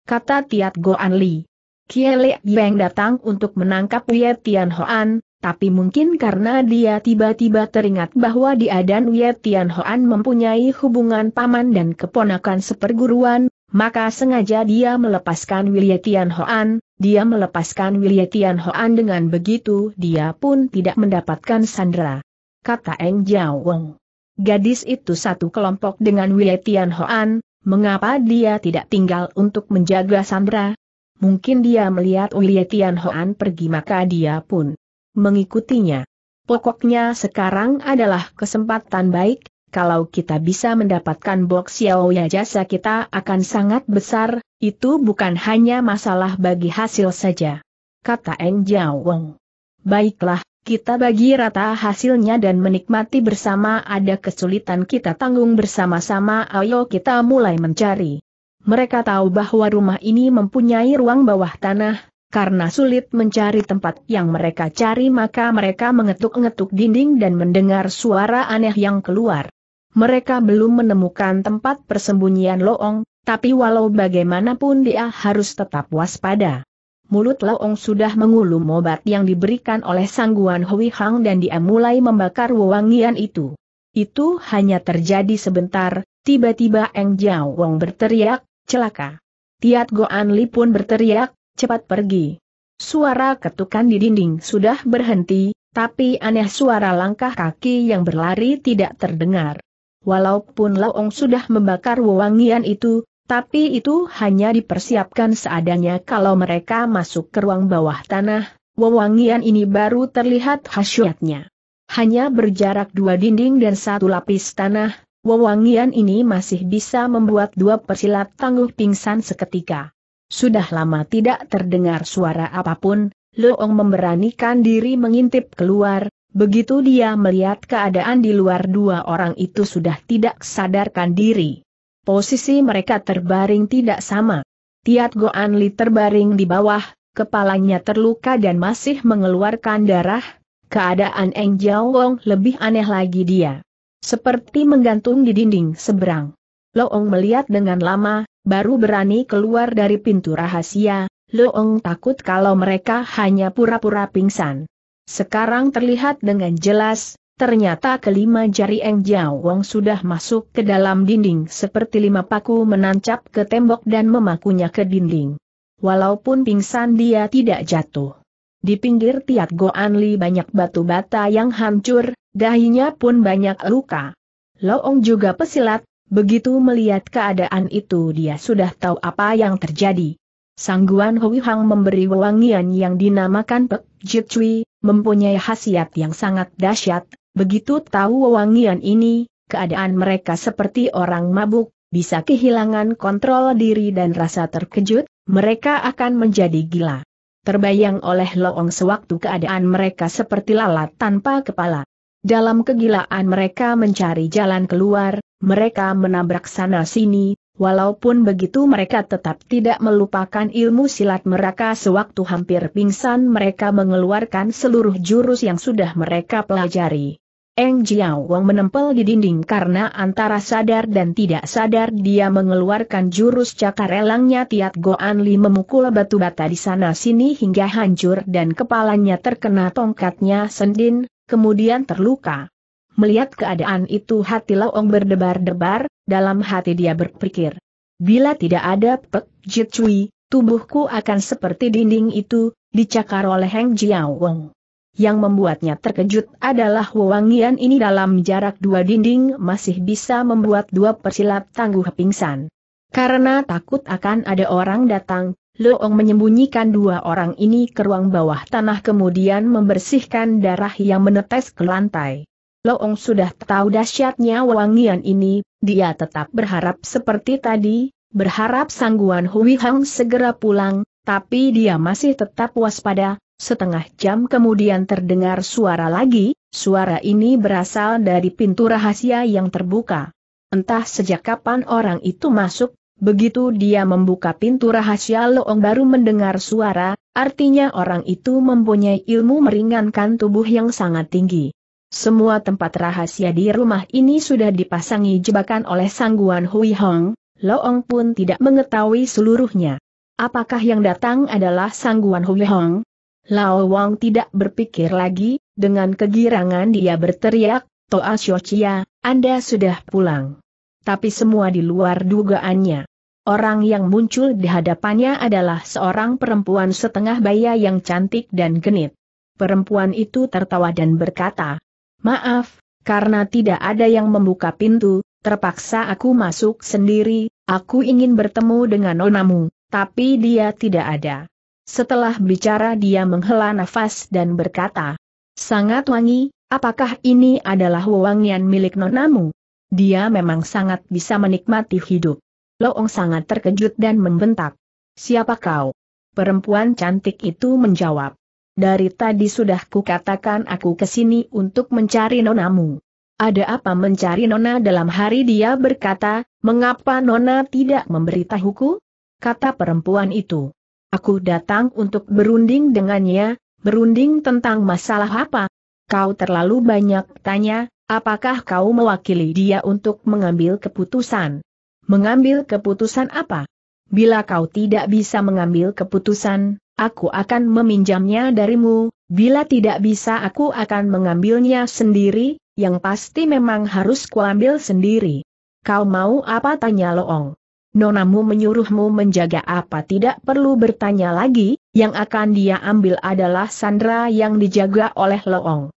kata Tiat Goan Li. Kiele Yang datang untuk menangkap Wei Tian Hoan, tapi mungkin karena dia tiba-tiba teringat bahwa dia dan Wei Tian Hoan mempunyai hubungan paman dan keponakan seperguruan, maka sengaja dia melepaskan Wei Tian Hoan, dia melepaskan Wei Tian Hoan dengan begitu dia pun tidak mendapatkan sandera. Kata Eng Jiao Wong. Gadis itu satu kelompok dengan Wei Tian Hoan, Mengapa dia tidak tinggal untuk menjaga Sandra? Mungkin dia melihat Wilie Tian Hoan pergi maka dia pun mengikutinya. Pokoknya sekarang adalah kesempatan baik, kalau kita bisa mendapatkan box Xiaoya jasa kita akan sangat besar, itu bukan hanya masalah bagi hasil saja. Kata Eng Jiao Wong. Baiklah, kita bagi rata hasilnya dan menikmati bersama ada kesulitan kita tanggung bersama-sama ayo kita mulai mencari. Mereka tahu bahwa rumah ini mempunyai ruang bawah tanah, karena sulit mencari tempat yang mereka cari maka mereka mengetuk-ngetuk dinding dan mendengar suara aneh yang keluar. Mereka belum menemukan tempat persembunyian Loong, tapi walau bagaimanapun dia harus tetap waspada mulut Laong sudah mengulum obat yang diberikan oleh sangguan Hui Hang dan dia mulai membakar wewangian itu. Itu hanya terjadi sebentar, tiba-tiba Eng Jiao Wong berteriak, celaka. Tiat Goan Li pun berteriak, cepat pergi. Suara ketukan di dinding sudah berhenti, tapi aneh suara langkah kaki yang berlari tidak terdengar. Walaupun Laong sudah membakar wewangian itu, tapi itu hanya dipersiapkan seadanya kalau mereka masuk ke ruang bawah tanah, wewangian ini baru terlihat khasiatnya. Hanya berjarak dua dinding dan satu lapis tanah, wewangian ini masih bisa membuat dua persilat tangguh pingsan seketika. Sudah lama tidak terdengar suara apapun, Leong memberanikan diri mengintip keluar, begitu dia melihat keadaan di luar dua orang itu sudah tidak sadarkan diri. Posisi mereka terbaring tidak sama. Tiat Goan Li terbaring di bawah, kepalanya terluka dan masih mengeluarkan darah, keadaan Eng Jiao Wong lebih aneh lagi dia. Seperti menggantung di dinding seberang. Loong melihat dengan lama, baru berani keluar dari pintu rahasia, Loong takut kalau mereka hanya pura-pura pingsan. Sekarang terlihat dengan jelas, Ternyata kelima jari Eng Jiao Wong sudah masuk ke dalam dinding seperti lima paku menancap ke tembok dan memakunya ke dinding. Walaupun pingsan dia tidak jatuh. Di pinggir tiat Go Li banyak batu bata yang hancur, dahinya pun banyak luka. Loong juga pesilat, begitu melihat keadaan itu dia sudah tahu apa yang terjadi. Sangguan Hui Hang memberi wangian yang dinamakan Pek Jit Cui, mempunyai khasiat yang sangat dahsyat, Begitu tahu wangian ini, keadaan mereka seperti orang mabuk, bisa kehilangan kontrol diri dan rasa terkejut, mereka akan menjadi gila. Terbayang oleh Loong sewaktu keadaan mereka seperti lalat tanpa kepala. Dalam kegilaan mereka mencari jalan keluar, mereka menabrak sana-sini, walaupun begitu mereka tetap tidak melupakan ilmu silat mereka sewaktu hampir pingsan mereka mengeluarkan seluruh jurus yang sudah mereka pelajari. Eng Jiao Wang menempel di dinding karena antara sadar dan tidak sadar dia mengeluarkan jurus cakar elangnya Tiat Goan Li memukul batu bata di sana sini hingga hancur dan kepalanya terkena tongkatnya sendin, kemudian terluka. Melihat keadaan itu hati Laong berdebar-debar, dalam hati dia berpikir. Bila tidak ada Pek Jit Cui, tubuhku akan seperti dinding itu, dicakar oleh Heng Jiao Wang. Yang membuatnya terkejut adalah wewangian ini dalam jarak dua dinding masih bisa membuat dua persilap tangguh pingsan. Karena takut akan ada orang datang, Loong menyembunyikan dua orang ini ke ruang bawah tanah kemudian membersihkan darah yang menetes ke lantai. Loong sudah tahu dahsyatnya wewangian ini, dia tetap berharap seperti tadi, berharap sangguan Hui Hang segera pulang, tapi dia masih tetap waspada, Setengah jam kemudian terdengar suara lagi, suara ini berasal dari pintu rahasia yang terbuka. Entah sejak kapan orang itu masuk, begitu dia membuka pintu rahasia Loong baru mendengar suara, artinya orang itu mempunyai ilmu meringankan tubuh yang sangat tinggi. Semua tempat rahasia di rumah ini sudah dipasangi jebakan oleh sangguan Hui Hong, Loong pun tidak mengetahui seluruhnya. Apakah yang datang adalah sangguan Hui Hong? Lao Wang tidak berpikir lagi, dengan kegirangan dia berteriak, Toa Xiochia, Anda sudah pulang. Tapi semua di luar dugaannya. Orang yang muncul di hadapannya adalah seorang perempuan setengah baya yang cantik dan genit. Perempuan itu tertawa dan berkata, Maaf, karena tidak ada yang membuka pintu, terpaksa aku masuk sendiri, aku ingin bertemu dengan nonamu, tapi dia tidak ada. Setelah bicara dia menghela nafas dan berkata, Sangat wangi, apakah ini adalah wewangian milik nonamu? Dia memang sangat bisa menikmati hidup. Loong sangat terkejut dan membentak. Siapa kau? Perempuan cantik itu menjawab. Dari tadi sudah kukatakan aku kesini untuk mencari nonamu. Ada apa mencari nona dalam hari dia berkata, mengapa nona tidak memberitahuku? Kata perempuan itu. Aku datang untuk berunding dengannya, berunding tentang masalah apa? Kau terlalu banyak tanya, apakah kau mewakili dia untuk mengambil keputusan? Mengambil keputusan apa? Bila kau tidak bisa mengambil keputusan, aku akan meminjamnya darimu, bila tidak bisa aku akan mengambilnya sendiri, yang pasti memang harus kuambil sendiri. Kau mau apa tanya Loong? nonamu menyuruhmu menjaga apa tidak perlu bertanya lagi, yang akan dia ambil adalah sandra yang dijaga oleh Loong.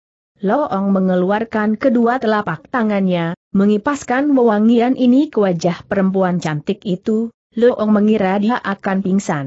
Loong mengeluarkan kedua telapak tangannya, mengipaskan wewangian ini ke wajah perempuan cantik itu, Loong mengira dia akan pingsan.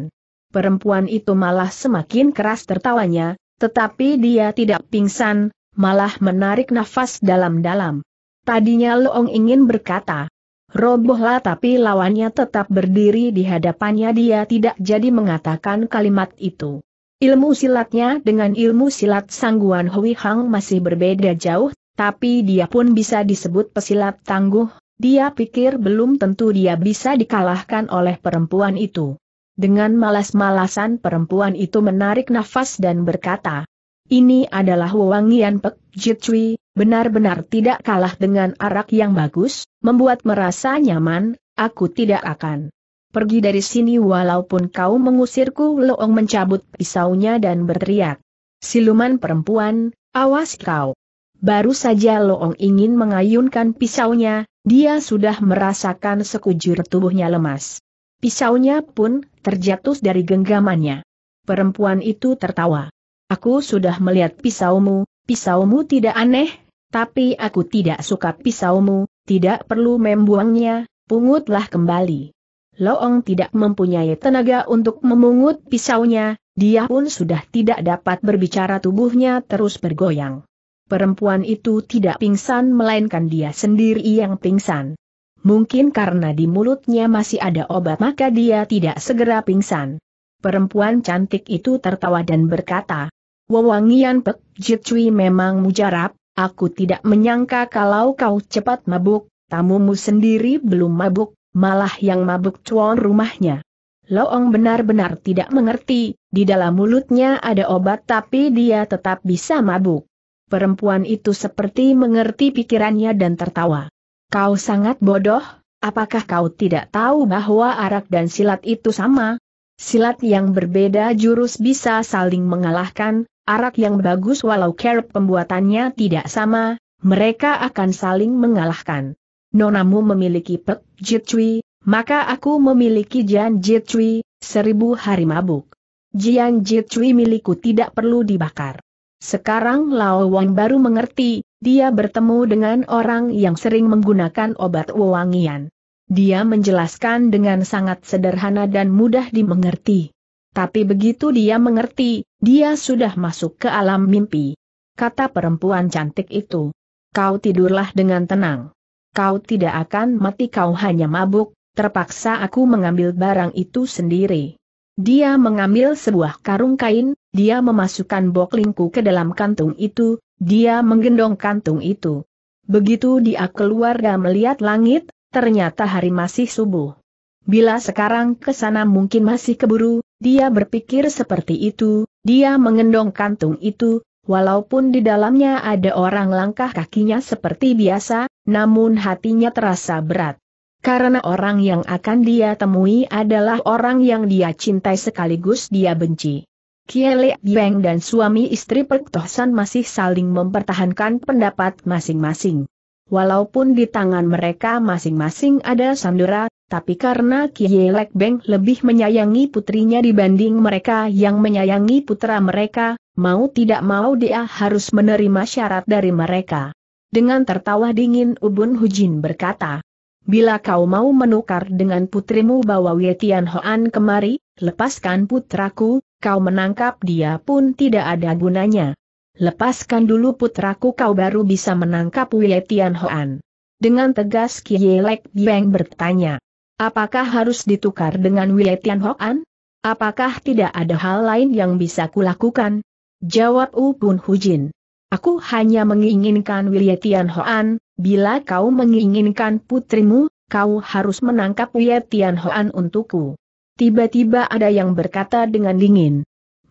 Perempuan itu malah semakin keras tertawanya, tetapi dia tidak pingsan, malah menarik nafas dalam-dalam. Tadinya Loong ingin berkata, robohlah tapi lawannya tetap berdiri di hadapannya dia tidak jadi mengatakan kalimat itu. Ilmu silatnya dengan ilmu silat sangguan Hui Hang masih berbeda jauh, tapi dia pun bisa disebut pesilat tangguh, dia pikir belum tentu dia bisa dikalahkan oleh perempuan itu. Dengan malas-malasan perempuan itu menarik nafas dan berkata, ini adalah wewangian Pek Jitwi, benar-benar tidak kalah dengan arak yang bagus, membuat merasa nyaman, aku tidak akan pergi dari sini walaupun kau mengusirku Loong mencabut pisaunya dan berteriak. Siluman perempuan, awas kau. Baru saja Loong ingin mengayunkan pisaunya, dia sudah merasakan sekujur tubuhnya lemas. Pisaunya pun terjatuh dari genggamannya. Perempuan itu tertawa. Aku sudah melihat pisaumu, pisaumu tidak aneh, tapi aku tidak suka pisaumu, tidak perlu membuangnya, pungutlah kembali. Loong tidak mempunyai tenaga untuk memungut pisaunya, dia pun sudah tidak dapat berbicara tubuhnya terus bergoyang. Perempuan itu tidak pingsan melainkan dia sendiri yang pingsan. Mungkin karena di mulutnya masih ada obat maka dia tidak segera pingsan. Perempuan cantik itu tertawa dan berkata, Wawangian Pek Jitui memang mujarab, aku tidak menyangka kalau kau cepat mabuk, tamumu sendiri belum mabuk, malah yang mabuk cuan rumahnya. Loong benar-benar tidak mengerti, di dalam mulutnya ada obat tapi dia tetap bisa mabuk. Perempuan itu seperti mengerti pikirannya dan tertawa. Kau sangat bodoh, apakah kau tidak tahu bahwa arak dan silat itu sama? Silat yang berbeda jurus bisa saling mengalahkan, arak yang bagus walau kerep pembuatannya tidak sama, mereka akan saling mengalahkan. Nonamu memiliki Pek Jitcui, maka aku memiliki Jian Jitcui, seribu hari mabuk. Jian Jitcui milikku tidak perlu dibakar. Sekarang Lao Wang baru mengerti, dia bertemu dengan orang yang sering menggunakan obat wewangian. Dia menjelaskan dengan sangat sederhana dan mudah dimengerti. Tapi begitu dia mengerti, dia sudah masuk ke alam mimpi. Kata perempuan cantik itu. Kau tidurlah dengan tenang. Kau tidak akan mati kau hanya mabuk, terpaksa aku mengambil barang itu sendiri. Dia mengambil sebuah karung kain, dia memasukkan boklingku ke dalam kantung itu, dia menggendong kantung itu. Begitu dia keluar dan melihat langit, ternyata hari masih subuh. Bila sekarang ke sana mungkin masih keburu, dia berpikir seperti itu, dia mengendong kantung itu, walaupun di dalamnya ada orang langkah kakinya seperti biasa, namun hatinya terasa berat. Karena orang yang akan dia temui adalah orang yang dia cintai sekaligus dia benci. Kiele Beng dan suami istri Perktohsan masih saling mempertahankan pendapat masing-masing. Walaupun di tangan mereka masing-masing ada sandera, tapi karena Kielek Beng lebih menyayangi putrinya dibanding mereka yang menyayangi putra mereka, mau tidak mau dia harus menerima syarat dari mereka. Dengan tertawa dingin Ubun Hujin berkata, Bila kau mau menukar dengan putrimu bawa Wietian Hoan kemari, lepaskan putraku, kau menangkap dia pun tidak ada gunanya. Lepaskan dulu putraku kau baru bisa menangkap Wei Tianhuan. Dengan tegas Kielek Lek bertanya. Apakah harus ditukar dengan Wei Tianhuan? Apakah tidak ada hal lain yang bisa kulakukan? Jawab U Pun Hujin. Aku hanya menginginkan Wei Tianhuan. bila kau menginginkan putrimu, kau harus menangkap Wei Tianhuan untukku. Tiba-tiba ada yang berkata dengan dingin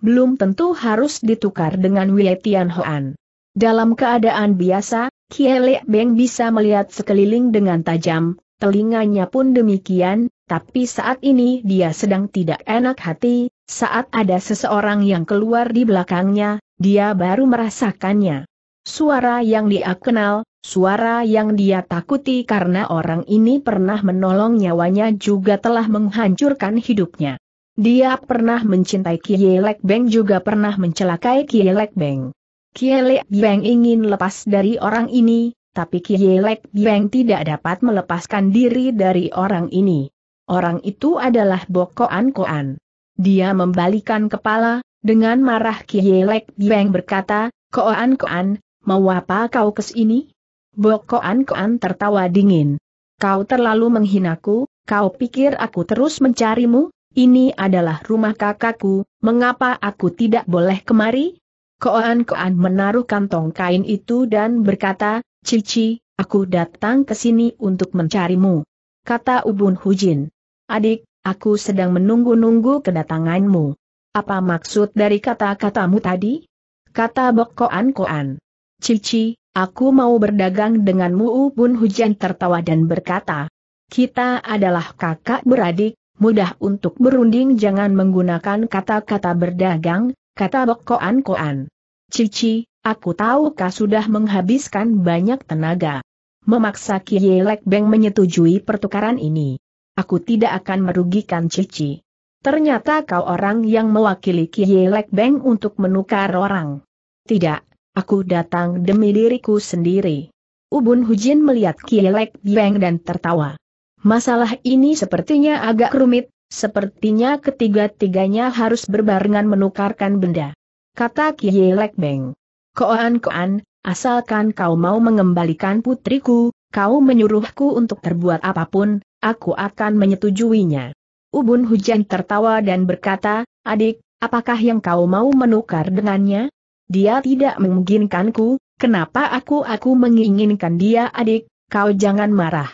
belum tentu harus ditukar dengan Wei Hoan. Dalam keadaan biasa, Kiele Beng bisa melihat sekeliling dengan tajam, telinganya pun demikian, tapi saat ini dia sedang tidak enak hati, saat ada seseorang yang keluar di belakangnya, dia baru merasakannya. Suara yang dia kenal, suara yang dia takuti karena orang ini pernah menolong nyawanya juga telah menghancurkan hidupnya. Dia pernah mencintai Kielek Beng juga pernah mencelakai Kielek Beng. Kielek Beng ingin lepas dari orang ini, tapi Kielek Beng tidak dapat melepaskan diri dari orang ini. Orang itu adalah Bokoan Koan. Dia membalikan kepala, dengan marah Kielek Beng berkata, Koan Koan, mau apa kau kesini? Bokoan Koan tertawa dingin. Kau terlalu menghinaku, kau pikir aku terus mencarimu? ini adalah rumah kakakku, mengapa aku tidak boleh kemari? Koan-koan menaruh kantong kain itu dan berkata, Cici, aku datang ke sini untuk mencarimu. Kata Ubun Hujin. Adik, aku sedang menunggu-nunggu kedatanganmu. Apa maksud dari kata-katamu tadi? Kata Bok Koan-koan. Cici, aku mau berdagang denganmu Ubun Hujin tertawa dan berkata, kita adalah kakak beradik, mudah untuk berunding jangan menggunakan kata-kata berdagang, kata bokoan Koan Cici, aku tahu kau sudah menghabiskan banyak tenaga. Memaksa Kielek Beng menyetujui pertukaran ini. Aku tidak akan merugikan Cici. Ternyata kau orang yang mewakili Kielek Beng untuk menukar orang. Tidak, aku datang demi diriku sendiri. Ubun Hujin melihat Kielek Beng dan tertawa. Masalah ini sepertinya agak rumit, sepertinya ketiga-tiganya harus berbarengan menukarkan benda. Kata Kiye Beng. Koan-koan, asalkan kau mau mengembalikan putriku, kau menyuruhku untuk terbuat apapun, aku akan menyetujuinya. Ubun hujan tertawa dan berkata, adik, apakah yang kau mau menukar dengannya? Dia tidak memungkinkanku, kenapa aku-aku menginginkan dia adik, kau jangan marah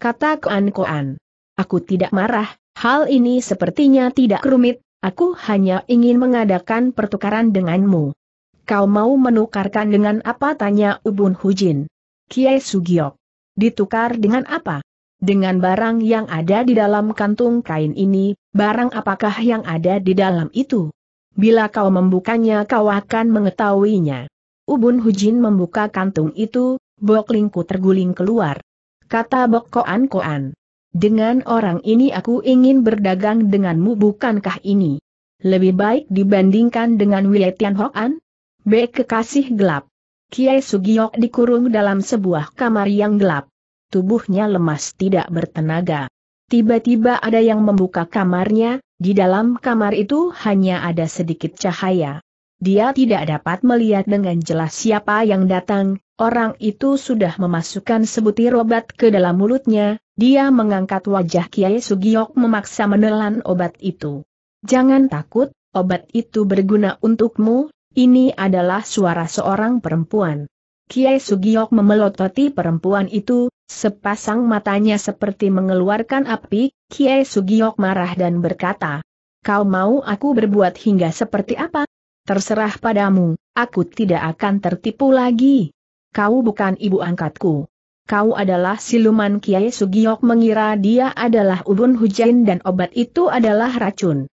kata Koan Koan. Aku tidak marah, hal ini sepertinya tidak rumit, aku hanya ingin mengadakan pertukaran denganmu. Kau mau menukarkan dengan apa tanya Ubun Hujin. Kiai Sugiok. Ditukar dengan apa? Dengan barang yang ada di dalam kantung kain ini, barang apakah yang ada di dalam itu? Bila kau membukanya kau akan mengetahuinya. Ubun Hujin membuka kantung itu, Boklingku terguling keluar kata Bok Koan Koan. Dengan orang ini aku ingin berdagang denganmu bukankah ini? Lebih baik dibandingkan dengan Wei Tian An? B. Kekasih gelap. Kiai Sugiok dikurung dalam sebuah kamar yang gelap. Tubuhnya lemas tidak bertenaga. Tiba-tiba ada yang membuka kamarnya, di dalam kamar itu hanya ada sedikit cahaya. Dia tidak dapat melihat dengan jelas siapa yang datang, Orang itu sudah memasukkan sebutir obat ke dalam mulutnya, dia mengangkat wajah Kiai Sugiok memaksa menelan obat itu. Jangan takut, obat itu berguna untukmu, ini adalah suara seorang perempuan. Kiai Sugiok memelototi perempuan itu, sepasang matanya seperti mengeluarkan api, Kiai Sugiok marah dan berkata, Kau mau aku berbuat hingga seperti apa? Terserah padamu, aku tidak akan tertipu lagi kau bukan ibu angkatku. Kau adalah siluman Kiai Sugiok mengira dia adalah ubun hujan dan obat itu adalah racun.